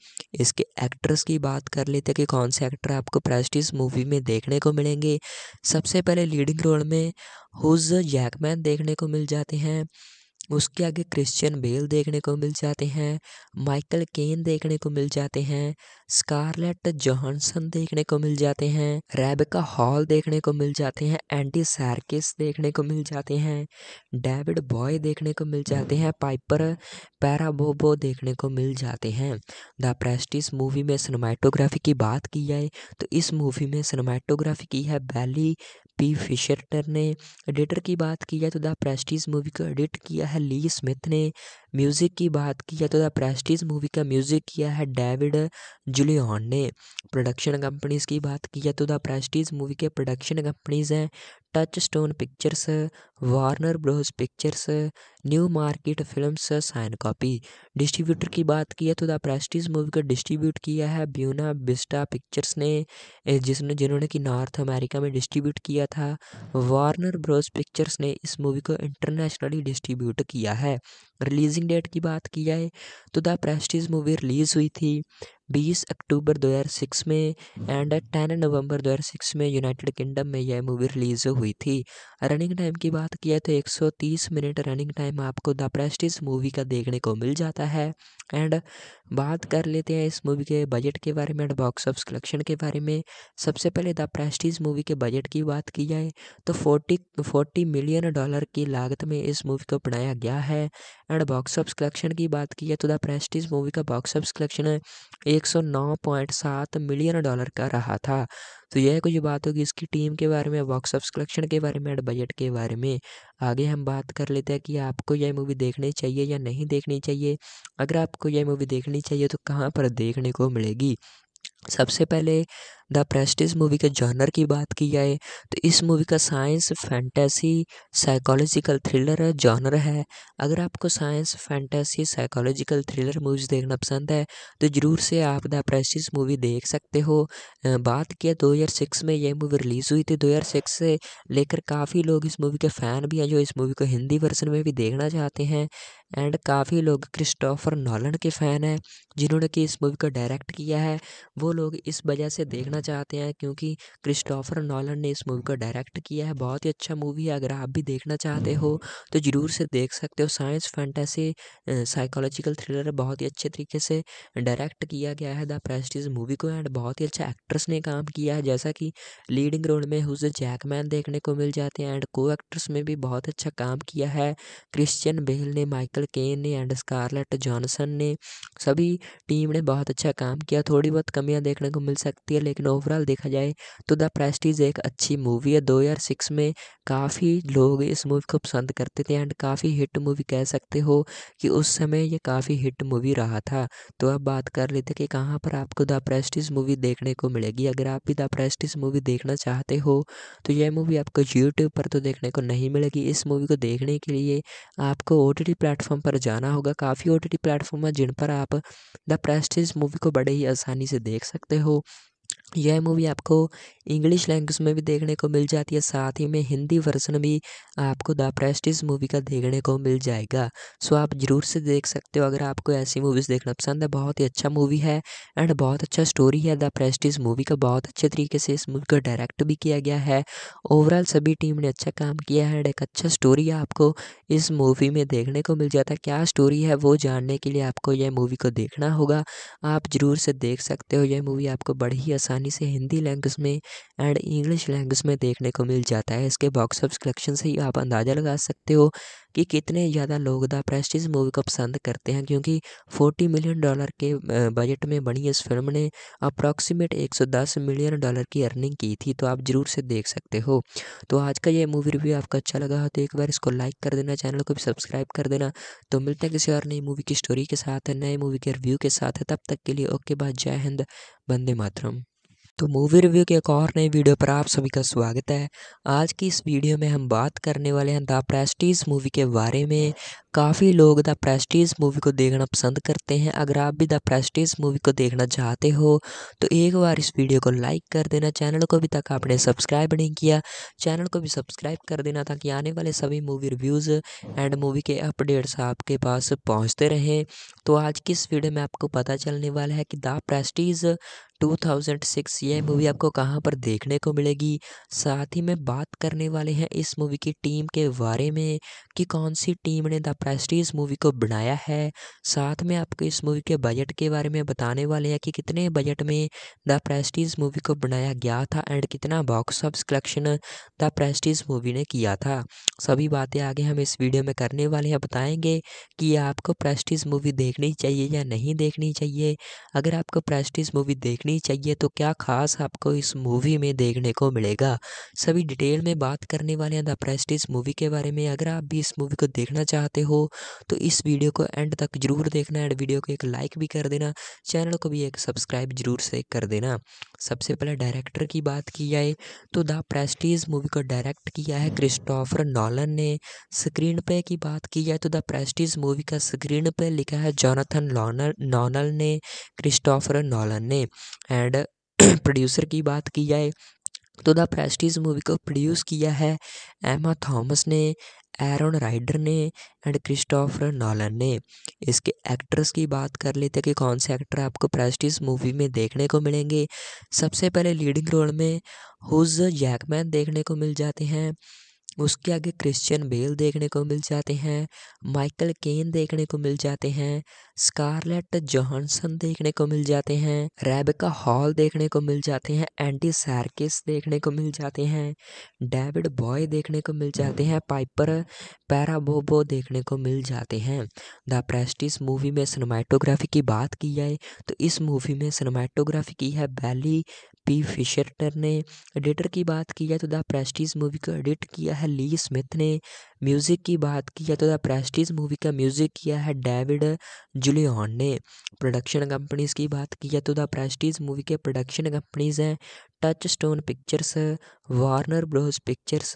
इसके एक्ट्रेस की बात कर लेते हैं कि कौन से एक्टर आपको प्रेस्टीज मूवी में देखने को मिलेंगे सबसे पहले लीडिंग रोल में हुज जैकमैन देखने को मिल जाते हैं उसके आगे क्रिश्चियन बेल देखने को मिल जाते हैं माइकल केन देखने को मिल जाते हैं स्कारलेट जोहसन देखने को मिल जाते हैं रेबिका हॉल देखने को मिल जाते हैं एंटी सार्किस देखने को मिल जाते हैं डेविड बॉय देखने को मिल जाते हैं पाइपर पैराबोबो देखने को मिल जाते हैं द प्रेस्टिस मूवी में सिनेमाटोग्राफी की बात की जाए तो इस मूवी में सिनेमाटोग्राफी की है बैली पी फिशरटर ने एडिटर की बात की जाए तो द प्रेस्टीज मूवी को एडिट किया है ली स्मिथ ने म्यूज़िक की बात की जाए तो द प्रेस्टीज मूवी का म्यूज़िक किया है डेविड जुलियन ने प्रोडक्शन कंपनीज की बात की जाए तो द प्रेस्टीज मूवी के प्रोडक्शन कंपनीज हैं Touchstone Pictures Warner Bros Pictures Newmarket films Syncopy distributor की बात की है तो द प्रेस्टीज मूवी को डिस्ट्रीब्यूट किया है ब्यूना बिस्टा पिक्चर्स ने जिसने जिन्होंने कि नॉर्थ अमेरिका में डिस्ट्रीब्यूट किया था वार्नर ब्रोस पिक्चर्स ने इस मूवी को इंटरनेशनली डिस्ट्रीब्यूट किया है रिलीजिंग डेट की बात की जाए तो द प्रेस्टीज मूवी रिलीज़ हुई थी बीस अक्टूबर 2006 में एंड टेन नवंबर 2006 में यूनाइटेड किंगडम में यह मूवी रिलीज़ हुई थी रनिंग टाइम की बात किया तो 130 मिनट रनिंग टाइम आपको द प्रेस्टिज मूवी का देखने को मिल जाता है एंड बात कर लेते हैं इस मूवी के बजट के बारे में एंड बॉक्स ऑफ कलेक्शन के बारे में सबसे पहले द प्रेस्टिज मूवी के बजट की बात की जाए तो फोर्टी फोर्टी मिलियन डॉलर की लागत में इस मूवी को बनाया गया है एंड बॉक्स ऑफ कलेक्शन की बात की जाए तो द प्रेस्टीज मूवी का box of collection 109.7 million dollar का रहा था तो यह कुछ बात होगी इसकी टीम के बारे में बॉक्स कलेक्शन के बारे में एंड बजट के बारे में आगे हम बात कर लेते हैं कि आपको यह मूवी देखनी चाहिए या नहीं देखनी चाहिए अगर आपको यह मूवी देखनी चाहिए तो कहाँ पर देखने को मिलेगी सबसे पहले द प्रेस्टिज मूवी के जॉनर की बात की जाए तो इस मूवी का science fantasy psychological thriller genre है अगर आपको science fantasy psychological thriller movies देखना पसंद है तो ज़रूर से आप द प्रेस्टिज मूवी देख सकते हो बात किया 2006 में यह मूवी रिलीज़ हुई थी 2006 से लेकर काफ़ी लोग इस मूवी के फ़ैन भी हैं जो इस मूवी को हिंदी वर्जन में भी देखना चाहते हैं एंड काफ़ी लोग क्रिस्टोफर नॉलन के फ़ैन हैं जिन्होंने कि इस मूवी को डायरेक्ट किया है वो लोग इस वजह से देखना करना चाहते हैं क्योंकि क्रिस्टोफर नॉलन ने इस मूवी को डायरेक्ट किया है बहुत ही अच्छा मूवी है अगर आप भी देखना चाहते हो तो ज़रूर से देख सकते हो साइंस फैंटेसी साइकोलॉजिकल थ्रिलर बहुत ही अच्छे तरीके से डायरेक्ट किया गया है द प्रेस्टीज मूवी को एंड बहुत ही अच्छा एक्ट्रेस ने काम किया है जैसा कि लीडिंग रोल में हुज जैकमैन देखने को मिल जाते हैं एंड को एक्ट्रेस में भी बहुत अच्छा काम किया है क्रिश्चियन बेल ने माइकल केन ने एंड स्कारलेट जॉनसन ने सभी टीम ने बहुत अच्छा काम किया थोड़ी बहुत कमियां देखने को मिल सकती है लेकिन एंड ओवरऑल देखा जाए तो द प्रेस्टीज एक अच्छी मूवी है दो हज़ार सिक्स में काफ़ी लोग इस मूवी को पसंद करते थे एंड काफ़ी हिट मूवी कह सकते हो कि उस समय ये काफ़ी हिट मूवी रहा था तो अब बात कर लेते कि कहाँ पर आपको द प्रेस्टीज मूवी देखने को मिलेगी अगर आप भी द प्रेस्टीज मूवी देखना चाहते हो तो यह मूवी आपको यूट्यूब पर तो देखने को नहीं मिलेगी इस मूवी को देखने के लिए आपको ओ टी प्लेटफॉर्म पर जाना होगा काफ़ी ओ टी प्लेटफॉर्म है जिन पर आप द प्रेस्टीज मूवी को बड़े ही आसानी से देख सकते हो यह मूवी आपको इंग्लिश लैंग्वेज में भी देखने को मिल जाती है साथ ही में हिंदी वर्जन भी आपको द प्रेस्टिज मूवी का देखने को मिल जाएगा सो आप ज़रूर से देख सकते हो अगर आपको ऐसी मूवीज़ देखना पसंद है बहुत ही अच्छा मूवी है एंड बहुत अच्छा स्टोरी है द प्रेस्टिज मूवी का बहुत अच्छे तरीके से इस मूवी को डायरेक्ट भी किया गया है ओवरऑल सभी टीम ने अच्छा काम किया है एंड एक अच्छा स्टोरी आपको इस मूवी में देखने को मिल जाता है क्या स्टोरी है वो जानने के लिए आपको यह मूवी को देखना होगा आप ज़रूर से देख सकते हो यह मूवी आपको बड़ी आसानी से हिंदी लैंग्वेज में एंड इंग्लिश लैंग्वेज में देखने को मिल जाता है इसके बॉक्स ऑफिस कलेक्शन से ही आप अंदाज़ा लगा सकते हो कि कितने ज़्यादा लोग द प्रेस्टीज मूवी को पसंद करते हैं क्योंकि 40 मिलियन डॉलर के बजट में बनी इस फिल्म ने अप्रॉक्सीमेट 110 मिलियन डॉलर की अर्निंग की थी तो आप ज़रूर से देख सकते हो तो आज का ये मूवी रिव्यू आपको अच्छा लगा हो तो एक बार इसको लाइक कर देना चैनल को भी सब्सक्राइब कर देना तो मिलते हैं किसी और नई मूवी की स्टोरी के साथ नए मूवी के रिव्यू के साथ तब तक के लिए ओके बाद जय हिंद बंदे मातरम तो मूवी रिव्यू के एक और नई वीडियो पर आप सभी का स्वागत है आज की इस वीडियो में हम बात करने वाले हैं द प्रेस्टीज मूवी के बारे में काफ़ी लोग द प्रेस्टीज मूवी को देखना पसंद करते हैं अगर आप भी द प्रेस्टीज मूवी को देखना चाहते हो तो एक बार इस वीडियो को लाइक कर देना चैनल को अभी तक आपने सब्सक्राइब नहीं किया चैनल को भी सब्सक्राइब कर देना ताकि आने वाले सभी मूवी रिव्यूज़ एंड मूवी के अपडेट्स आपके पास पहुँचते रहें तो आज की इस वीडियो में आपको पता चलने वाला है कि the Prestige two thousand six movie आपको कहाँ पर देखने को मिलेगी साथ ही में बात करने वाले हैं इस मूवी की टीम के बारे में कि कौन सी टीम ने द प्रेस्टीज मूवी को बनाया है साथ में आपको इस मूवी के बजट के बारे में बताने वाले हैं कि कितने बजट में द प्रेस्टीज मूवी को बनाया गया था एंड कितना box of collection the Prestige movie ने किया था सभी बातें आगे हम इस वीडियो में करने वाले हैं बताएंगे कि आपको प्रेस्टीज मूवी देखनी चाहिए या नहीं देखनी चाहिए अगर आपको प्रेस्टीज मूवी देख देखनी चाहिए तो क्या खास आपको इस मूवी में देखने को मिलेगा सभी डिटेल में बात करने वाले हैं द प्रेस्टीज मूवी के बारे में अगर आप भी इस मूवी को देखना चाहते हो तो इस वीडियो को एंड तक जरूर देखना एंड वीडियो को एक लाइक भी कर देना चैनल को भी एक सब्सक्राइब जरूर से कर देना सबसे पहले डायरेक्टर की बात की जाए तो द प्रेस्टीज मूवी को डायरेक्ट किया है क्रिस्टोफर नॉलन ने स्क्रीन पे की बात की जाए तो द प्रेस्टीज मूवी का स्क्रीन पे लिखा है जॉनथन नॉनल ने क्रिस्टोफर नॉलन ने एंड प्रोड्यूसर की बात की जाए तो द प्रेस्टीज मूवी को प्रोड्यूस किया है एमा थॉमस ने एरन राइडर ने एंड क्रिस्टोफर नॉलन ने इसके एक्ट्रेस की बात कर लेते हैं कि कौन से एक्टर आपको प्रेस्टीज मूवी में देखने को मिलेंगे सबसे पहले लीडिंग रोल में हुज जैकमैन देखने को मिल जाते हैं उसके आगे क्रिश्चियन बेल देखने को मिल जाते हैं माइकल केन देखने को मिल जाते हैं स्कारलेट जॉनसन देखने को मिल जाते हैं रेबिका हॉल देखने को मिल जाते हैं एंटी सार्किस देखने को मिल जाते हैं डेविड बॉय देखने को मिल जाते हैं पाइपर पैराबोबो देखने को मिल जाते हैं द प्रेस्टिस मूवी में सिनेमाटोग्राफी की बात की जाए तो इस मूवी में सिनेमाटोग्राफी की है बैली पी फिशरटर ने एडिटर की बात की जाए तो द प्रेस्टिस मूवी को एडिट किया है है ली स्मिथ ने म्यूज़िक की बात की जाए तो द प्रेस्टीज मूवी का म्यूज़िक किया है डेविड जुलियन ने प्रोडक्शन कंपनीज़ की बात की जाए तो द प्रेस्टीज मूवी के प्रोडक्शन कंपनीज़ हैं Touchstone Pictures Warner Bros Pictures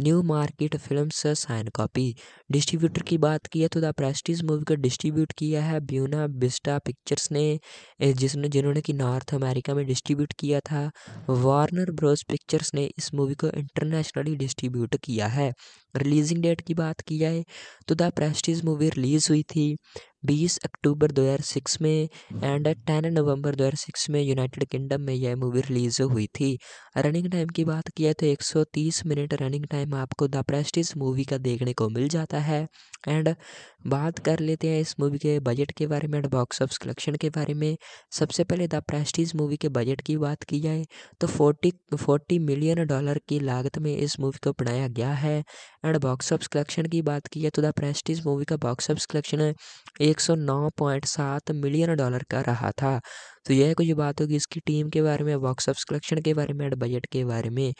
Newmarket film Syncopy distributor की बात की है तो द प्रेस्टीज मूवी को डिस्ट्रीब्यूट किया है ब्यूना बिस्टा पिक्चर्स ने जिसने जिन्होंने कि नॉर्थ अमेरिका में डिस्ट्रीब्यूट किया था वार्नर ब्रोस पिक्चर्स ने इस मूवी को इंटरनेशनली डिस्ट्रीब्यूट किया है रिलीजिंग डेट की बात की जाए तो द प्रेस्टीज मूवी रिलीज़ हुई थी बीस अक्टूबर 2006 में एंड टेन नवंबर 2006 में यूनाइटेड किंगडम में यह मूवी रिलीज़ हुई थी रनिंग टाइम की बात किया तो 130 मिनट रनिंग टाइम आपको द प्रेस्टिज मूवी का देखने को मिल जाता है एंड बात कर लेते हैं इस मूवी के बजट के बारे में एंड बॉक्स ऑफ कलेक्शन के बारे में सबसे पहले द प्रेस्टिस मूवी के बजट की बात की जाए तो फोर्टी फोर्टी मिलियन डॉलर की लागत में इस मूवी को बनाया गया है एंड बॉक्स ऑफ कलेक्शन की बात की जाए तो द प्रेस्टीज मूवी का box of collection 109.7 million dollar का रहा था तो यह कुछ बात होगी इसकी टीम के बारे में बॉक्स ऑफ कलेक्शन के बारे में एंड बजट के बारे में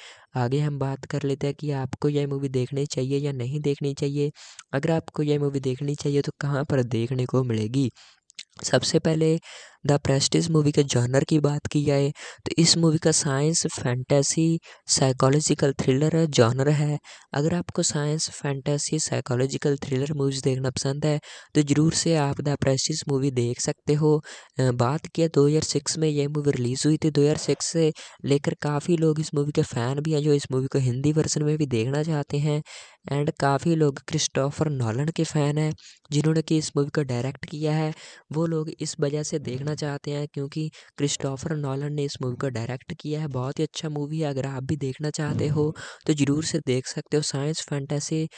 आगे हम बात कर लेते हैं कि आपको यह मूवी देखनी चाहिए या नहीं देखनी चाहिए अगर आपको यह मूवी देखनी चाहिए तो कहाँ पर देखने को मिलेगी सबसे पहले द प्रेस्टिज मूवी के जॉनर की बात की जाए तो इस मूवी का science fantasy psychological thriller genre है अगर आपको science fantasy psychological thriller movies देखना पसंद है तो ज़रूर से आप द प्रेस्टिज मूवी देख सकते हो बात किया सिक्स में यह मूवी रिलीज़ हुई थी सिक्स से लेकर काफ़ी लोग इस मूवी के फ़ैन भी हैं जो इस मूवी को हिंदी वर्जन में भी देखना चाहते हैं एंड काफ़ी लोग क्रिस्टोफर नॉलन के फ़ैन हैं जिन्होंने कि इस मूवी को डायरेक्ट किया है वो लोग इस वजह से देखना देखना चाहते हैं क्योंकि क्रिस्टोफर नॉलन ने इस मूवी को डायरेक्ट किया है बहुत ही अच्छा मूवी है अगर आप भी देखना चाहते हो तो ज़रूर से देख सकते हो साइंस फैंटेसी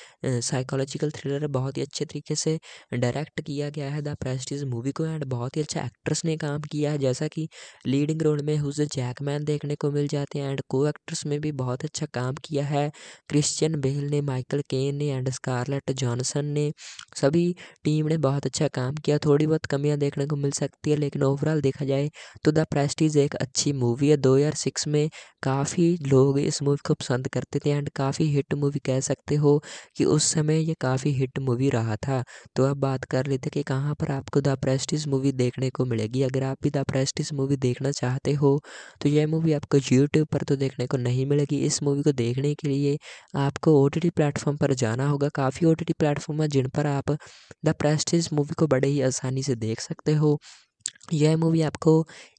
साइकोलॉजिकल थ्रिलर बहुत ही अच्छे तरीके से डायरेक्ट किया गया है द प्रेस्टीज मूवी को एंड बहुत ही अच्छा एक्ट्रेस ने काम किया है जैसा कि लीडिंग रोल में हुज जैकमैन देखने को मिल जाते हैं एंड को एक्ट्रेस में भी बहुत अच्छा काम किया है क्रिश्चियन बेल ने माइकल केन ने एंड स्कारलेट जॉनसन ने सभी टीम ने बहुत अच्छा काम किया थोड़ी बहुत कमियां देखने को मिल सकती है लेकिन एंड ओवरऑल देखा जाए तो द प्रेस्टीज एक अच्छी मूवी है दो हज़ार सिक्स में काफ़ी लोग इस मूवी को पसंद करते थे एंड काफ़ी हिट मूवी कह सकते हो कि उस समय ये काफ़ी हिट मूवी रहा था तो अब बात कर लेते कि कहाँ पर आपको द प्रेस्टीज मूवी देखने को मिलेगी अगर आप भी द प्रेस्टीज मूवी देखना चाहते हो तो यह मूवी आपको यूट्यूब पर तो देखने को नहीं मिलेगी इस मूवी को देखने के लिए आपको ओ टी प्लेटफॉर्म पर जाना होगा काफ़ी ओ टी प्लेटफॉर्म है जिन पर आप द प्रेस्टीज मूवी को बड़े ही आसानी से देख सकते हो यह मूवी आपको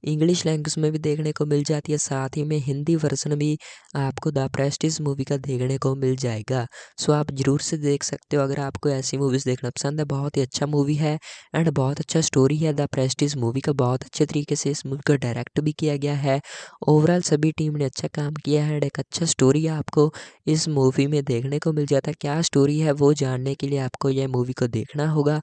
इंग्लिश लैंग्वेज में भी देखने को मिल जाती है साथ ही में हिंदी वर्जन भी आपको द प्रेस्टिज मूवी का देखने को मिल जाएगा सो आप जरूर से देख सकते हो अगर आपको ऐसी मूवीज़ देखना पसंद है बहुत ही अच्छा मूवी है एंड बहुत अच्छा स्टोरी है द प्रेस्टिज मूवी का बहुत अच्छे तरीके से इस मूवी को डायरेक्ट भी किया गया है ओवरऑल सभी टीम ने अच्छा काम किया है एंड एक अच्छा स्टोरी आपको इस मूवी में देखने को मिल जाता है क्या स्टोरी है वो जानने के लिए आपको यह मूवी को देखना होगा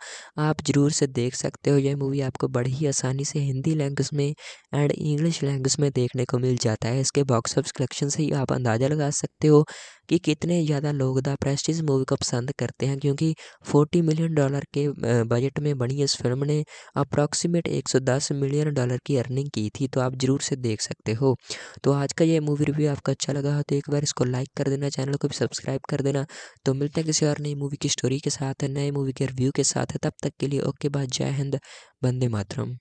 आप जरूर से देख सकते हो यह मूवी आपको बड़ी ही आसान आसानी से हिंदी लैंग्वेज में एंड इंग्लिश लैंग्वेज में देखने को मिल जाता है इसके बॉक्स ऑफिस कलेक्शन से ही आप अंदाज़ा लगा सकते हो कि कितने ज़्यादा लोग द प्रेस्टीज मूवी को पसंद करते हैं क्योंकि 40 मिलियन डॉलर के बजट में बनी इस फिल्म ने अप्रॉक्सीमेट 110 मिलियन डॉलर की अर्निंग की थी तो आप ज़रूर से देख सकते हो तो आज का ये मूवी रिव्यू आपका अच्छा लगा हो तो एक बार इसको लाइक कर देना चैनल को भी सब्सक्राइब कर देना तो मिलते हैं किसी और नई मूवी की स्टोरी के साथ नए मूवी के रिव्यू के साथ तब तक के लिए ओके बाद जय हिंद बंदे मातरम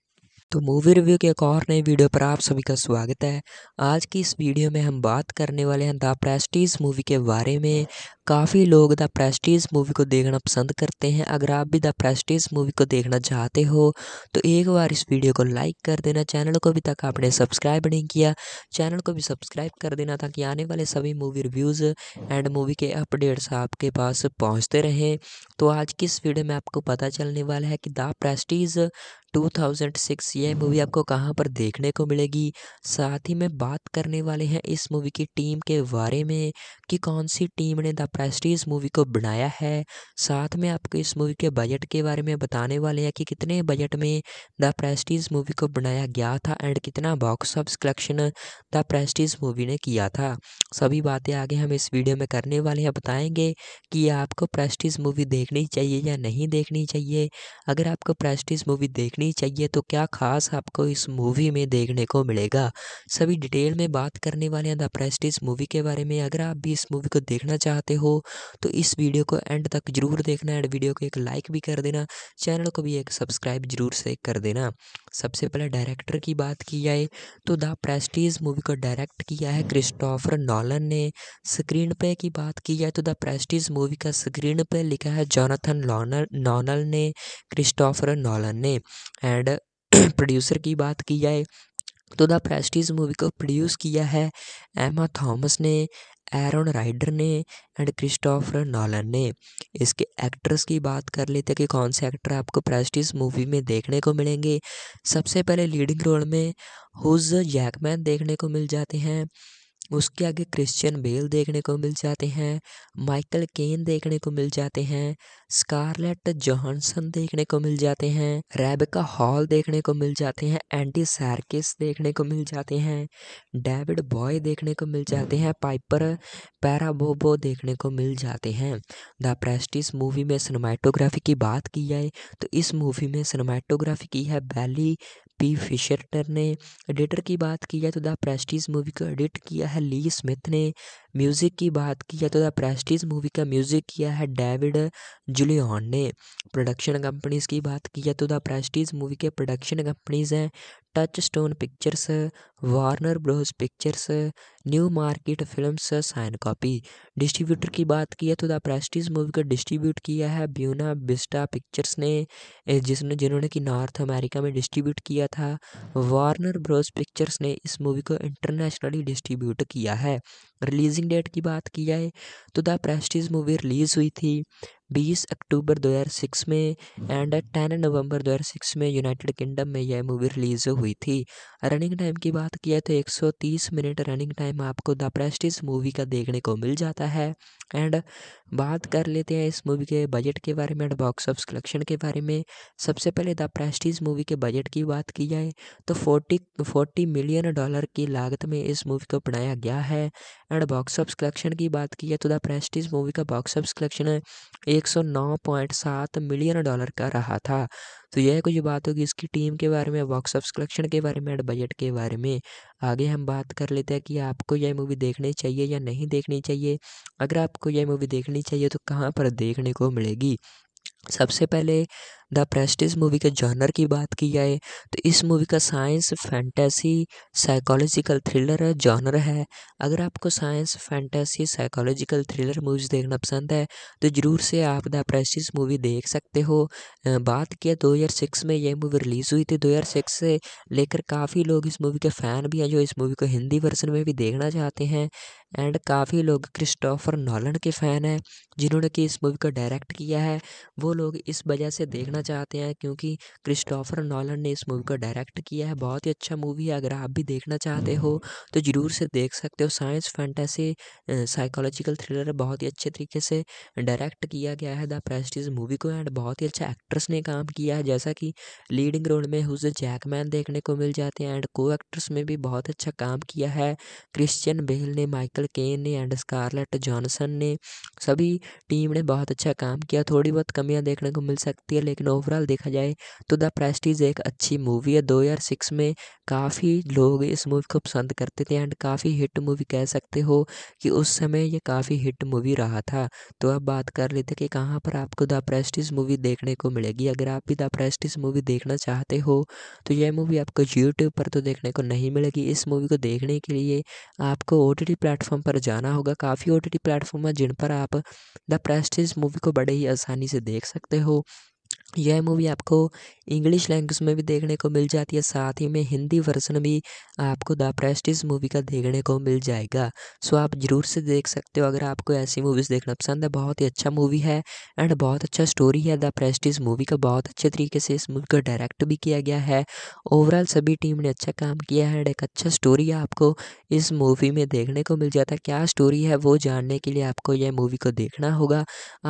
तो मूवी रिव्यू के एक और नए वीडियो पर आप सभी का स्वागत है आज की इस वीडियो में हम बात करने वाले हैं द प्रेस्टीज मूवी के बारे में काफ़ी लोग द प्रेस्टीज मूवी को देखना पसंद करते हैं अगर आप भी द प्रेस्टीज मूवी को देखना चाहते हो तो एक बार इस वीडियो को लाइक कर देना चैनल को अभी तक आपने सब्सक्राइब नहीं किया चैनल को भी सब्सक्राइब कर देना ताकि आने वाले सभी मूवी रिव्यूज़ एंड मूवी के अपडेट्स आपके पास पहुँचते रहें तो आज की इस वीडियो में आपको पता चलने वाला है कि द प्रेस्टीज 2006 ये मूवी आपको कहाँ पर देखने को मिलेगी साथ ही में बात करने वाले हैं इस मूवी की टीम के बारे में कि कौन सी टीम ने द प्रेस्टीज मूवी को बनाया है साथ में आपको इस मूवी के बजट के बारे में बताने वाले हैं कि कितने बजट में द प्रेस्टीज मूवी को बनाया गया था एंड कितना box office collection the Prestige movie ने किया था सभी बातें आगे हम इस वीडियो में करने वाले हैं बताएंगे कि आपको प्रेस्टीज मूवी देखनी चाहिए या नहीं देखनी चाहिए अगर आपको प्रेस्टीज मूवी देखनी चाहिए तो क्या खास आपको इस मूवी में देखने को मिलेगा सभी डिटेल में बात करने वाले हैं द प्रेस्टीज मूवी के बारे में अगर आप भी इस मूवी को देखना चाहते हो हो तो इस वीडियो को एंड तक जरूर देखना एंड वीडियो को एक लाइक भी कर देना चैनल को भी एक सब्सक्राइब जरूर से कर देना सबसे पहले डायरेक्टर की बात की जाए तो द प्रेस्टीज मूवी को डायरेक्ट किया है क्रिस्टोफर नॉलन ने स्क्रीन पे की बात की जाए तो द प्रेस्टीज मूवी का स्क्रीन पे लिखा है जोनाथन लॉनर नॉनल ने क्रिस्टोफर नॉलन ने एंड प्रोड्यूसर की बात की जाए तो द प्रेस्टीज मूवी को प्रोड्यूस किया है एमा थॉमस ने एरोन राइडर ने एंड क्रिस्टोफर नॉलन ने इसके एक्ट्रेस की बात कर लेते कि कौन से एक्टर आपको प्रेस्टिस मूवी में देखने को मिलेंगे सबसे पहले लीडिंग रोल में हुज जैकमैन देखने को मिल जाते हैं उसके आगे क्रिश्चियन बेल देखने को मिल जाते हैं माइकल केन देखने को मिल जाते हैं स्कारलेट जोहसन देखने को मिल जाते हैं रेबिका हॉल देखने को मिल जाते हैं एंटी सैरकिस देखने को मिल जाते हैं डेविड बॉय देखने को मिल जाते हैं पाइपर पैराबोबो देखने को मिल जाते हैं द प्रेस्टिस मूवी में सिनेमाटोग्राफी की बात की जाए तो इस मूवी में सिनेमाटोग्राफी की है बैली पी फिशर ने एडिटर की बात की जाए तो द प्रेस्टीज मूवी को एडिट किया है ली स्मिथ ने म्यूज़िक की बात की जाए तो द प्रेस्टीज मूवी का म्यूज़िक किया है डेविड जुलियन ने प्रोडक्शन कंपनीज की बात की जाए तो द प्रेस्टीज मूवी के प्रोडक्शन कंपनीज हैं Touchstone Pictures Warner Bros Pictures Newmarket films Syncopy distributor की बात की है तो द प्रेस्टीज मूवी को डिस्ट्रीब्यूट किया है ब्यूना बिस्टा पिक्चर्स ने जिसने जिन्होंने कि नॉर्थ अमेरिका में डिस्ट्रीब्यूट किया था वार्नर ब्रोस पिक्चर्स ने इस मूवी को इंटरनेशनली डिस्ट्रीब्यूट किया है रिलीजिंग डेट की बात की जाए तो द प्रेस्टीज मूवी रिलीज़ हुई थी बीस अक्टूबर 2006 में एंड टेन नवंबर 2006 में यूनाइटेड किंगडम में यह मूवी रिलीज़ हुई थी रनिंग टाइम की बात किया तो 130 मिनट रनिंग टाइम आपको द प्रेस्टिज मूवी का देखने को मिल जाता है एंड बात कर लेते हैं इस मूवी के बजट के बारे में एंड बॉक्स ऑफ कलेक्शन के बारे में सबसे पहले द प्रेस्टिज मूवी के बजट की बात की जाए तो फोर्टी फोर्टी मिलियन डॉलर की लागत में इस मूवी को बनाया गया है एंड बॉक्स ऑफ कलेक्शन की बात की जाए तो द प्रेस्टिज मूवी का box of collection 109.7 million dollar का रहा था तो यह कुछ बात होगी इसकी टीम के बारे में बॉक्स कलेक्शन के बारे में एंड बजट के बारे में आगे हम बात कर लेते हैं कि आपको यह मूवी देखनी चाहिए या नहीं देखनी चाहिए अगर आपको यह मूवी देखनी चाहिए तो कहाँ पर देखने को मिलेगी सबसे पहले द प्रेस्टिज मूवी के जॉनर की बात की जाए तो इस मूवी का science fantasy psychological thriller genre है अगर आपको science fantasy psychological thriller movies देखना पसंद है तो ज़रूर से आप द प्रेस्टिज़ मूवी देख सकते हो बात किया सिक्स में यह मूवी रिलीज़ हुई थी सिक्स से लेकर काफ़ी लोग इस मूवी के फ़ैन भी हैं जो इस मूवी को हिंदी वर्सन में भी देखना चाहते हैं एंड काफ़ी लोग क्रिस्टोफर नॉलन के फ़ैन हैं जिन्होंने कि इस मूवी को डायरेक्ट किया है वो लोग इस वजह से देखना देखना चाहते हैं क्योंकि क्रिस्टोफर नॉलन ने इस मूवी को डायरेक्ट किया है बहुत ही अच्छा मूवी है अगर आप भी देखना चाहते हो तो ज़रूर से देख सकते हो साइंस फैंटेसी साइकोलॉजिकल थ्रिलर बहुत ही अच्छे तरीके से डायरेक्ट किया गया है द प्रेस्टीज मूवी को एंड बहुत ही अच्छा एक्ट्रेस ने काम किया है जैसा कि लीडिंग रोल में हुज जैकमैन देखने को मिल जाते हैं एंड को एक्ट्रेस में भी बहुत अच्छा काम किया है क्रिश्चियन बेल ने माइकल केन ने एंड स्कारलेट जॉनसन ने सभी टीम ने बहुत अच्छा काम किया थोड़ी बहुत कमियां देखने को मिल सकती है लेकिन एंड ओवरऑल देखा जाए तो द प्रेस्टीज एक अच्छी मूवी है दो हज़ार सिक्स में काफ़ी लोग इस मूवी को पसंद करते थे एंड काफ़ी हिट मूवी कह सकते हो कि उस समय ये काफ़ी हिट मूवी रहा था तो अब बात कर लेते कि कहाँ पर आपको द प्रेस्टीज मूवी देखने को मिलेगी अगर आप भी द प्रेस्टीज मूवी देखना चाहते हो तो यह मूवी आपको यूट्यूब पर तो देखने को नहीं मिलेगी इस मूवी को देखने के लिए आपको ओ टी प्लेटफॉर्म पर जाना होगा काफ़ी ओ टी प्लेटफॉर्म है जिन पर आप द प्रेस्टीज मूवी को बड़े ही आसानी से देख सकते हो यह मूवी आपको इंग्लिश लैंग्वेज में भी देखने को मिल जाती है साथ ही में हिंदी वर्जन भी आपको द प्रेस्टिज मूवी का देखने को मिल जाएगा सो आप जरूर से देख सकते हो अगर आपको ऐसी मूवीज़ देखना पसंद है बहुत ही अच्छा मूवी है एंड बहुत अच्छा स्टोरी है द प्रेस्टिज मूवी का बहुत अच्छे तरीके से इस मूवी को डायरेक्ट भी किया गया है ओवरऑल सभी टीम ने अच्छा काम किया है एंड एक अच्छा स्टोरी आपको इस मूवी में देखने को मिल जाता है क्या स्टोरी है वो जानने के लिए आपको यह मूवी को देखना होगा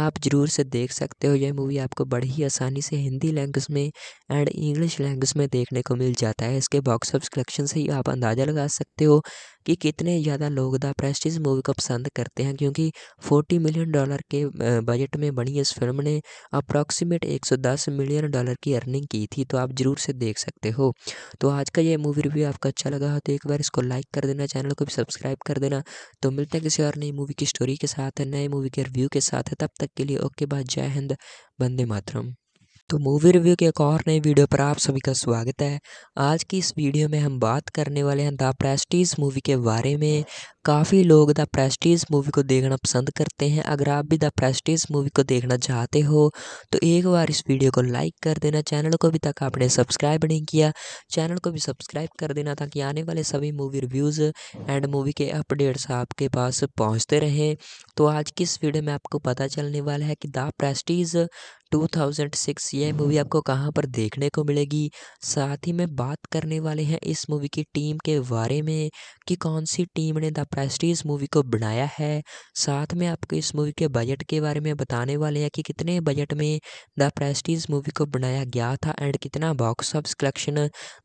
आप जरूर से देख सकते हो यह मूवी आपको बड़ी ही आसान आसानी से हिंदी लैंग्वेज में एंड इंग्लिश लैंग्वेज में देखने को मिल जाता है इसके बॉक्स ऑफिस कलेक्शन से ही आप अंदाज़ा लगा सकते हो कि कितने ज़्यादा लोग द प्रेस्टीज मूवी को पसंद करते हैं क्योंकि 40 मिलियन डॉलर के बजट में बनी इस फिल्म ने अप्रॉक्सीमेट 110 मिलियन डॉलर की अर्निंग की थी तो आप ज़रूर से देख सकते हो तो आज का ये मूवी रिव्यू आपको अच्छा लगा हो तो एक बार इसको लाइक कर देना चैनल को भी सब्सक्राइब कर देना तो मिलते हैं किसी और नई मूवी की स्टोरी के साथ नए मूवी के रिव्यू के साथ तब तक के लिए ओके बाद जय हिंद बंदे मातरम तो मूवी रिव्यू के एक और नए वीडियो पर आप सभी का स्वागत है आज की इस वीडियो में हम बात करने वाले हैं द प्रेस्टीज मूवी के बारे में काफ़ी लोग द प्रेस्टीज मूवी को देखना पसंद करते हैं अगर आप भी द प्रेस्टीज मूवी को देखना चाहते हो तो एक बार इस वीडियो को लाइक कर देना चैनल को अभी तक आपने सब्सक्राइब नहीं किया चैनल को भी सब्सक्राइब कर देना ताकि आने वाले सभी मूवी रिव्यूज़ एंड मूवी के अपडेट्स आपके पास पहुँचते रहें तो आज की इस वीडियो में आपको पता चलने वाला है कि द प्रेस्टीज 2006 ये मूवी आपको कहाँ पर देखने को मिलेगी साथ ही में बात करने वाले हैं इस मूवी की टीम के बारे में कि कौन सी टीम ने द इंडस्ट्री इस मूवी को बनाया है साथ में आपको इस मूवी के बजट के बारे में बताने वाले हैं कि कितने बजट में द प्रेस्टीज मूवी को बनाया गया था एंड कितना box office collection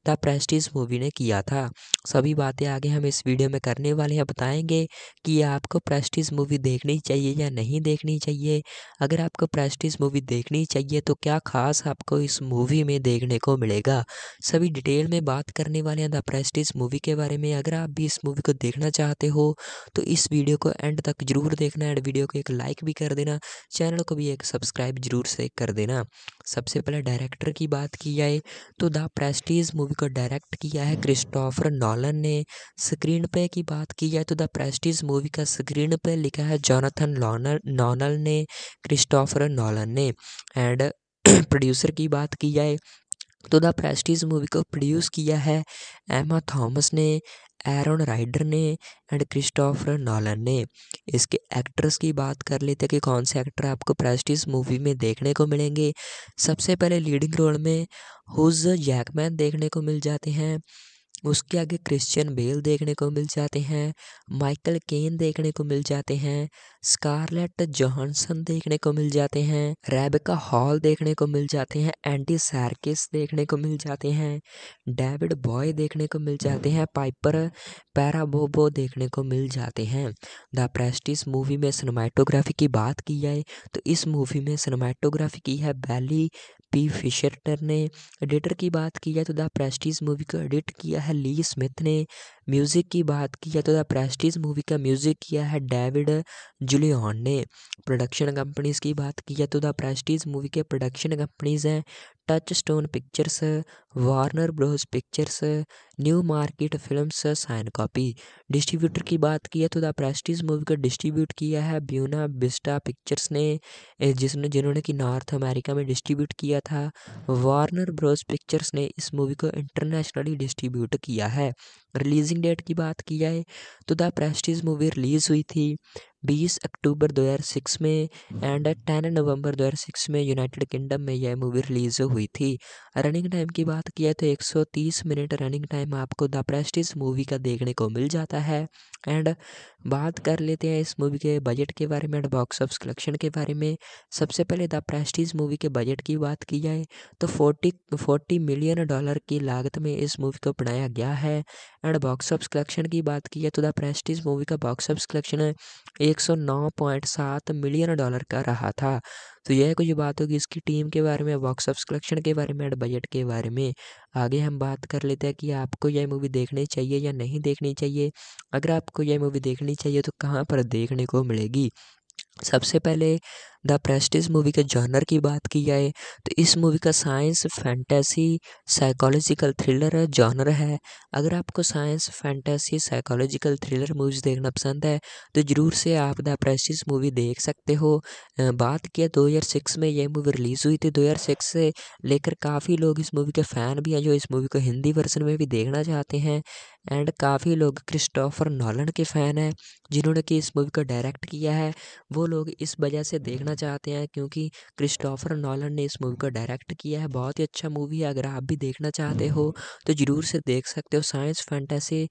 the Prestige movie ने किया था सभी बातें आगे हम इस वीडियो में करने वाले हैं बताएंगे कि आपको प्रेस्टीज मूवी देखनी चाहिए या नहीं देखनी चाहिए अगर आपको प्रेस्टीज मूवी देखनी चाहिए तो क्या खास आपको इस मूवी में देखने को मिलेगा सभी डिटेल में बात करने वाले हैं द प्रेस्टीज मूवी के बारे में अगर आप भी इस मूवी को देखना चाहते हो हो तो इस वीडियो को एंड तक जरूर देखना एंड वीडियो को एक लाइक भी कर देना चैनल को भी एक सब्सक्राइब जरूर से कर देना सबसे पहले डायरेक्टर की बात की जाए तो द प्रेस्टीज मूवी को डायरेक्ट किया है क्रिस्टोफर नॉलन ने स्क्रीन पे की बात की जाए तो द प्रेस्टीज मूवी का स्क्रीन पे लिखा है जॉनथन लॉनर नॉनल ने क्रिस्टोफर नॉलन ने एंड प्रोड्यूसर की बात की जाए तो द प्रेस्टीज मूवी को प्रोड्यूस किया है एमा थॉमस ने एरोन राइडर ने एंड क्रिस्टोफर नॉलन ने इसके एक्ट्रेस की बात कर लेते हैं कि कौन से एक्टर आपको प्रेस्टिस मूवी में देखने को मिलेंगे सबसे पहले लीडिंग रोल में हुज जैकमैन देखने को मिल जाते हैं उसके आगे क्रिश्चियन बेल देखने को मिल जाते हैं माइकल केन देखने को मिल जाते हैं स्कारलेट जोहसन देखने को मिल जाते हैं रेबिका हॉल देखने को मिल जाते हैं एंटी सैरकिस देखने को मिल जाते हैं डेविड बॉय देखने को मिल जाते हैं पाइपर पैराबोबो देखने को मिल जाते हैं द प्रेस्टिस मूवी में सिनेमाटोग्राफी की बात की जाए तो इस मूवी में सिनेमाटोग्राफी की है बैली पी फिशरटर ने एडिटर की बात की जाए तो द प्रेस्टीज मूवी को एडिट किया है ली स्मिथ ने म्यूज़िक की बात की जाए तो द प्रेस्टीज मूवी का म्यूज़िक किया है डेविड जुलियन ने प्रोडक्शन कंपनीज की बात की जाए तो द प्रेस्टीज मूवी के प्रोडक्शन कंपनीज हैं Touchstone Pictures Warner Bros Pictures Newmarket films Syncopy distributor की बात की है तो द प्रेस्टीज मूवी को डिस्ट्रीब्यूट किया है ब्यूना बिस्टा पिक्चर्स ने जिसने जिन्होंने कि नॉर्थ अमेरिका में डिस्ट्रीब्यूट किया था वार्नर ब्रोस पिक्चर्स ने इस मूवी को इंटरनेशनली डिस्ट्रीब्यूट किया है रिलीज रिलीजिंग डेट की बात की जाए तो द प्रेस्टीज मूवी रिलीज़ हुई थी बीस अक्टूबर 2006 में एंड टेन नवंबर 2006 में यूनाइटेड किंगडम में यह मूवी रिलीज़ हुई थी रनिंग टाइम की बात किया तो 130 मिनट रनिंग टाइम आपको द प्रेस्टिज मूवी का देखने को मिल जाता है एंड बात कर लेते हैं इस मूवी के बजट के बारे में एंड बॉक्स ऑफ कलेक्शन के बारे में सबसे पहले द प्रेस्टीज मूवी के बजट की बात की जाए तो फोर्टी फोर्टी मिलियन डॉलर की लागत में इस मूवी को बनाया गया है एंड बॉक्स ऑफ कलेक्शन की बात की जाए तो द प्रेस्टीज मूवी का box of collection 109.7 million dollar का रहा था तो यह कुछ बात होगी इसकी टीम के बारे में बॉक्स कलेक्शन के बारे में एंड बजट के बारे में आगे हम बात कर लेते हैं कि आपको यह मूवी देखनी चाहिए या नहीं देखनी चाहिए अगर आपको यह मूवी देखनी चाहिए तो कहाँ पर देखने को मिलेगी सबसे पहले द प्रेस्टिज़ मूवी के जॉनर की बात की जाए तो इस मूवी का science fantasy psychological thriller genre है अगर आपको science fantasy psychological thriller movies देखना पसंद है तो ज़रूर से आप द प्रेस्टिज़ मूवी देख सकते हो बात किया सिक्स में यह मूवी रिलीज़ हुई थी सिक्स से लेकर काफ़ी लोग इस मूवी के फ़ैन भी हैं जो इस मूवी को हिंदी वर्जन में भी देखना चाहते हैं एंड काफ़ी लोग क्रिस्टोफर नॉलन के फ़ैन हैं जिन्होंने कि इस मूवी को डायरेक्ट किया है वो लोग इस वजह से देखना देखना चाहते हैं क्योंकि क्रिस्टोफर नॉलन ने इस मूवी को डायरेक्ट किया है बहुत ही अच्छा मूवी है अगर आप भी देखना चाहते हो तो ज़रूर से देख सकते हो साइंस फैंटेसी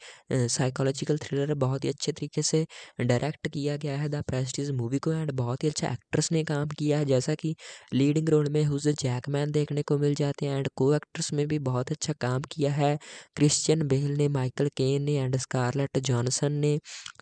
साइकोलॉजिकल थ्रिलर बहुत ही अच्छे तरीके से डायरेक्ट किया गया है द प्रेस्टीज मूवी को एंड बहुत ही अच्छा एक्ट्रेस ने काम किया है जैसा कि लीडिंग रोल में हुज जैकमैन देखने को मिल जाते हैं एंड को एक्ट्रेस में भी बहुत अच्छा काम किया है क्रिश्चियन बेल ने माइकल केन ने एंड स्कारलेट जॉनसन ने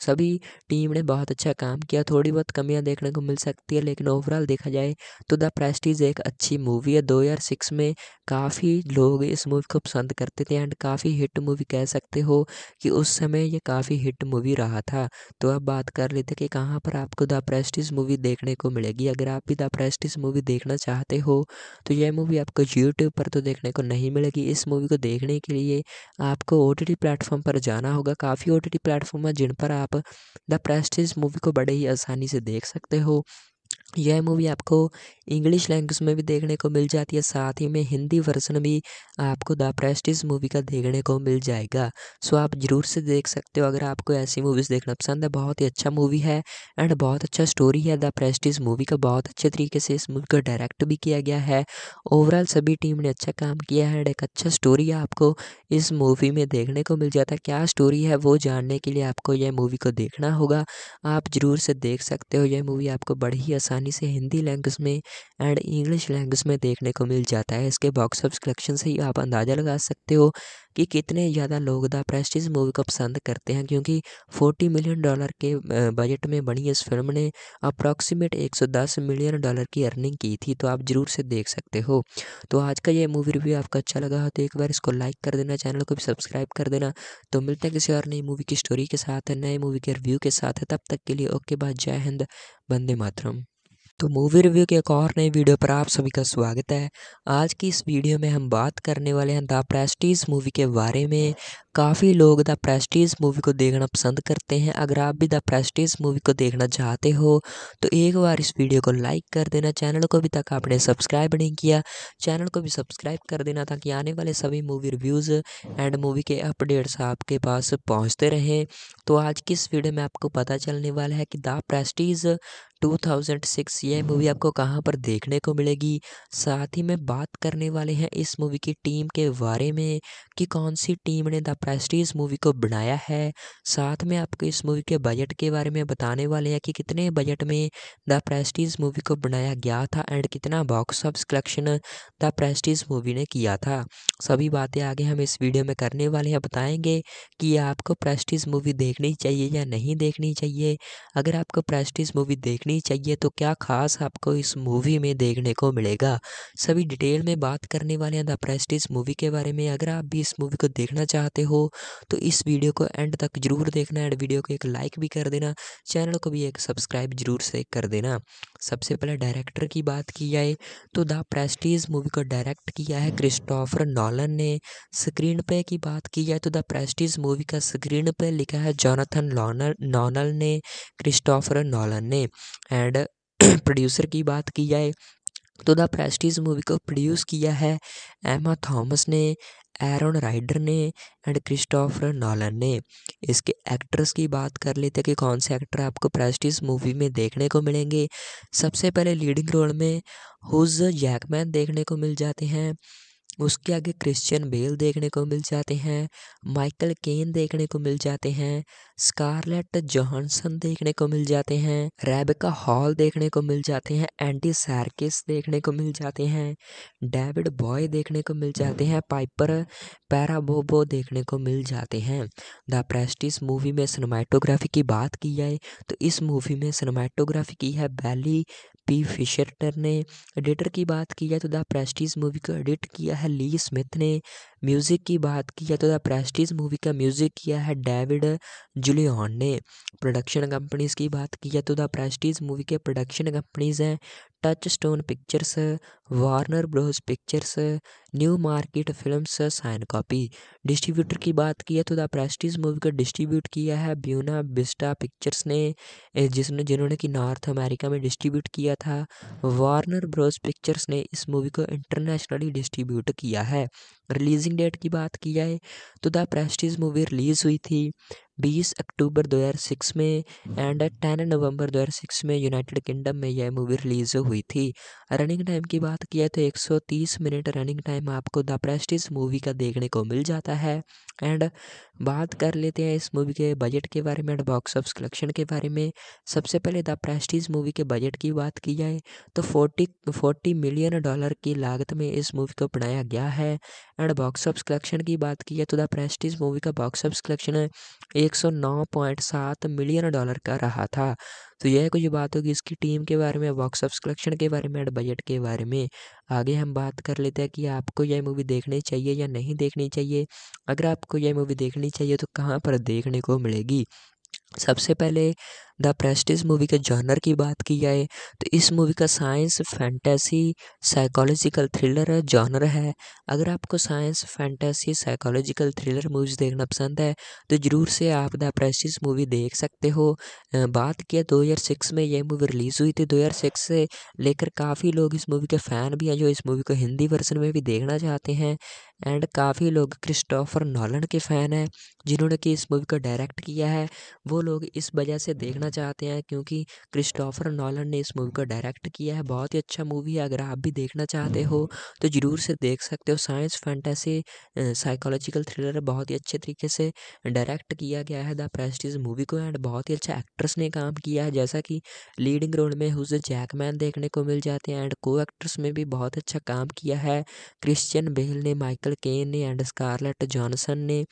सभी टीम ने बहुत अच्छा काम किया थोड़ी बहुत कमियां देखने को मिल सकती है लेकिन ओवरऑल देखा जाए तो द प्रेस्टीज एक अच्छी मूवी है सिक्स में काफ़ी लोग इस मूवी को पसंद करते थे एंड काफ़ी हिट मूवी कह सकते हो कि उस समय ये काफ़ी हिट मूवी रहा था तो अब बात कर लेते कि कहाँ पर आपको द प्रेस्टीज मूवी देखने को मिलेगी अगर आप भी द प्रेस्टीज मूवी देखना चाहते हो तो यह मूवी आपको यूट्यूब पर तो देखने को नहीं मिलेगी इस मूवी को देखने के लिए आपको ओ टी प्लेटफॉर्म पर जाना होगा काफ़ी ओ टी प्लेटफॉर्म है जिन पर आप द प्रेस्टीज मूवी को बड़े ही आसानी से देख सकते हो यह मूवी आपको इंग्लिश लैंग्वेज में भी देखने को मिल जाती है साथ ही में हिंदी वर्जन भी आपको द प्रेस्टिज मूवी का देखने को मिल जाएगा सो आप जरूर से देख सकते हो अगर आपको ऐसी मूवीज़ देखना पसंद है बहुत ही अच्छा मूवी है एंड बहुत अच्छा स्टोरी है द प्रेस्टिज मूवी का बहुत अच्छे तरीके से इस मूवी को डायरेक्ट भी किया गया है ओवरऑल सभी टीम ने अच्छा काम किया है एंड एक अच्छा स्टोरी आपको इस मूवी में देखने को मिल जाता है क्या स्टोरी है वो जानने के लिए आपको यह मूवी को देखना होगा आप जरूर से देख सकते हो यह मूवी आपको बड़ी ही आसानी आसानी से हिंदी लैंग्वेज में एंड इंग्लिश लैंग्वेज में देखने को मिल जाता है इसके बॉक्स ऑफिस कलेक्शन से ही आप अंदाज़ा लगा सकते हो कि कितने ज़्यादा लोग द प्रेस्टिज मूवी को पसंद करते हैं क्योंकि 40 मिलियन डॉलर के बजट में बनी इस फिल्म ने अप्रॉक्सीमेट 110 मिलियन डॉलर की अर्निंग की थी तो आप ज़रूर से देख सकते हो तो आज का ये मूवी रिव्यू आपको अच्छा लगा हो तो एक बार इसको लाइक कर देना चैनल को भी सब्सक्राइब कर देना तो मिलते हैं किसी और नई मूवी की स्टोरी के साथ नए मूवी के रिव्यू के साथ तब तक के लिए ओके बाद जय हिंद बंदे मातरम तो मूवी रिव्यू के एक और नई वीडियो पर आप सभी का स्वागत है आज की इस वीडियो में हम बात करने वाले हैं द प्रेस्टीज मूवी के बारे में काफ़ी लोग द प्रेस्टीज मूवी को देखना पसंद करते हैं अगर आप भी द प्रेस्टीज मूवी को देखना चाहते हो तो एक बार इस वीडियो को लाइक कर देना चैनल को अभी तक आपने सब्सक्राइब नहीं किया चैनल को भी सब्सक्राइब कर देना ताकि आने वाले सभी मूवी रिव्यूज़ एंड मूवी के अपडेट्स आपके पास पहुँचते रहें तो आज की इस वीडियो में आपको पता चलने वाला है कि द प्रेस्टीज 2006 यह मूवी आपको कहाँ पर देखने को मिलेगी साथ ही में बात करने वाले हैं इस मूवी की टीम के बारे में कि कौन सी टीम ने द प्रेस्टीज मूवी को बनाया है साथ में आपको इस मूवी के बजट के बारे में बताने वाले हैं कि कितने बजट में द प्रेस्टीज मूवी को बनाया गया था एंड कितना box of collection the Prestige movie ने किया था सभी बातें आगे हम इस वीडियो में करने वाले हैं बताएंगे कि आपको प्रेस्टीज मूवी देखनी चाहिए या नहीं देखनी चाहिए अगर आपको प्रेस्टीज मूवी देखनी देखनी चाहिए तो क्या खास आपको इस मूवी में देखने को मिलेगा सभी डिटेल में बात करने वाले हैं द प्रेस्टीज मूवी के बारे में अगर आप भी इस मूवी को देखना चाहते हो तो इस वीडियो को एंड तक जरूर देखना एंड वीडियो को एक लाइक भी कर देना चैनल को भी एक सब्सक्राइब जरूर से कर देना सबसे पहले डायरेक्टर की बात की जाए तो द प्रेस्टीज मूवी को डायरेक्ट किया है क्रिस्टोफर नॉलन ने स्क्रीन पे की बात की जाए तो द प्रेस्टीज मूवी का स्क्रीन पे लिखा है जॉनथन नॉनल ने क्रिस्टोफर नॉलन ने एंड प्रोड्यूसर की बात की जाए तो द प्रेस्टीज मूवी को प्रोड्यूस किया है एमा थॉमस ने एरन राइडर ने एंड क्रिस्टोफर नॉलन ने इसके एक्ट्रेस की बात कर लेते कि कौन से एक्टर आपको प्रेस्टीज मूवी में देखने को मिलेंगे सबसे पहले लीडिंग रोल में हुज जैकमैन देखने को मिल जाते हैं उसके आगे क्रिश्चियन बेल देखने को मिल जाते हैं माइकल केन देखने को मिल जाते हैं स्कारलेट जोहसन देखने को मिल जाते हैं रेबिका हॉल देखने को मिल जाते हैं एंटी सार्किस देखने को मिल जाते हैं डेविड बॉय देखने को मिल जाते हैं पाइपर पैराबोबो देखने को मिल जाते हैं द प्रेस्टिस मूवी में सिनेमाटोग्राफी की बात की जाए तो इस मूवी में सिनेमाटोग्राफी की है बैली पी फिशर ने एडिटर की बात की जाए तो द प्रेस्टीज मूवी को एडिट किया है ली स्मिथ ने म्यूज़िक की बात की जाए तो द प्रेस्टीज मूवी का म्यूज़िक किया है डेविड जुलियन ने प्रोडक्शन कंपनीज की बात की जाए तो द प्रेस्टीज मूवी के प्रोडक्शन कंपनीज हैं Touchstone Pictures Warner Bros Pictures Newmarket films Syncopy distributor की बात की है तो द प्रेस्टीज मूवी को डिस्ट्रीब्यूट किया है ब्यूना बिस्टा पिक्चर्स ने जिसने जिन्होंने कि नॉर्थ अमेरिका में डिस्ट्रीब्यूट किया था वार्नर ब्रोस पिक्चर्स ने इस मूवी को इंटरनेशनली डिस्ट्रीब्यूट किया है रिलीजिंग डेट की बात की जाए तो द प्रेस्टीज मूवी रिलीज़ हुई थी बीस अक्टूबर 2006 में एंड हम्म। टेन नवंबर 2006 में यूनाइटेड किंगडम में यह मूवी रिलीज़ हुई थी रनिंग टाइम की बात किया तो 130 मिनट रनिंग टाइम आपको द प्रेस्टिज मूवी का देखने को मिल जाता है एंड बात कर लेते हैं इस मूवी के बजट के बारे में एंड बॉक्स ऑफ कलेक्शन के बारे में सबसे पहले द प्रेस्टिज मूवी के बजट की बात की जाए तो फोर्टी फोर्टी मिलियन डॉलर की लागत में इस मूवी को बनाया गया है एंड बॉक्स ऑफ कलेक्शन की बात की जाए तो द प्रेस्टिज मूवी का बॉक्स ऑफ कलेक्शन एक 109.7 मिलियन डॉलर का रहा था तो यह कुछ बात होगी इसकी टीम के बारे में बॉक्स कलेक्शन के बारे में एंड बजट के बारे में आगे हम बात कर लेते हैं कि आपको यह मूवी देखनी चाहिए या नहीं देखनी चाहिए अगर आपको यह मूवी देखनी चाहिए तो कहाँ पर देखने को मिलेगी सबसे पहले द प्रेस्टिज मूवी के जॉनर की बात की जाए तो इस मूवी का science fantasy psychological thriller genre है अगर आपको science fantasy psychological thriller movies देखना पसंद है तो ज़रूर से आप द प्रेस्टिज़ मूवी देख सकते हो बात किया 2006 में यह मूवी रिलीज़ हुई थी 2006 से लेकर काफ़ी लोग इस मूवी के फ़ैन भी हैं जो इस मूवी को हिंदी वर्जन में भी देखना चाहते हैं एंड काफ़ी लोग क्रिस्टोफर नॉलन के फ़ैन हैं जिन्होंने कि इस मूवी को डायरेक्ट किया है वो लोग इस वजह से देखना चाहते हैं क्योंकि क्रिस्टोफर नॉलन ने इस मूवी को डायरेक्ट किया है बहुत ही अच्छा मूवी है अगर आप भी देखना चाहते हो तो ज़रूर से देख सकते हो साइंस फैंटेसी साइकोलॉजिकल थ्रिलर बहुत ही अच्छे तरीके से डायरेक्ट किया गया है द प्रेस्टीज मूवी को एंड बहुत ही अच्छा एक्ट्रेस ने काम किया है जैसा कि लीडिंग रोल में हुज जैकमैन देखने को मिल जाते हैं एंड को एक्ट्रेस में भी बहुत अच्छा काम किया है क्रिश्चियन बेल ने माइकल केन ने एंड स्कारलेट जॉनसन ने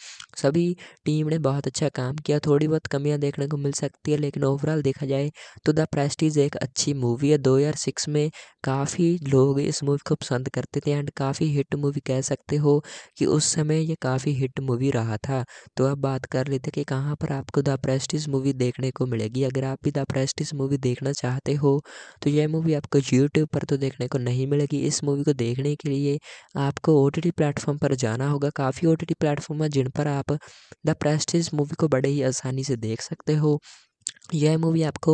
सभी टीम ने बहुत अच्छा काम किया थोड़ी बहुत कमियां देखने को मिल सकती है लेकिन लेकिन ओवरऑल देखा जाए तो द प्रेस्टीज एक अच्छी मूवी है दो हज़ार सिक्स में काफ़ी लोग इस मूवी को पसंद करते थे एंड काफ़ी हिट मूवी कह सकते हो कि उस समय ये काफ़ी हिट मूवी रहा था तो अब बात कर लेते कि कहाँ पर आपको द प्रेस्टीज मूवी देखने को मिलेगी अगर आप भी द प्रेस्टीज मूवी देखना चाहते हो तो यह मूवी आपको यूट्यूब पर तो देखने को नहीं मिलेगी इस मूवी को देखने के लिए आपको ओ टी प्लेटफॉर्म पर जाना होगा काफ़ी ओ टी प्लेटफॉर्म है जिन पर आप द प्रेस्टीज मूवी को बड़े ही आसानी से देख सकते हो यह मूवी आपको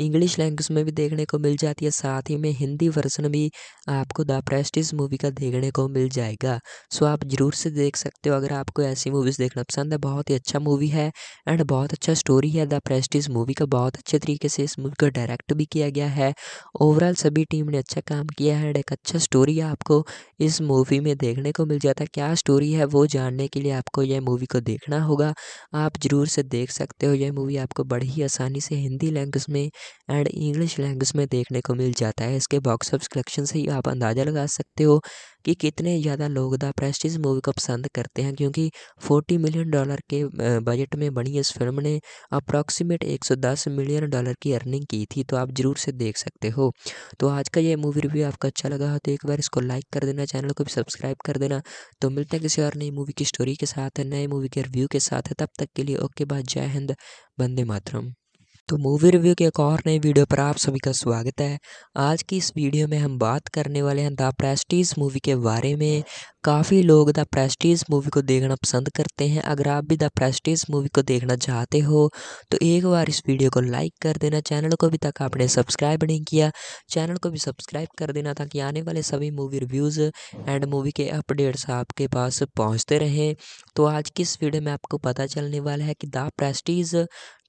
इंग्लिश लैंग्वेज में भी देखने को मिल जाती है साथ ही में हिंदी वर्जन भी आपको द प्रेस्टिज मूवी का देखने को मिल जाएगा सो आप जरूर से देख सकते हो अगर आपको ऐसी मूवीज़ देखना पसंद है बहुत ही अच्छा मूवी है एंड बहुत अच्छा स्टोरी है द प्रेस्टिज मूवी का बहुत अच्छे तरीके से इस मूवी को डायरेक्ट भी किया गया है ओवरऑल सभी टीम ने अच्छा काम किया है एंड एक अच्छा स्टोरी आपको इस मूवी में देखने को मिल जाता है क्या स्टोरी है वो जानने के लिए आपको यह मूवी को देखना होगा आप जरूर से देख सकते हो यह मूवी आपको बड़ी ही आसानी से हिंदी लैंग्वेज में एंड इंग्लिश लैंग्वेज में देखने को मिल जाता है इसके बॉक्स ऑफिस कलेक्शन से ही आप अंदाज़ा लगा सकते हो कि कितने ज़्यादा लोग द प्रेस्टिज मूवी को पसंद करते हैं क्योंकि 40 मिलियन डॉलर के बजट में बनी इस फिल्म ने अप्रॉक्सीमेट 110 मिलियन डॉलर की अर्निंग की थी तो आप ज़रूर से देख सकते हो तो आज का ये मूवी रिव्यू आपको अच्छा लगा हो तो एक बार इसको लाइक कर देना चैनल को भी सब्सक्राइब कर देना तो मिलते हैं किसी और नई मूवी की स्टोरी के साथ नए मूवी के रिव्यू के साथ तब तक के लिए ओके बाद जय हिंद बंदे मातरम तो मूवी रिव्यू के एक और नई वीडियो पर आप सभी का स्वागत है आज की इस वीडियो में हम बात करने वाले हैं द प्रेस्टीज मूवी के बारे में काफ़ी लोग द प्रेस्टीज मूवी को देखना पसंद करते हैं अगर आप भी द प्रेस्टीज मूवी को देखना चाहते हो तो एक बार इस वीडियो को लाइक कर देना चैनल को अभी तक आपने सब्सक्राइब नहीं किया चैनल को भी सब्सक्राइब कर देना ताकि आने वाले सभी मूवी रिव्यूज़ एंड मूवी के अपडेट्स आपके पास पहुँचते रहें तो आज की इस वीडियो में आपको पता चलने वाला है कि the Prestige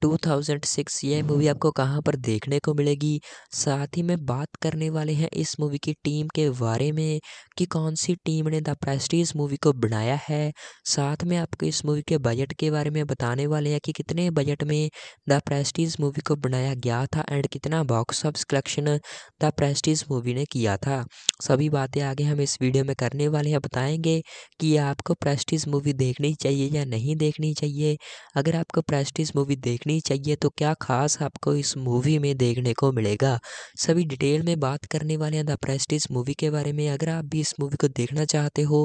two thousand six यह मूवी आपको कहाँ पर देखने को मिलेगी साथ ही में बात करने वाले हैं इस मूवी की टीम के बारे में कि कौन सी टीम ने द प्रेस्टीज मूवी को बनाया है साथ में आपको इस मूवी के बजट के बारे में बताने वाले हैं कि कितने बजट में द प्रेस्टीज मूवी को बनाया गया था एंड कितना box office collection the Prestige movie ने किया था सभी बातें आगे हम इस वीडियो में करने वाले हैं बताएंगे कि आपको प्रेस्टीज मूवी देखनी चाहिए या नहीं देखनी चाहिए अगर आपको प्रेस्टीज मूवी देखनी देखनी चाहिए तो क्या खास आपको इस मूवी में देखने को मिलेगा सभी डिटेल में बात करने वाले हैं द प्रेस्टीज मूवी के बारे में अगर आप भी इस मूवी को देखना चाहते हो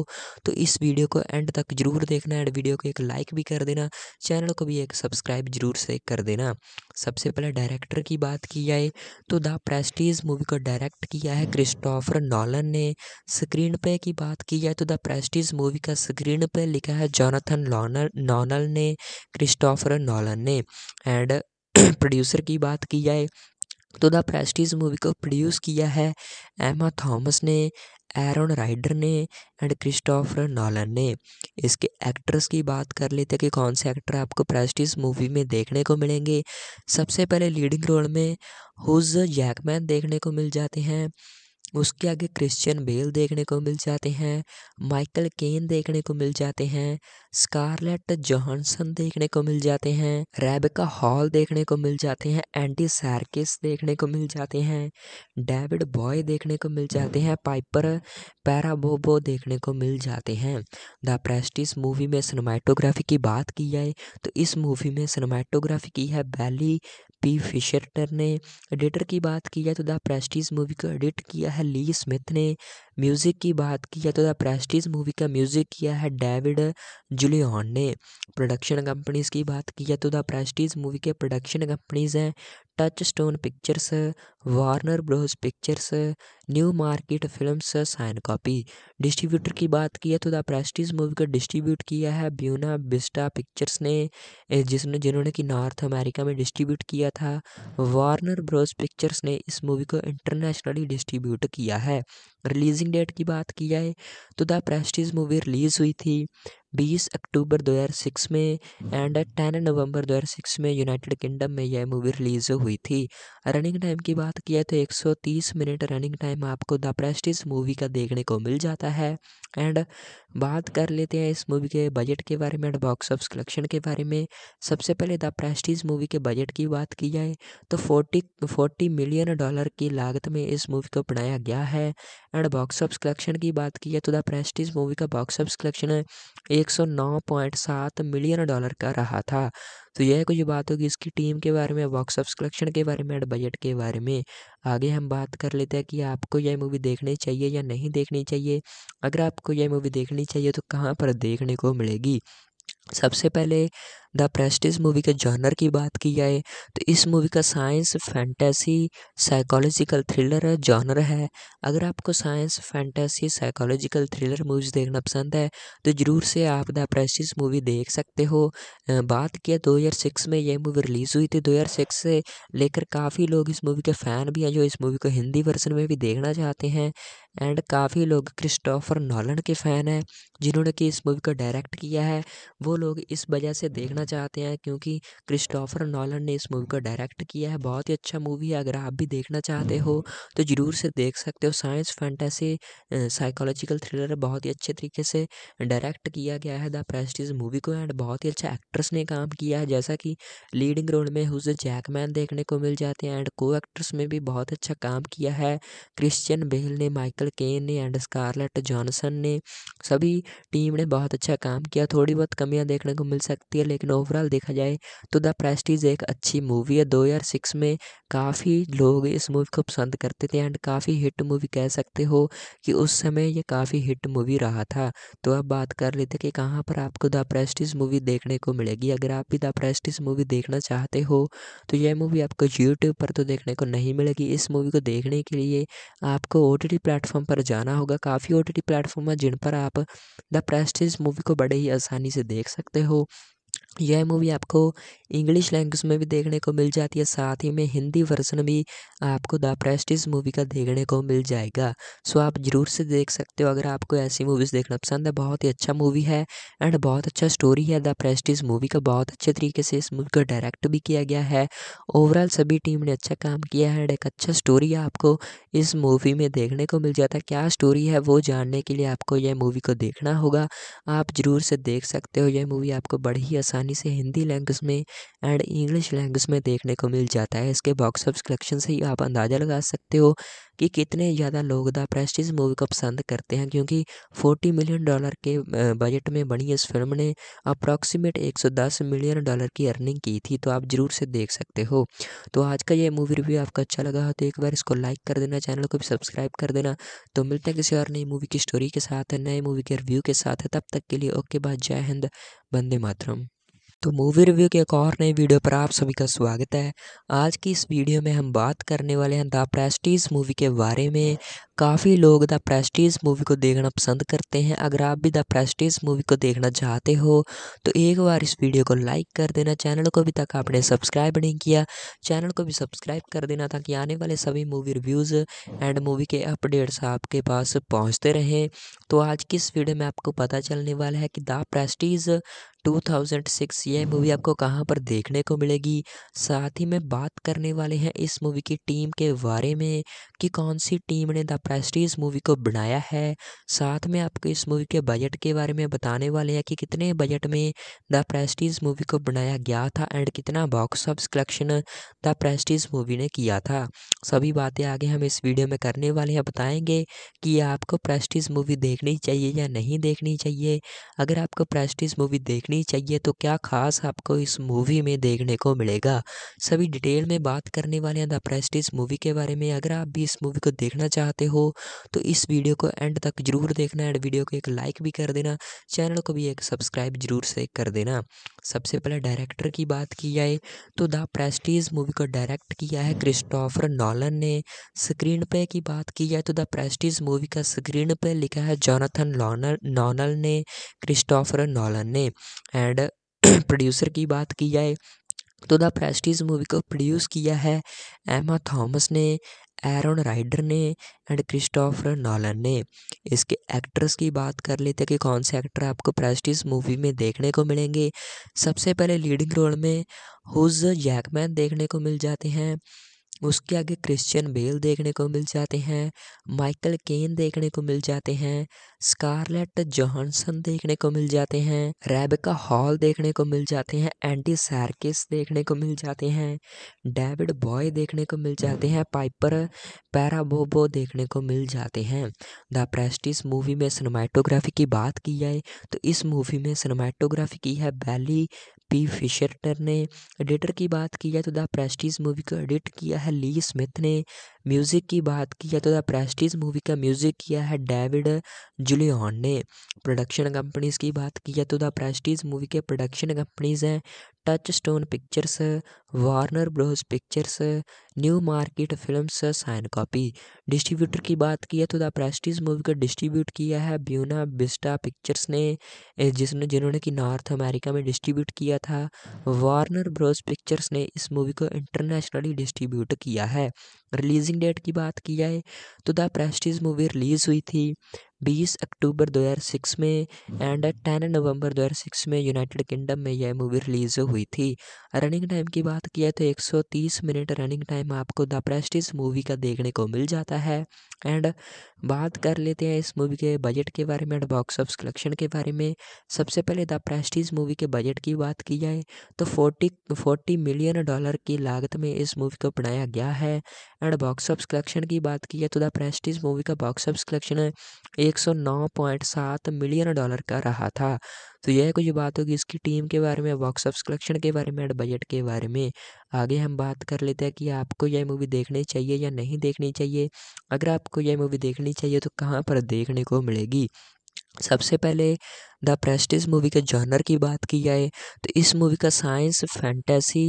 तो इस वीडियो को एंड तक जरूर देखना एंड वीडियो को एक लाइक भी कर देना चैनल को भी एक सब्सक्राइब जरूर से कर देना सबसे पहले डायरेक्टर की बात की जाए तो द प्रेस्टीज मूवी को डायरेक्ट किया है क्रिस्टोफर नॉलन ने स्क्रीन पे की बात की जाए तो द प्रेस्टीज मूवी का स्क्रीन पे लिखा है जॉनथन नॉनल ने क्रिस्टोफर नॉलन ने एंड प्रोड्यूसर की बात की जाए तो द प्रेस्टीज मूवी को प्रोड्यूस किया है एमा थॉमस ने एरन राइडर ने एंड क्रिस्टोफर नॉलन ने इसके एक्ट्रेस की बात कर लेते हैं कि कौन से एक्टर आपको प्रेस्टीज मूवी में देखने को मिलेंगे सबसे पहले लीडिंग रोल में हुज जैकमैन देखने को मिल जाते हैं उसके आगे क्रिश्चियन बेल देखने को मिल जाते हैं माइकल केन देखने को मिल जाते हैं स्कारलेट जोहसन देखने को मिल जाते हैं रेबिका हॉल देखने को मिल जाते हैं एंटी सार्किस देखने को मिल जाते हैं डेविड बॉय देखने को मिल जाते हैं पाइपर पैराबोबो देखने को मिल जाते हैं द प्रेस्टिस मूवी में सिनेमाटोग्राफी की बात की जाए तो इस मूवी में सिनेमाटोग्राफी की है बैली पी फिशरटर ने एडिटर की बात की जाए तो द प्रेस्टिस मूवी को एडिट किया है है ली स्मिथ ने म्यूज़िक की बात की जाए तो द प्रेस्टीज मूवी का म्यूज़िक किया है डेविड जुलियन ने प्रोडक्शन कंपनीज़ की बात की जाए तो द प्रेस्टीज मूवी के प्रोडक्शन कंपनीज़ हैं Touchstone Pictures Warner Bros Pictures Newmarket film Syncopy distributor की बात की है तो द प्रेस्टीज मूवी को डिस्ट्रीब्यूट किया है ब्यूना बिस्टा पिक्चर्स ने जिसने जिन्होंने कि नॉर्थ अमेरिका में डिस्ट्रीब्यूट किया था वार्नर ब्रोस पिक्चर्स ने इस मूवी को इंटरनेशनली डिस्ट्रीब्यूट किया है रिलीजिंग डेट की बात की जाए तो द प्रेस्टीज मूवी रिलीज़ हुई थी बीस अक्टूबर 2006 में एंड हम्म। टेन नवंबर 2006 में यूनाइटेड किंगडम में यह मूवी रिलीज़ हुई थी रनिंग टाइम की बात किया तो 130 मिनट रनिंग टाइम आपको द प्रेस्टिज मूवी का देखने को मिल जाता है एंड बात कर लेते हैं इस मूवी के बजट के बारे में एंड बॉक्स ऑफ कलेक्शन के बारे में सबसे पहले द प्रेस्टिज मूवी के बजट की बात की जाए तो फोर्टी फोर्टी मिलियन डॉलर की लागत में इस मूवी को बनाया गया है एंड बॉक्स ऑफ कलेक्शन की बात की जाए तो द प्रेस्टिज मूवी का बॉक्स ऑफ कलेक्शन एक 109.7 मिलियन डॉलर का रहा था तो यह कुछ बात होगी इसकी टीम के बारे में बॉक्स कलेक्शन के बारे में एंड बजट के बारे में आगे हम बात कर लेते हैं कि आपको यह मूवी देखनी चाहिए या नहीं देखनी चाहिए अगर आपको यह मूवी देखनी चाहिए तो कहाँ पर देखने को मिलेगी सबसे पहले द प्रेस्टिज मूवी के जॉनर की बात की जाए तो इस मूवी का science fantasy psychological thriller genre है अगर आपको science fantasy psychological thriller movies देखना पसंद है तो ज़रूर से आप द प्रेस्टिज मूवी देख सकते हो बात किया 2006 में यह मूवी रिलीज़ हुई थी 2006 से लेकर काफ़ी लोग इस मूवी के फ़ैन भी हैं जो इस मूवी को हिंदी वर्जन में भी देखना चाहते हैं एंड काफ़ी लोग क्रिस्टोफर नॉलन के फ़ैन हैं जिन्होंने कि इस मूवी को डायरेक्ट किया है वो लोग इस वजह से देखना करना चाहते हैं क्योंकि क्रिस्टोफर नॉलन ने इस मूवी को डायरेक्ट किया है बहुत ही अच्छा मूवी है अगर आप भी देखना चाहते हो तो ज़रूर से देख सकते हो साइंस फैंटेसी साइकोलॉजिकल थ्रिलर बहुत ही अच्छे तरीके से डायरेक्ट किया गया है द प्रेस्टीज मूवी को एंड बहुत ही अच्छा एक्ट्रेस ने काम किया है जैसा कि लीडिंग रोल में हुज जैकमैन देखने को मिल जाते हैं एंड को एक्ट्रेस में भी बहुत अच्छा काम किया है क्रिश्चियन बेल ने माइकल केन ने एंड स्कारलेट जॉनसन ने सभी टीम ने बहुत अच्छा काम किया थोड़ी बहुत कमियां देखने को मिल सकती है लेकिन एंड ओवरऑल देखा जाए तो द प्रेस्टीज एक अच्छी मूवी है दो हज़ार सिक्स में काफ़ी लोग इस मूवी को पसंद करते थे एंड काफ़ी हिट मूवी कह सकते हो कि उस समय ये काफ़ी हिट मूवी रहा था तो अब बात कर लेते कि कहाँ पर आपको द प्रेस्टीज मूवी देखने को मिलेगी अगर आप भी द प्रेस्टीज मूवी देखना चाहते हो तो यह मूवी आपको यूट्यूब पर तो देखने को नहीं मिलेगी इस मूवी को देखने के लिए आपको ओ टी प्लेटफॉर्म पर जाना होगा काफ़ी ओ टी प्लेटफॉर्म है जिन पर आप द प्रेस्टीज मूवी को बड़े ही आसानी से देख सकते हो यह मूवी आपको इंग्लिश लैंग्वेज में भी देखने को मिल जाती है साथ ही में हिंदी वर्जन भी आपको द प्रेस्टिज मूवी का देखने को मिल जाएगा सो आप ज़रूर से देख सकते हो अगर आपको ऐसी मूवीज़ देखना पसंद है बहुत ही अच्छा मूवी है एंड बहुत अच्छा स्टोरी है द प्रेस्टिज मूवी का बहुत अच्छे तरीके से इस मूवी को डायरेक्ट भी किया गया है ओवरऑल सभी टीम ने अच्छा काम किया है एंड एक अच्छा स्टोरी आपको इस मूवी में देखने को मिल जाता है क्या स्टोरी है वो जानने के लिए आपको यह मूवी को देखना होगा आप ज़रूर से देख सकते हो यह मूवी आपको बड़ी ही आसान आसानी से हिंदी लैंग्वेज में एंड इंग्लिश लैंग्वेज में देखने को मिल जाता है इसके बॉक्स ऑफिस कलेक्शन से ही आप अंदाज़ा लगा सकते हो कि कितने ज़्यादा लोग द प्रेस्टीज मूवी को पसंद करते हैं क्योंकि 40 मिलियन डॉलर के बजट में बनी इस फिल्म ने अप्रॉक्सीमेट 110 मिलियन डॉलर की अर्निंग की थी तो आप ज़रूर से देख सकते हो तो आज का ये मूवी रिव्यू आपका अच्छा लगा हो तो एक बार इसको लाइक कर देना चैनल को भी सब्सक्राइब कर देना तो मिलते हैं किसी और नई मूवी की स्टोरी के साथ नए मूवी के रिव्यू के साथ तब तक के लिए ओके बाद जय हिंद बंदे मातरम तो मूवी रिव्यू के एक और नई वीडियो पर आप सभी का स्वागत है आज की इस वीडियो में हम बात करने वाले हैं द प्रेस्टीज मूवी के बारे में काफ़ी लोग द प्रेस्टीज मूवी को देखना पसंद करते हैं अगर आप भी द प्रेस्टीज मूवी को देखना चाहते हो तो एक बार इस वीडियो को लाइक कर देना चैनल को अभी तक आपने सब्सक्राइब नहीं किया चैनल को भी सब्सक्राइब कर देना ताकि आने वाले सभी मूवी रिव्यूज़ एंड मूवी के अपडेट्स आपके पास पहुँचते रहें तो आज की इस वीडियो में आपको पता चलने वाला है कि द प्रेस्टीज 2006 ये मूवी आपको कहाँ पर देखने को मिलेगी साथ ही में बात करने वाले हैं इस मूवी की टीम के बारे में कि कौन सी टीम ने द प्रेस्टीज मूवी को बनाया है साथ में आपको इस मूवी के बजट के बारे में बताने वाले हैं कि कितने बजट में द प्रेस्टीज मूवी को बनाया गया था एंड कितना box office collection the Prestige movie ने किया था सभी बातें आगे हम इस वीडियो में करने वाले हैं बताएंगे कि आपको प्रेस्टीज मूवी देखनी चाहिए या नहीं देखनी चाहिए अगर आपको प्रेस्टीज मूवी देखनी चाहिए तो क्या खास आपको इस मूवी में देखने को मिलेगा सभी डिटेल में बात करने वाले हैं द प्रेस्टीज मूवी के बारे में अगर आप भी इस मूवी को देखना चाहते हो हो तो इस वीडियो को एंड तक जरूर देखना एंड वीडियो को एक लाइक भी कर देना चैनल को भी एक सब्सक्राइब जरूर से कर देना सबसे पहले डायरेक्टर की बात की जाए तो द प्रेस्टीज मूवी को डायरेक्ट किया है क्रिस्टोफर नॉलन ने स्क्रीन पे की बात की जाए तो द प्रेस्टीज मूवी का स्क्रीन पे लिखा है जॉनथन नॉनल ने क्रिस्टोफर नॉलन ने एंड प्रोड्यूसर की बात की जाए तो द प्रेस्टीज मूवी को प्रोड्यूस किया है एमा थॉमस ने एरन राइडर ने एंड क्रिस्टोफर नॉलन ने इसके एक्ट्रेस की बात कर लेते हैं कि कौन से एक्टर आपको प्रेस्टिस मूवी में देखने को मिलेंगे सबसे पहले लीडिंग रोल में हुज जैकमैन देखने को मिल जाते हैं उसके आगे क्रिश्चियन बेल देखने को मिल जाते हैं माइकल केन देखने को मिल जाते हैं स्कारलेट जॉनसन देखने को मिल जाते हैं रेबिका हॉल देखने को मिल जाते हैं एंटी सार्किस देखने को मिल जाते हैं डेविड बॉय देखने को मिल जाते हैं पाइपर पैराबोबो देखने को मिल जाते हैं द प्रेस्टिस मूवी में सिनेमाटोग्राफी की बात की जाए तो इस मूवी में सिनेमाटोग्राफी की है बैली पी फिशर ने एडिटर की बात की जाए तो द प्रेस्टीज मूवी को एडिट किया है ली स्मिथ ने म्यूज़िक की बात की जाए तो द प्रेस्टीज मूवी का म्यूज़िक किया है डेविड जुलियन ने प्रोडक्शन कंपनीज़ की बात की जाए तो द प्रेस्टीज मूवी के प्रोडक्शन कंपनीज़ हैं Touchstone Pictures Warner Bros Pictures Newmarket films Syncopy distributor की बात की है तो द प्रेस्टीज मूवी को डिस्ट्रीब्यूट किया है ब्यूना बिस्टा पिक्चर्स ने जिसने जिन्होंने कि नॉर्थ अमेरिका में डिस्ट्रीब्यूट किया था वार्नर ब्रोस पिक्चर्स ने इस मूवी को इंटरनेशनली डिस्ट्रीब्यूट किया है रिलीजिंग डेट की बात की जाए तो द प्रेस्टीज मूवी रिलीज़ हुई थी बीस अक्टूबर 2006 में एंड टेन नवंबर 2006 में यूनाइटेड किंगडम में यह मूवी रिलीज़ हुई थी रनिंग टाइम की बात किया तो 130 मिनट रनिंग टाइम आपको द प्रेस्टिज मूवी का देखने को मिल जाता है एंड बात कर लेते हैं इस मूवी के बजट के बारे में एंड बॉक्स ऑफ कलेक्शन के बारे में सबसे पहले द प्रेस्टिस मूवी के बजट की बात की जाए तो फोर्टी फोर्टी मिलियन डॉलर की लागत में इस मूवी को बनाया गया है एंड बॉक्स ऑफ कलेक्शन की बात की जाए तो द प्रेस्टीज मूवी का box of collection 109.7 million dollar का रहा था तो यह कुछ बात होगी इसकी टीम के बारे में बॉक्स ऑफ कलेक्शन के बारे में एंड बजट के बारे में आगे हम बात कर लेते हैं कि आपको यह मूवी देखनी चाहिए या नहीं देखनी चाहिए अगर आपको यह मूवी देखनी चाहिए तो कहाँ पर देखने को मिलेगी सबसे पहले द प्रेस्टिज मूवी के जॉनर की बात की जाए तो इस मूवी का science fantasy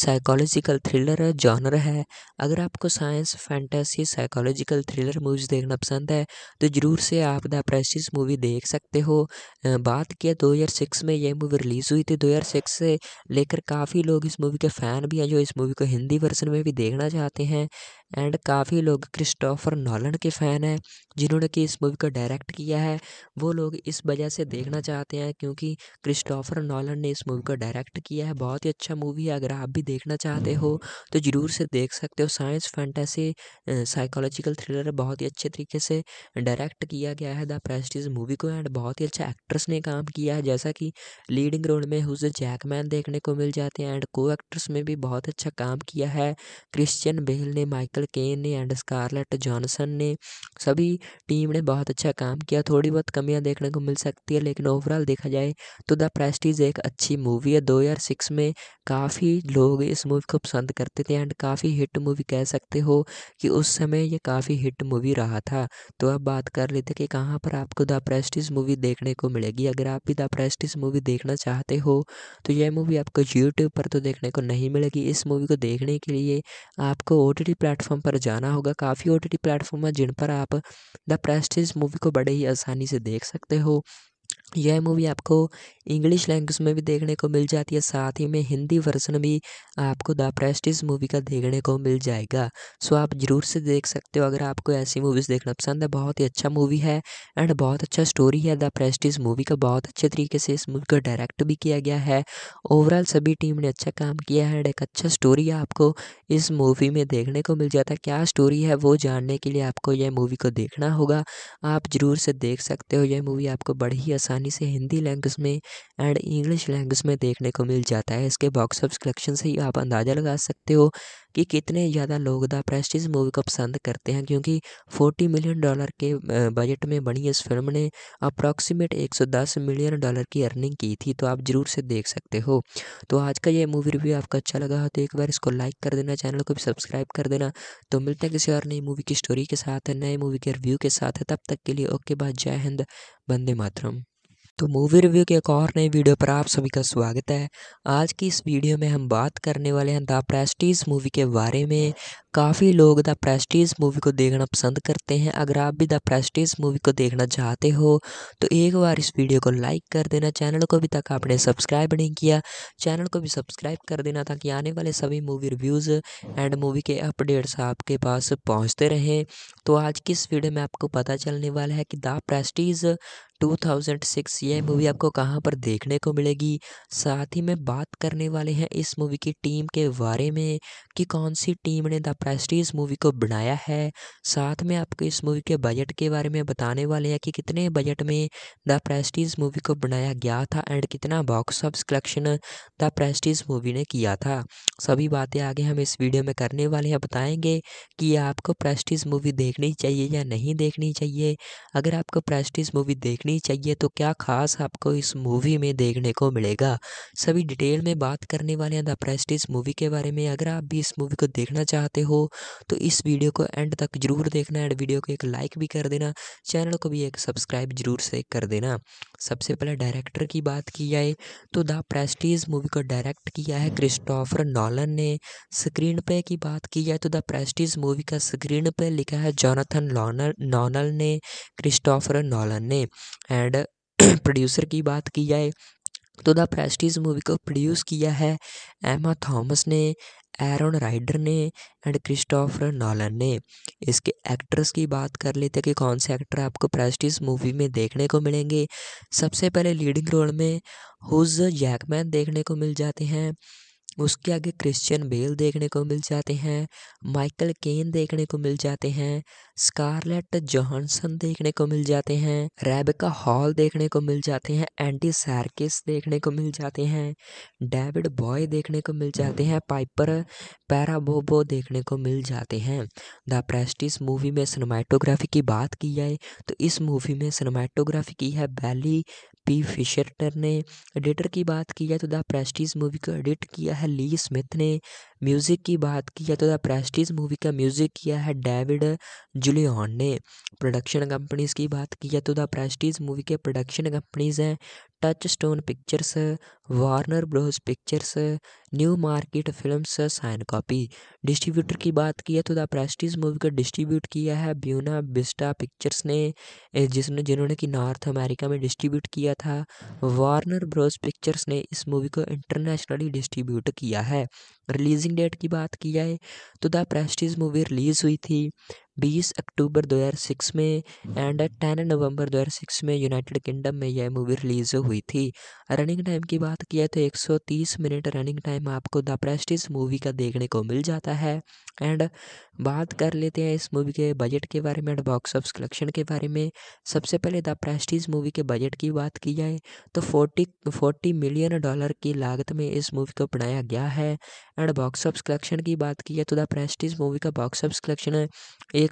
psychological thriller genre है अगर आपको science fantasy psychological thriller movies देखना पसंद है तो ज़रूर से आप द प्रेस्टिज मूवी देख सकते हो बात किया सिक्स में यह मूवी रिलीज़ हुई थी सिक्स से लेकर काफ़ी लोग इस मूवी के फ़ैन भी हैं जो इस मूवी को हिंदी वर्जन में भी देखना चाहते हैं एंड काफ़ी लोग क्रिस्टोफर नॉलन के फ़ैन हैं जिन्होंने कि इस मूवी को डायरेक्ट किया है वो लोग इस वजह से देखना देखना चाहते हैं क्योंकि क्रिस्टोफर नॉलन ने इस मूवी को डायरेक्ट किया है बहुत ही अच्छा मूवी है अगर आप भी देखना चाहते हो तो ज़रूर से देख सकते हो साइंस फैंटेसी साइकोलॉजिकल थ्रिलर बहुत ही अच्छे तरीके से डायरेक्ट किया गया है द प्रेस्टीज मूवी को एंड बहुत ही अच्छा एक्ट्रेस ने काम किया है जैसा कि लीडिंग रोल में हुज जैकमैन देखने को मिल जाते हैं एंड को एक्ट्रेस में भी बहुत अच्छा काम किया है क्रिश्चियन बेल ने माइकल केन ने एंड स्कारलेट जॉनसन ने सभी टीम ने बहुत अच्छा काम किया थोड़ी बहुत कमियां देखने को मिल सकती है लेकिन एंड ओवरऑल देखा जाए तो द प्रेस्टीज एक अच्छी मूवी है दो हज़ार सिक्स में काफ़ी लोग इस मूवी को पसंद करते थे एंड काफ़ी हिट मूवी कह सकते हो कि उस समय ये काफ़ी हिट मूवी रहा था तो अब बात कर लेते कि कहाँ पर आपको द प्रेस्टीज मूवी देखने को मिलेगी अगर आप भी द प्रेस्टीज मूवी देखना चाहते हो तो यह मूवी आपको यूट्यूब पर तो देखने को नहीं मिलेगी इस मूवी को देखने के लिए आपको ओ टी प्लेटफॉर्म पर जाना होगा काफ़ी ओ टी प्लेटफॉर्म है जिन पर आप द प्रेस्टीज मूवी को बड़े ही आसानी से देख सकते हो यह मूवी आपको इंग्लिश लैंग्वेज में भी देखने को मिल जाती है साथ ही में हिंदी वर्जन भी आपको द प्रेस्टिज मूवी का देखने को मिल जाएगा सो आप जरूर से देख सकते हो अगर आपको ऐसी मूवीज़ देखना पसंद है बहुत ही अच्छा मूवी है एंड बहुत अच्छा स्टोरी है द प्रेस्टिज मूवी का बहुत अच्छे तरीके से इस मूवी को डायरेक्ट भी किया गया है ओवरऑल सभी टीम ने अच्छा काम किया है एंड एक अच्छा स्टोरी आपको इस मूवी में देखने को मिल जाता है क्या स्टोरी है वो जानने के लिए आपको यह मूवी को देखना होगा आप जरूर से देख सकते हो यह मूवी आपको बड़ी ही आसान आसानी से हिंदी लैंग्वेज में एंड इंग्लिश लैंग्वेज में देखने को मिल जाता है इसके बॉक्स ऑफिस कलेक्शन से ही आप अंदाज़ा लगा सकते हो कि कितने ज़्यादा लोग द प्रेस्टीज मूवी को पसंद करते हैं क्योंकि 40 मिलियन डॉलर के बजट में बनी इस फिल्म ने अप्रॉक्सीमेट 110 मिलियन डॉलर की अर्निंग की थी तो आप ज़रूर से देख सकते हो तो आज का ये मूवी रिव्यू आपका अच्छा लगा हो तो एक बार इसको लाइक कर देना चैनल को भी सब्सक्राइब कर देना तो मिलते हैं किसी और नई मूवी की स्टोरी के साथ नए मूवी के रिव्यू के साथ तब तक के लिए ओके बाद जय हिंद बंदे मातरम तो मूवी रिव्यू के एक और नए वीडियो पर आप सभी का स्वागत है आज की इस वीडियो में हम बात करने वाले हैं द प्रेस्टीज मूवी के बारे में काफ़ी लोग द प्रेस्टीज मूवी को देखना पसंद करते हैं अगर आप भी द प्रेस्टीज मूवी को देखना चाहते हो तो एक बार इस वीडियो को लाइक कर देना चैनल को अभी तक आपने सब्सक्राइब नहीं किया चैनल को भी सब्सक्राइब कर देना ताकि आने वाले सभी मूवी रिव्यूज़ एंड मूवी के अपडेट्स आपके पास पहुँचते रहें तो आज की इस वीडियो में आपको पता चलने वाला है कि द प्रेस्टीज 2006 ये मूवी आपको कहाँ पर देखने को मिलेगी साथ ही में बात करने वाले हैं इस मूवी की टीम के बारे में कि कौन सी टीम ने द प्रेस्टीज मूवी को बनाया है साथ में आपको इस मूवी के बजट के बारे में बताने वाले हैं कि कितने बजट में द प्रेस्टीज मूवी को बनाया गया था एंड कितना box office collection the Prestige movie ने किया था सभी बातें आगे हम इस वीडियो में करने वाले हैं बताएंगे कि आपको प्रेस्टीज मूवी देखनी चाहिए या नहीं देखनी चाहिए अगर आपको प्रेस्टीज मूवी देखनी चाहिए तो क्या खास आपको इस मूवी में देखने को मिलेगा सभी डिटेल में बात करने वाले हैं द प्रेस्टीज मूवी के बारे में अगर आप भी इस मूवी को देखना चाहते हो हो तो इस वीडियो को एंड तक जरूर देखना एंड वीडियो को एक लाइक भी कर देना चैनल को भी एक सब्सक्राइब जरूर से कर देना सबसे पहले डायरेक्टर की बात की जाए तो द प्रेस्टीज मूवी को डायरेक्ट किया है क्रिस्टोफर नॉलन ने स्क्रीन पे की बात की जाए तो द प्रेस्टीज मूवी का स्क्रीन पे लिखा है जोनाथन लॉनर नॉनल ने क्रिस्टोफर नॉलन ने एंड प्रोड्यूसर की बात की जाए तो द प्रेस्टीज मूवी को प्रोड्यूस किया है एमा थॉमस ने एरन राइडर ने एंड क्रिस्टोफर नॉलन ने इसके एक्ट्रेस की बात कर लेते कि कौन से एक्टर आपको प्रेस्टिस मूवी में देखने को मिलेंगे सबसे पहले लीडिंग रोल में हुज जैकमैन देखने को मिल जाते हैं उसके आगे क्रिश्चियन बेल देखने को मिल जाते हैं माइकल केन देखने को मिल जाते हैं स्कारलेट जोहसन देखने को मिल जाते हैं रेबिका हॉल देखने को मिल जाते हैं एंटी सैरकिस देखने को मिल जाते हैं डेविड बॉय देखने को मिल जाते हैं पाइपर पैराबोबो देखने को मिल जाते हैं द प्रेस्टिस मूवी में सिनेमाटोग्राफी की बात की जाए तो इस मूवी में सिनेमाटोग्राफी की है बैली पी फिशर ने एडिटर की बात की जाए तो द प्रेस्टीज मूवी को एडिट किया है ली स्मिथ ने म्यूज़िक की बात की जाए तो द प्रेस्टीज मूवी का म्यूज़िक किया है डेविड जुलियन ने प्रोडक्शन कंपनीज की बात की जाए तो द प्रेस्टीज मूवी के प्रोडक्शन कंपनीज हैं Touchstone Pictures Warner Bros Pictures Newmarket films Syncopy distributor की बात की है तो द प्रेस्टीज मूवी को डिस्ट्रीब्यूट किया है ब्यूना बिस्टा पिक्चर्स ने जिसने जिन्होंने कि नॉर्थ अमेरिका में डिस्ट्रीब्यूट किया था वार्नर ब्रोस पिक्चर्स ने इस मूवी को इंटरनेशनली डिस्ट्रीब्यूट किया है रिलीज रिलीजिंग डेट की बात की जाए तो द प्रेस्टीज मूवी रिलीज़ हुई थी बीस अक्टूबर 2006 में एंड टेन नवंबर 2006 में यूनाइटेड किंगडम में यह मूवी रिलीज़ हुई थी रनिंग टाइम की बात किया तो 130 मिनट रनिंग टाइम आपको द प्रेस्टिज मूवी का देखने को मिल जाता है एंड बात कर लेते हैं इस मूवी के बजट के बारे में एंड बॉक्स ऑफ कलेक्शन के बारे में सबसे पहले द प्रेस्टिज मूवी के बजट की बात की जाए तो फोर्टी फोर्टी मिलियन डॉलर की लागत में इस मूवी को बनाया गया है एंड बॉक्स ऑफ कलेक्शन की बात की जाए तो द प्रेस्टिज मूवी का box of collection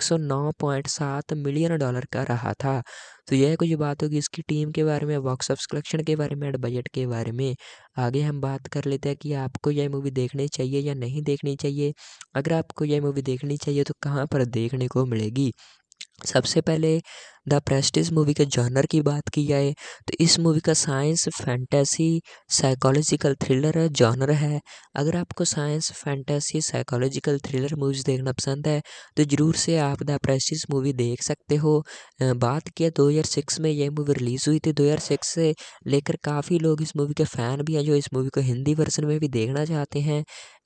109.7 million dollar का रहा था तो यह कुछ बात होगी इसकी टीम के बारे में बॉक्स कलेक्शन के बारे में एंड बजट के बारे में आगे हम बात कर लेते हैं कि आपको यह मूवी देखनी चाहिए या नहीं देखनी चाहिए अगर आपको यह मूवी देखनी चाहिए तो कहाँ पर देखने को मिलेगी सबसे पहले द प्रेस्टिज मूवी के जॉनर की बात की जाए तो इस मूवी का science fantasy psychological thriller genre है अगर आपको science fantasy psychological thriller movies देखना पसंद है तो ज़रूर से आप द प्रेस्टिज मूवी देख सकते हो बात किया 2006 में यह मूवी रिलीज़ हुई थी 2006 से लेकर काफ़ी लोग इस मूवी के फ़ैन भी हैं जो इस मूवी को हिंदी वर्सन में भी देखना चाहते हैं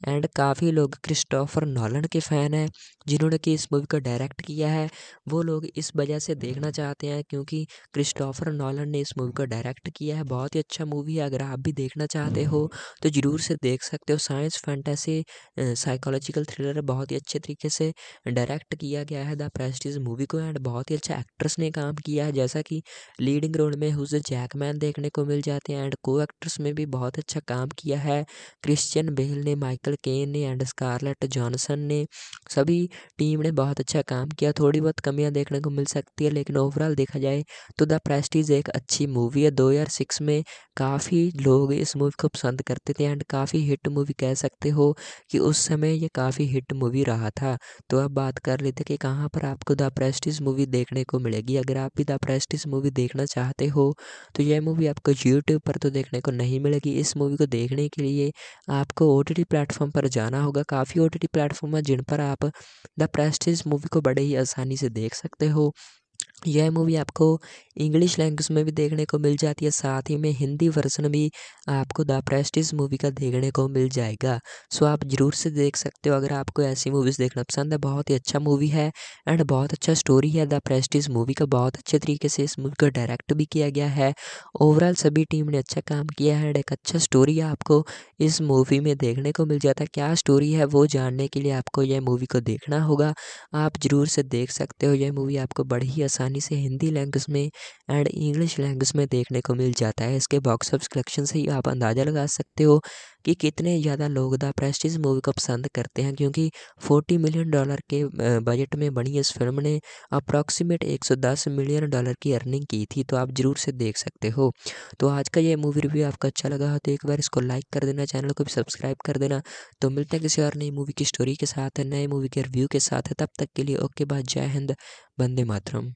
एंड काफ़ी लोग क्रिस्टोफर नॉलन के फ़ैन हैं जिन्होंने कि इस मूवी को डायरेक्ट किया है वो वो लोग इस वजह से देखना चाहते हैं क्योंकि क्रिस्टोफर नॉलन ने इस मूवी को डायरेक्ट किया है बहुत ही अच्छा मूवी है अगर आप भी देखना चाहते हो तो ज़रूर से देख सकते हो साइंस फैंटेसी साइकोलॉजिकल थ्रिलर बहुत ही अच्छे तरीके से डायरेक्ट किया गया है द प्रेस्टीज मूवी को एंड बहुत ही अच्छा एक्ट्रेस ने काम किया है जैसा कि लीडिंग रोल में हुज जैकमैन देखने को मिल जाते हैं एंड को एक्ट्रेस में भी बहुत अच्छा काम किया है क्रिश्चियन बेल ने माइकल केन ने एंड स्कारलेट जॉनसन ने सभी टीम ने बहुत अच्छा काम किया थोड़ी बहुत कमियाँ कमियां देखने को मिल सकती है लेकिन ओवरऑल देखा जाए तो द प्रेस्टीज एक अच्छी मूवी है दो में काफ़ी लोग इस मूवी को पसंद करते थे एंड काफ़ी हिट मूवी कह सकते हो कि उस समय ये काफ़ी हिट मूवी रहा था तो अब बात कर लेते कि कहाँ पर आपको द प्रेस्टीज मूवी देखने को मिलेगी अगर आप भी द प्रेस्टीज मूवी देखना चाहते हो तो यह मूवी आपको यूट्यूब पर तो देखने को नहीं मिलेगी इस मूवी को देखने के लिए आपको ओ टी प्लेटफॉर्म पर जाना होगा काफ़ी ओ टी प्लेटफॉर्म है जिन पर आप द प्रेस्टीज मूवी को बड़े ही आसानी से देख सकते हो यह मूवी आपको इंग्लिश लैंग्वेज में भी देखने को मिल जाती है साथ ही में हिंदी वर्जन भी आपको द प्रेस्टिज मूवी का देखने को मिल जाएगा सो आप जरूर से देख सकते हो अगर आपको ऐसी मूवीज़ देखना पसंद है बहुत ही अच्छा मूवी है एंड बहुत अच्छा स्टोरी है द प्रेस्टिज मूवी का बहुत अच्छे तरीके से इस मूवी को डायरेक्ट भी किया गया है ओवरऑल सभी टीम ने अच्छा काम किया है एंड एक अच्छा स्टोरी आपको इस मूवी में देखने को मिल जाता है क्या स्टोरी है वो जानने के लिए आपको यह मूवी को देखना होगा आप जरूर से देख सकते हो यह मूवी आपको बड़ी ही आसान आसानी से हिंदी लैंग्वेज में एंड इंग्लिश लैंग्वेज में देखने को मिल जाता है इसके बॉक्स ऑफिस कलेक्शन से ही आप अंदाज़ा लगा सकते हो कि कितने ज़्यादा लोग द प्रेस्टीज मूवी को पसंद करते हैं क्योंकि 40 मिलियन डॉलर के बजट में बनी इस फिल्म ने अप्रॉक्सीमेट 110 मिलियन डॉलर की अर्निंग की थी तो आप ज़रूर से देख सकते हो तो आज का ये मूवी रिव्यू आपको अच्छा लगा हो तो एक बार इसको लाइक कर देना चैनल को भी सब्सक्राइब कर देना तो मिलते हैं किसी और नई मूवी की स्टोरी के साथ नए मूवी के रिव्यू के साथ तब तक के लिए ओके बाद जय हिंद बंदे मातरम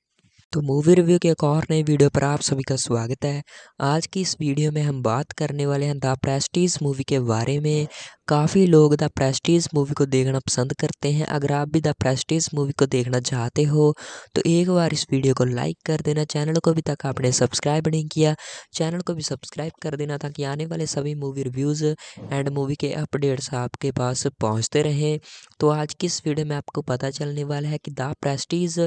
तो मूवी रिव्यू के एक और नए वीडियो पर आप सभी का स्वागत है आज की इस वीडियो में हम बात करने वाले हैं द प्रेस्टीज मूवी के बारे में काफ़ी लोग द प्रेस्टीज मूवी को देखना पसंद करते हैं अगर आप भी द प्रेस्टीज मूवी को देखना चाहते हो तो एक बार इस वीडियो को लाइक कर देना चैनल को अभी तक आपने सब्सक्राइब नहीं किया चैनल को भी सब्सक्राइब कर देना ताकि आने वाले सभी मूवी रिव्यूज़ एंड मूवी के अपडेट्स आपके पास पहुँचते रहें तो आज की इस वीडियो में आपको पता चलने वाला है कि the Prestige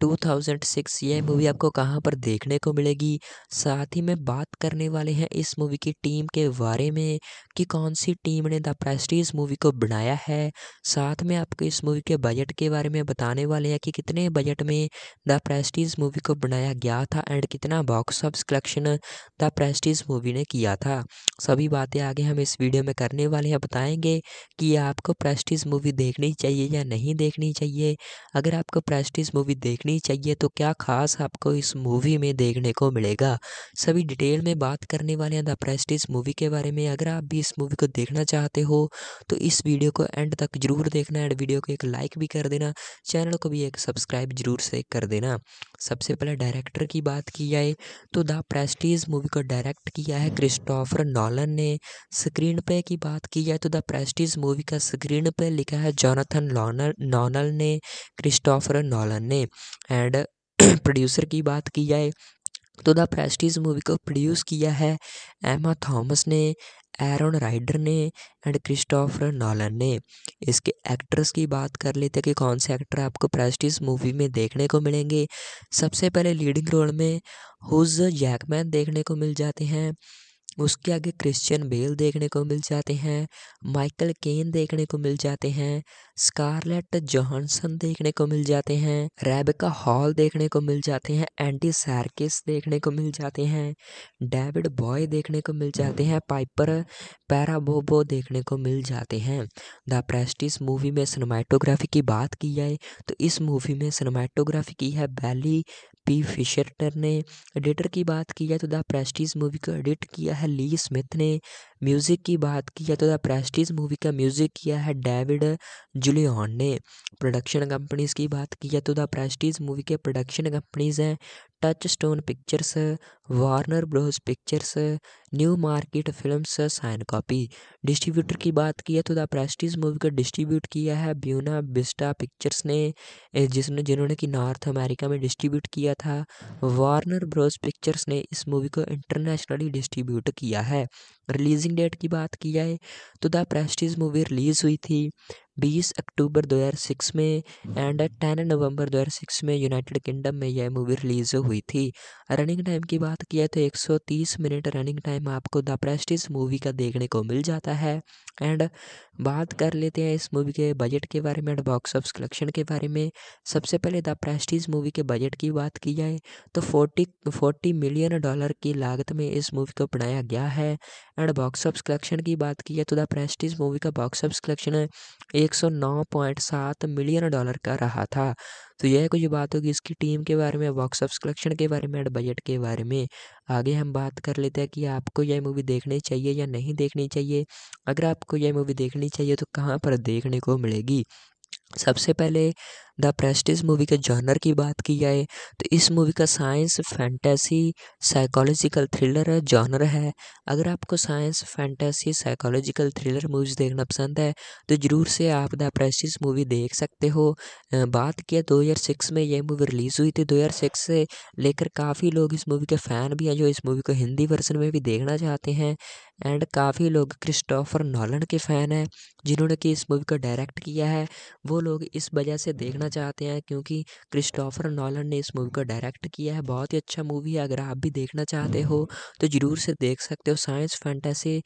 two thousand six यह मूवी आपको कहाँ पर देखने को मिलेगी साथ ही में बात करने वाले हैं इस मूवी की टीम के बारे में कि कौन सी टीम ने द प्रेस्टीज मूवी को बनाया है साथ में आपको इस मूवी के बजट के बारे में बताने वाले हैं कि कितने बजट में द प्रेस्टीज मूवी को बनाया गया था एंड कितना box of collection the Prestige movie ने किया था सभी बातें आगे हम इस वीडियो में करने वाले हैं बताएंगे कि आपको प्रेस्टीज मूवी देखनी चाहिए या नहीं देखनी चाहिए अगर आपको प्रेस्टीज मूवी देखनी देखनी चाहिए तो क्या खास आपको इस मूवी में देखने को मिलेगा सभी डिटेल में बात करने वाले हैं द प्रेस्टीज मूवी के बारे में अगर आप भी इस मूवी को देखना चाहते हो तो इस वीडियो को एंड तक जरूर देखना एंड वीडियो को एक लाइक भी कर देना चैनल को भी एक सब्सक्राइब जरूर से कर देना सबसे पहले डायरेक्टर की बात की जाए तो द प्रेस्टीज मूवी को डायरेक्ट किया है क्रिस्टोफर नॉलन ने स्क्रीन पे की बात की जाए तो द प्रेस्टीज मूवी का स्क्रीन पे लिखा है जॉनथन नॉनल ने क्रिस्टोफर नॉलन ने एंड प्रोड्यूसर की बात की जाए तो द प्रेस्टीज मूवी को प्रोड्यूस किया है एमा थॉमस ने एरन राइडर ने एंड क्रिस्टोफर नॉलन ने इसके एक्ट्रेस की बात कर लेते हैं कि कौन से एक्टर आपको प्रेस्टीज मूवी में देखने को मिलेंगे सबसे पहले लीडिंग रोल में हुज जैकमैन देखने को मिल जाते हैं उसके आगे क्रिश्चियन बेल देखने को मिल जाते हैं माइकल केन देखने को मिल जाते हैं स्कारलेट जोहसन देखने को मिल जाते हैं रेबिका हॉल देखने को मिल जाते हैं एंटी सैरकिस देखने को मिल जाते हैं डेविड बॉय देखने को मिल जाते हैं पाइपर पैराबोबो देखने को मिल जाते हैं द प्रेस्टिस मूवी में सिनेमाटोग्राफी की बात की जाए तो इस मूवी में सिनेमाटोग्राफी की है बैली पी फिशरटर ने एडिटर की बात की जाए तो द प्रेस्टीज मूवी को एडिट किया है ली स्मिथ ने म्यूज़िक की बात की जाए तो द प्रेस्टीज मूवी का म्यूज़िक किया है डेविड जुलियन ने प्रोडक्शन कंपनीज की बात की जाए तो द प्रेस्टीज मूवी के प्रोडक्शन कंपनीज हैं Touchstone Pictures Warner Bros Pictures Newmarket films Syncopy distributor की बात की है तो द प्रेस्टीज मूवी को डिस्ट्रीब्यूट किया है ब्यूना बिस्टा पिक्चर्स ने जिसने जिन्होंने कि नॉर्थ अमेरिका में डिस्ट्रीब्यूट किया था वार्नर ब्रोस पिक्चर्स ने इस मूवी को इंटरनेशनली डिस्ट्रीब्यूट किया है रिलीजिंग डेट की बात की जाए तो द प्रेस्टीज मूवी रिलीज़ हुई थी बीस अक्टूबर 2006 में एंड टेन नवंबर 2006 में यूनाइटेड किंगडम में यह मूवी रिलीज़ हुई थी रनिंग टाइम की बात किया तो 130 मिनट रनिंग टाइम आपको द प्रेस्टिज मूवी का देखने को मिल जाता है एंड बात कर लेते हैं इस मूवी के बजट के बारे में एंड बॉक्स ऑफ कलेक्शन के बारे में सबसे पहले द प्रेस्टीज मूवी के बजट की बात की जाए तो फोर्टी फोर्टी मिलियन डॉलर की लागत में इस मूवी को बनाया गया है एंड बॉक्स ऑफ कलेक्शन की बात की जाए तो द प्रेस्टीज मूवी का box of collection 109.7 million dollar का रहा था तो यह कुछ बात होगी इसकी टीम के बारे में बॉक्स कलेक्शन के बारे में एंड बजट के बारे में आगे हम बात कर लेते हैं कि आपको यह मूवी देखनी चाहिए या नहीं देखनी चाहिए अगर आपको यह मूवी देखनी चाहिए तो कहाँ पर देखने को मिलेगी सबसे पहले द प्रेस्टिज़ मूवी के जॉनर की बात की जाए तो इस मूवी का science fantasy psychological thriller genre है अगर आपको science fantasy psychological thriller movies देखना पसंद है तो ज़रूर से आप द प्रेस्टिज़ मूवी देख सकते हो बात किया सिक्स में यह मूवी रिलीज़ हुई थी सिक्स से लेकर काफ़ी लोग इस मूवी के फ़ैन भी हैं जो इस मूवी को हिंदी वर्जन में भी देखना चाहते हैं एंड काफ़ी लोग क्रिस्टोफर नॉलन के फ़ैन हैं जिन्होंने कि इस मूवी को डायरेक्ट किया है वो लोग इस वजह से देखना देखना चाहते हैं क्योंकि क्रिस्टोफर नॉलन ने इस मूवी को डायरेक्ट किया है बहुत ही अच्छा मूवी है अगर आप भी देखना चाहते हो तो ज़रूर से देख सकते हो साइंस फैंटेसी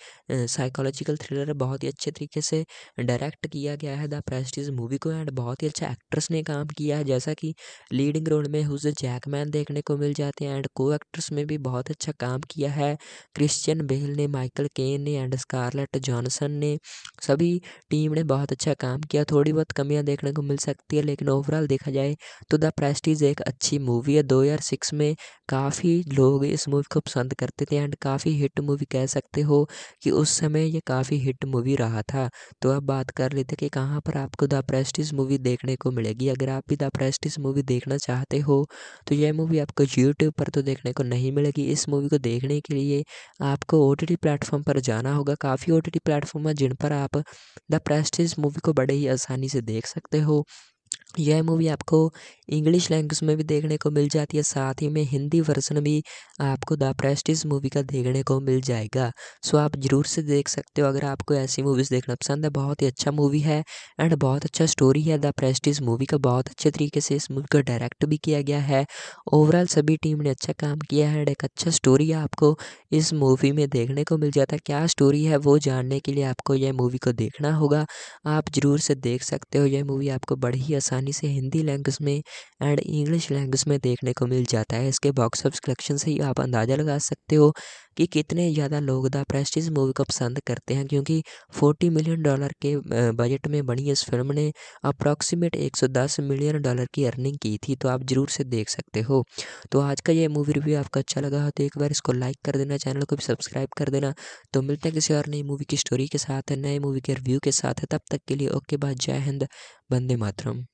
साइकोलॉजिकल थ्रिलर बहुत ही अच्छे तरीके से डायरेक्ट किया गया है द प्रेस्टीज मूवी को एंड बहुत ही अच्छा एक्ट्रेस ने काम किया है जैसा कि लीडिंग रोल में हुज जैकमैन देखने को मिल जाते हैं एंड को एक्ट्रेस में भी बहुत अच्छा काम किया है क्रिश्चियन बेल ने माइकल केन ने एंड स्कारलेट जॉनसन ने सभी टीम ने बहुत अच्छा काम किया थोड़ी बहुत कमियां देखने को मिल सकती है लेकिन ओवरऑल देखा जाए तो द प्रेस्टीज एक अच्छी मूवी है सिक्स में काफ़ी लोग इस मूवी को पसंद करते थे एंड काफ़ी हिट मूवी कह सकते हो कि उस समय ये काफ़ी हिट मूवी रहा था तो अब बात कर लेते कि कहाँ पर आपको द प्रेस्टीज मूवी देखने को मिलेगी अगर आप भी द प्रेस्टीज मूवी देखना चाहते हो तो यह मूवी आपको यूट्यूब पर तो देखने को नहीं मिलेगी इस मूवी को देखने के लिए आपको ओ टी प्लेटफॉर्म पर जाना होगा काफ़ी ओ टी प्लेटफॉर्म है जिन पर आप द प्रेस्टीज मूवी को बड़े ही आसानी से देख सकते हो यह मूवी आपको इंग्लिश लैंग्वेज में भी देखने को मिल जाती है साथ ही में हिंदी वर्जन भी आपको द प्रेस्टिज़ मूवी का देखने को मिल जाएगा सो आप जरूर से देख सकते हो अगर आपको ऐसी मूवीज़ देखना पसंद है बहुत ही अच्छा मूवी है एंड बहुत अच्छा स्टोरी है द प्रेस्टिज़ मूवी का बहुत अच्छे तरीके से इस मूवी को डायरेक्ट भी किया गया है ओवरऑल सभी टीम ने अच्छा काम किया है एंड एक अच्छा स्टोरी आपको इस मूवी में देखने को मिल जाता है क्या स्टोरी है वो जानने के लिए आपको यह मूवी को देखना होगा आप जरूर से देख सकते हो यह मूवी आपको बड़ी ही आसानी से हिंदी लैंग्वेज में एंड इंग्लिश लैंग्वेज में देखने को मिल जाता है इसके बॉक्स ऑफिस कलेक्शन से ही आप अंदाज़ा लगा सकते हो कि कितने ज़्यादा लोग द प्रेस्टिज मूवी को पसंद करते हैं क्योंकि 40 मिलियन डॉलर के बजट में बनी इस फिल्म ने अप्रॉक्सीमेट 110 मिलियन डॉलर की अर्निंग की थी तो आप ज़रूर से देख सकते हो तो आज का ये मूवी रिव्यू आपको अच्छा लगा हो तो एक बार इसको लाइक कर देना चैनल को भी सब्सक्राइब कर देना तो मिलते हैं किसी और नई मूवी की स्टोरी के साथ नए मूवी के रिव्यू के साथ तब तक के लिए ओके बाद जय हिंद बंदे मातरम